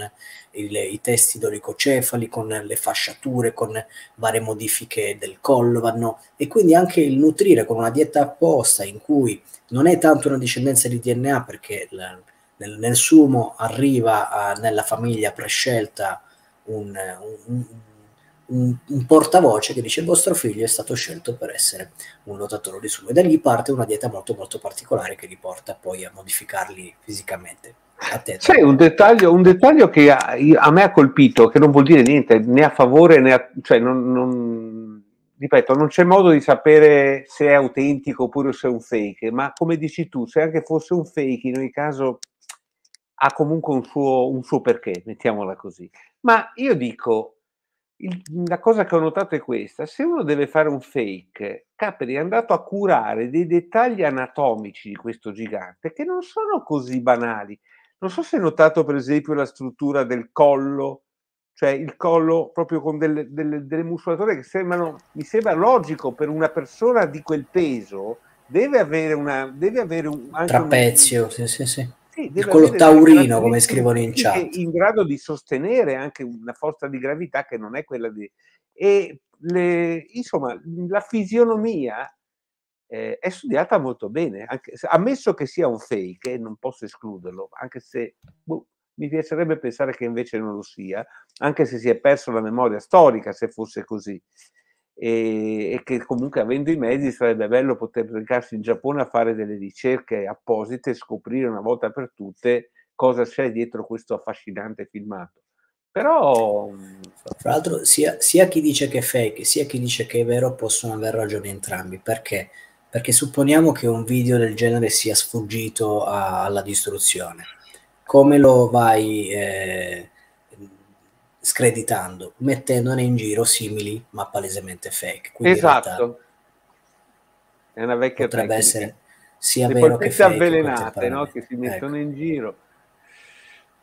il, i testi doricocefali, con le fasciature, con varie modifiche del collo, vanno, e quindi anche il nutrire con una dieta apposta in cui non è tanto una discendenza di DNA perché la, nel, nel, sumo arriva a, nella famiglia prescelta un, un, un un, un, portavoce che dice il vostro figlio è stato scelto per essere un nuotatore di sumo e da lì parte una dieta molto molto particolare che li porta poi a modificarli fisicamente. C'è un dettaglio, un dettaglio che a, a, me ha colpito, che non vuol dire niente, né a favore né a... Cioè non, non, ripeto, non c'è modo di sapere se è autentico oppure se è un fake, ma come dici tu, se anche fosse un fake, in ogni caso ha comunque un suo, un suo perché, mettiamola così. Ma io dico, il, la cosa che ho notato è questa, se uno deve fare un fake, Capri è andato a curare dei dettagli anatomici di questo gigante che non sono così banali. Non so se hai notato per esempio la struttura del collo, cioè il collo proprio con delle, delle, delle muscolature che sembrano, mi sembra logico per una persona di quel peso, deve avere, una, deve avere un, anche trapezio, un, sì, sì, sì. Sì, il collo taurino, come scrivono in chat. In grado di sostenere anche una forza di gravità che non è quella di... E le, insomma, la fisionomia eh, è studiata molto bene, anche, ammesso che sia un fake, eh, non posso escluderlo, anche se boh, mi piacerebbe pensare che invece non lo sia, anche se si è perso la memoria storica se fosse così e, e, che comunque avendo i mezzi sarebbe bello poter recarsi in Giappone a fare delle ricerche apposite e scoprire una volta per tutte cosa c'è dietro questo affascinante filmato. Però... Tra l'altro sia, sia chi dice che è fake sia chi dice che è vero possono aver ragione entrambi, perché? Perché supponiamo che un video del genere sia sfuggito a, alla distruzione. Come lo vai... Eh screditando, mettendone in giro simili ma palesemente fake. Quindi esatto. È una vecchia potrebbe tecnica. essere sia Le vero che fake. avvelenate no? che si mettono ecco. in giro.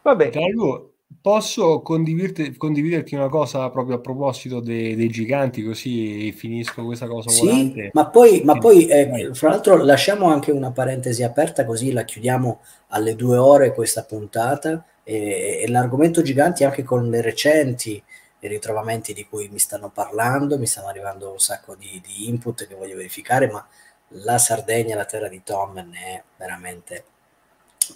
Vabbè. Calvo, posso condividerti una cosa proprio a proposito dei, dei giganti, così finisco questa cosa. Sì, volante. ma poi, ma poi eh, fra l'altro, lasciamo anche una parentesi aperta, così la chiudiamo alle due ore questa puntata e, e l'argomento giganti anche con le recenti ritrovamenti di cui mi stanno parlando, mi stanno arrivando un sacco di, di, input che voglio verificare, ma la Sardegna, la terra di Tom, ne è veramente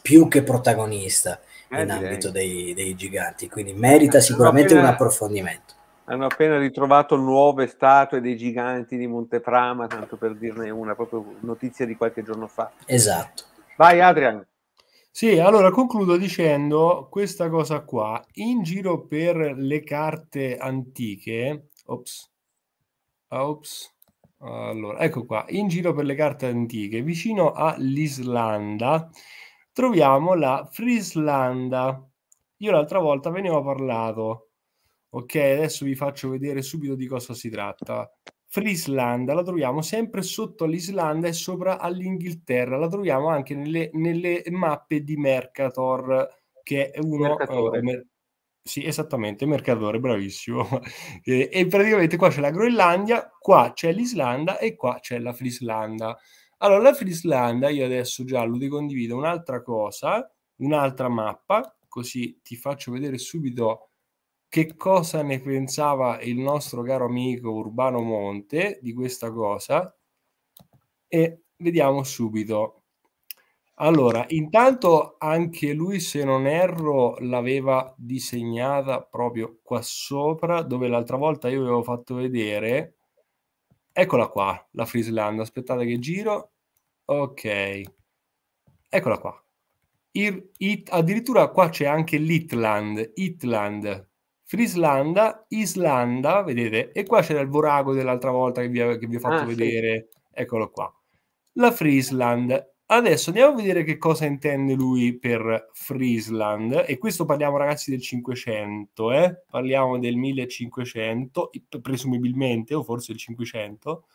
più che protagonista eh, in ambito dei, dei, giganti, quindi merita sicuramente un approfondimento. Hanno appena ritrovato nuove statue dei giganti di Monteframa, tanto per dirne una, proprio notizia di qualche giorno fa. Esatto. Vai Adrian. Sì, allora concludo dicendo questa cosa qua. In giro per le carte antiche, ops, ah, ops, allora, ecco qua, in giro per le carte antiche, vicino all'Islanda, troviamo la Frislanda. Io l'altra volta ve ne ho parlato. Ok, adesso vi faccio vedere subito di cosa si tratta. Frislanda la troviamo sempre sotto all'Islanda e sopra all'Inghilterra, la troviamo anche nelle, nelle mappe di Mercator, che è uno... Mercatore. Eh, sì, esattamente, Mercatore, bravissimo. e, e, praticamente qua c'è la Groenlandia, qua c'è l'Islanda e qua c'è la Frislanda. Allora, la Frislanda, io adesso giallo ti condivido un'altra cosa, un'altra mappa, così ti faccio vedere subito che cosa ne pensava il nostro caro amico Urbano Monte di questa cosa e vediamo subito. Allora, intanto anche lui, se non erro, l'aveva disegnata proprio qua sopra, dove l'altra volta io avevo fatto vedere. Eccola qua, la Friesland. Aspettate che giro. Ok. Eccola qua. Il, it, addirittura qua c'è anche l'Itland. Itland Frislanda, Islanda, vedete? E qua c'era il vorago dell'altra volta che vi, ho, che vi ho fatto ah, vedere. Sì. Eccolo qua. La Frisland. Adesso andiamo a vedere che cosa intende lui per Frisland. E questo parliamo, ragazzi, del 500, eh? Parliamo del 1500, presumibilmente, o forse il 500.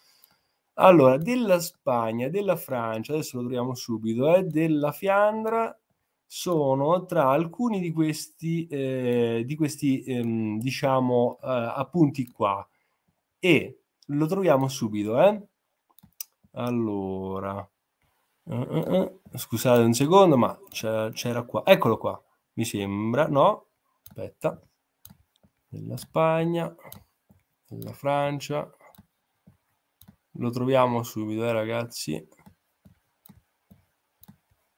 Allora, della Spagna, della Francia, adesso lo troviamo subito, eh? Della Fiandra, sono tra alcuni di questi, eh, di questi ehm, diciamo, eh, appunti qua. E lo troviamo subito, eh? Allora, uh, uh, uh. scusate un secondo, ma c'era qua. Eccolo qua, mi sembra, no? Aspetta. Della Spagna, della Francia. Lo troviamo subito, eh, ragazzi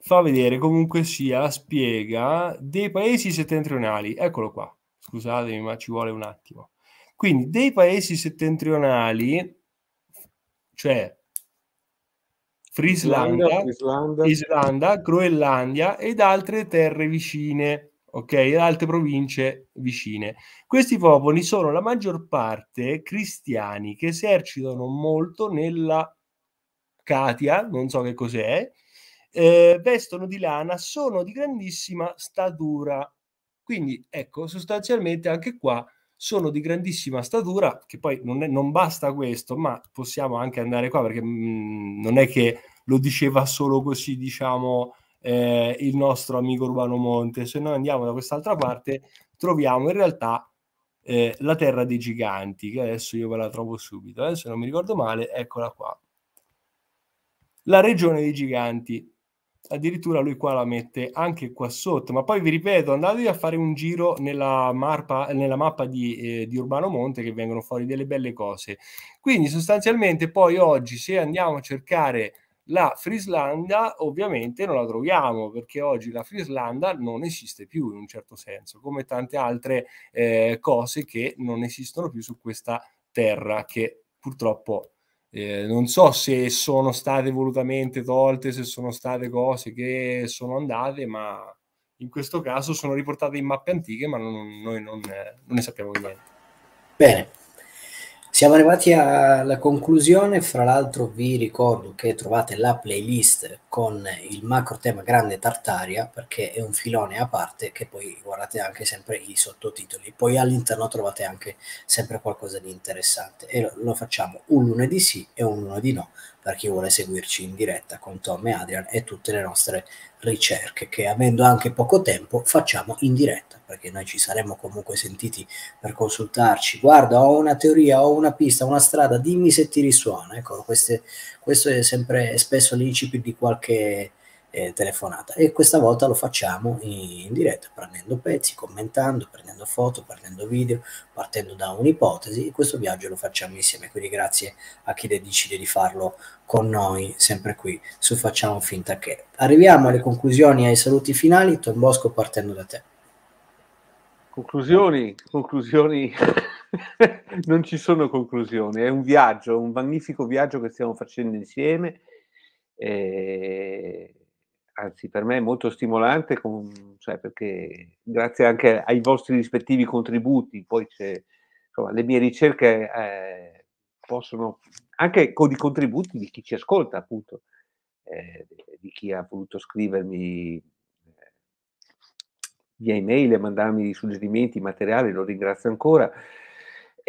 fa vedere comunque sia la spiega dei paesi settentrionali. Eccolo qua, scusatemi ma ci vuole un attimo. Quindi dei paesi settentrionali, cioè Frislanda, Islanda, Islanda. Groenlandia ed altre terre vicine, ok? Ed altre province vicine. Questi popoli sono la maggior parte cristiani che esercitano molto nella Catia, non so che cos'è, eh, vestono di lana, sono di grandissima statura. Quindi ecco, sostanzialmente anche qua sono di grandissima statura, che poi non, è, non basta questo, ma possiamo anche andare qua perché mh, mm, non è che lo diceva solo così, diciamo, eh, il nostro amico Urbano Monte. Se noi andiamo da quest'altra parte, troviamo in realtà eh, la terra dei giganti, che adesso io ve la trovo subito, eh, se non mi ricordo male, eccola qua. La regione dei giganti addirittura lui qua la mette anche qua sotto, ma poi vi ripeto, andatevi a fare un giro nella, marpa, nella mappa di, eh, di, Urbano Monte che vengono fuori delle belle cose. Quindi sostanzialmente poi oggi se andiamo a cercare la Frislanda ovviamente non la troviamo perché oggi la Frislanda non esiste più in un certo senso, come tante altre eh, cose che non esistono più su questa terra che purtroppo eh, non so se sono state volutamente tolte, se sono state cose che sono andate, ma in questo caso sono riportate in mappe antiche, ma non, noi non, eh, non ne sappiamo niente. Bene, siamo arrivati alla conclusione, fra l'altro vi ricordo che trovate la playlist con il macro tema Grande Tartaria perché è un filone a parte che poi guardate anche sempre i sottotitoli, poi all'interno trovate anche sempre qualcosa di interessante e lo, lo facciamo un lunedì sì e un lunedì no per chi vuole seguirci in diretta con Tom e Adrian e tutte le nostre ricerche che avendo anche poco tempo facciamo in diretta perché noi ci saremmo comunque sentiti per consultarci guarda ho una teoria ho una pista una strada dimmi se ti risuona ecco queste, questo è sempre è spesso l'incipit di qualche eh, telefonata e questa volta lo facciamo in, in diretta prendendo pezzi, commentando, prendendo foto, prendendo video, partendo da un'ipotesi e questo viaggio lo facciamo insieme, quindi grazie a chi decide di farlo con noi sempre qui su Facciamo Finta Che. Arriviamo alle conclusioni e ai saluti finali, Tom Bosco partendo da te. Conclusioni, conclusioni, non ci sono conclusioni, è un viaggio, un magnifico viaggio che stiamo facendo insieme. E eh, anzi per me è molto stimolante, con, cioè perché grazie anche ai vostri rispettivi contributi, poi c'è, insomma, le mie ricerche eh, possono, anche con i contributi di chi ci ascolta appunto, eh, di chi ha voluto scrivermi eh, via email e mandarmi suggerimenti, materiali, lo ringrazio ancora.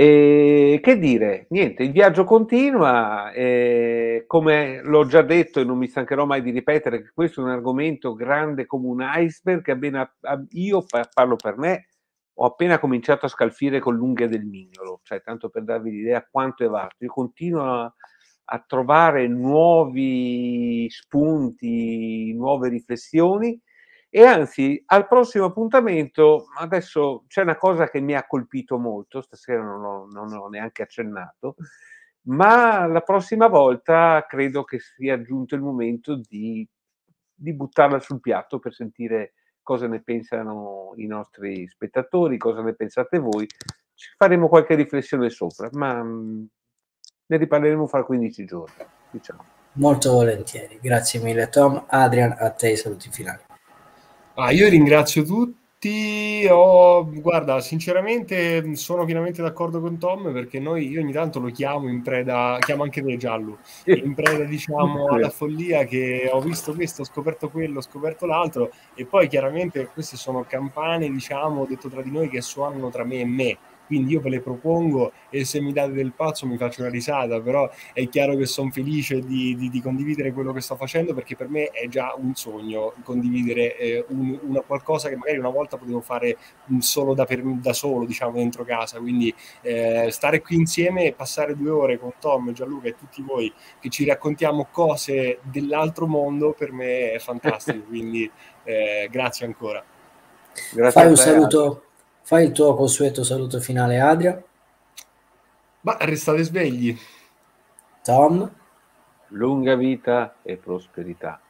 E che dire, niente, il viaggio continua, eh, come l'ho già detto e non mi stancherò mai di ripetere, questo è un argomento grande come un iceberg appena, io parlo per me, ho appena cominciato a scalfire con l'unghia del mignolo, cioè tanto per darvi l'idea quanto è vasto, io continuo a, a trovare nuovi spunti, nuove riflessioni e anzi, al prossimo appuntamento, adesso c'è una cosa che mi ha colpito molto, stasera non ho, non ho neanche accennato, ma la prossima volta credo che sia giunto il momento di, di buttarla sul piatto per sentire cosa ne pensano i nostri spettatori, cosa ne pensate voi. Ci faremo qualche riflessione sopra, ma mm, ne riparleremo fra 15 giorni. Diciamo. Molto volentieri, grazie mille Tom. Adrian, a te i saluti finali. Ah, io ringrazio tutti. Oh, guarda, sinceramente sono pienamente d'accordo con Tom perché noi, io ogni tanto lo chiamo in preda, chiamo anche te Giallo, in preda diciamo alla follia che ho visto questo, ho scoperto quello, ho scoperto l'altro e poi chiaramente queste sono campane, diciamo, detto tra di noi che suonano tra me e me quindi io ve le propongo e se mi date del pazzo mi faccio una risata, però è chiaro che sono felice di, di, di, condividere quello che sto facendo perché per me è già un sogno condividere eh, un, una qualcosa che magari una volta potevo fare mm, solo da, per, da solo, diciamo, dentro casa, quindi eh, stare qui insieme e passare due ore con Tom, Gianluca e tutti voi che ci raccontiamo cose dell'altro mondo per me è fantastico, quindi eh, grazie ancora. Grazie Fai un saluto. Fai il tuo consueto saluto finale, Adria. Ma restate svegli. Tom. Lunga vita e prosperità.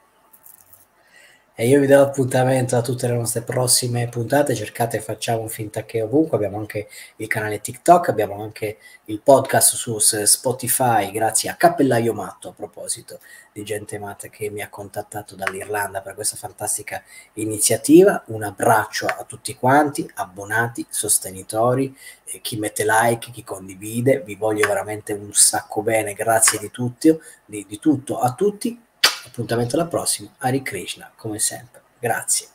E io vi do appuntamento a tutte le nostre prossime puntate. Cercate Facciamo Finta che ovunque. Abbiamo anche il canale TikTok, abbiamo anche il podcast su Spotify, grazie a Cappellaio Matto. A proposito di gente matta che mi ha contattato dall'Irlanda per questa fantastica iniziativa. Un abbraccio a tutti quanti, abbonati, sostenitori, chi mette like, chi condivide. Vi voglio veramente un sacco bene. Grazie di tutto, di, di tutto a tutti Appuntamento alla prossima. Hare Krishna, come sempre. Grazie.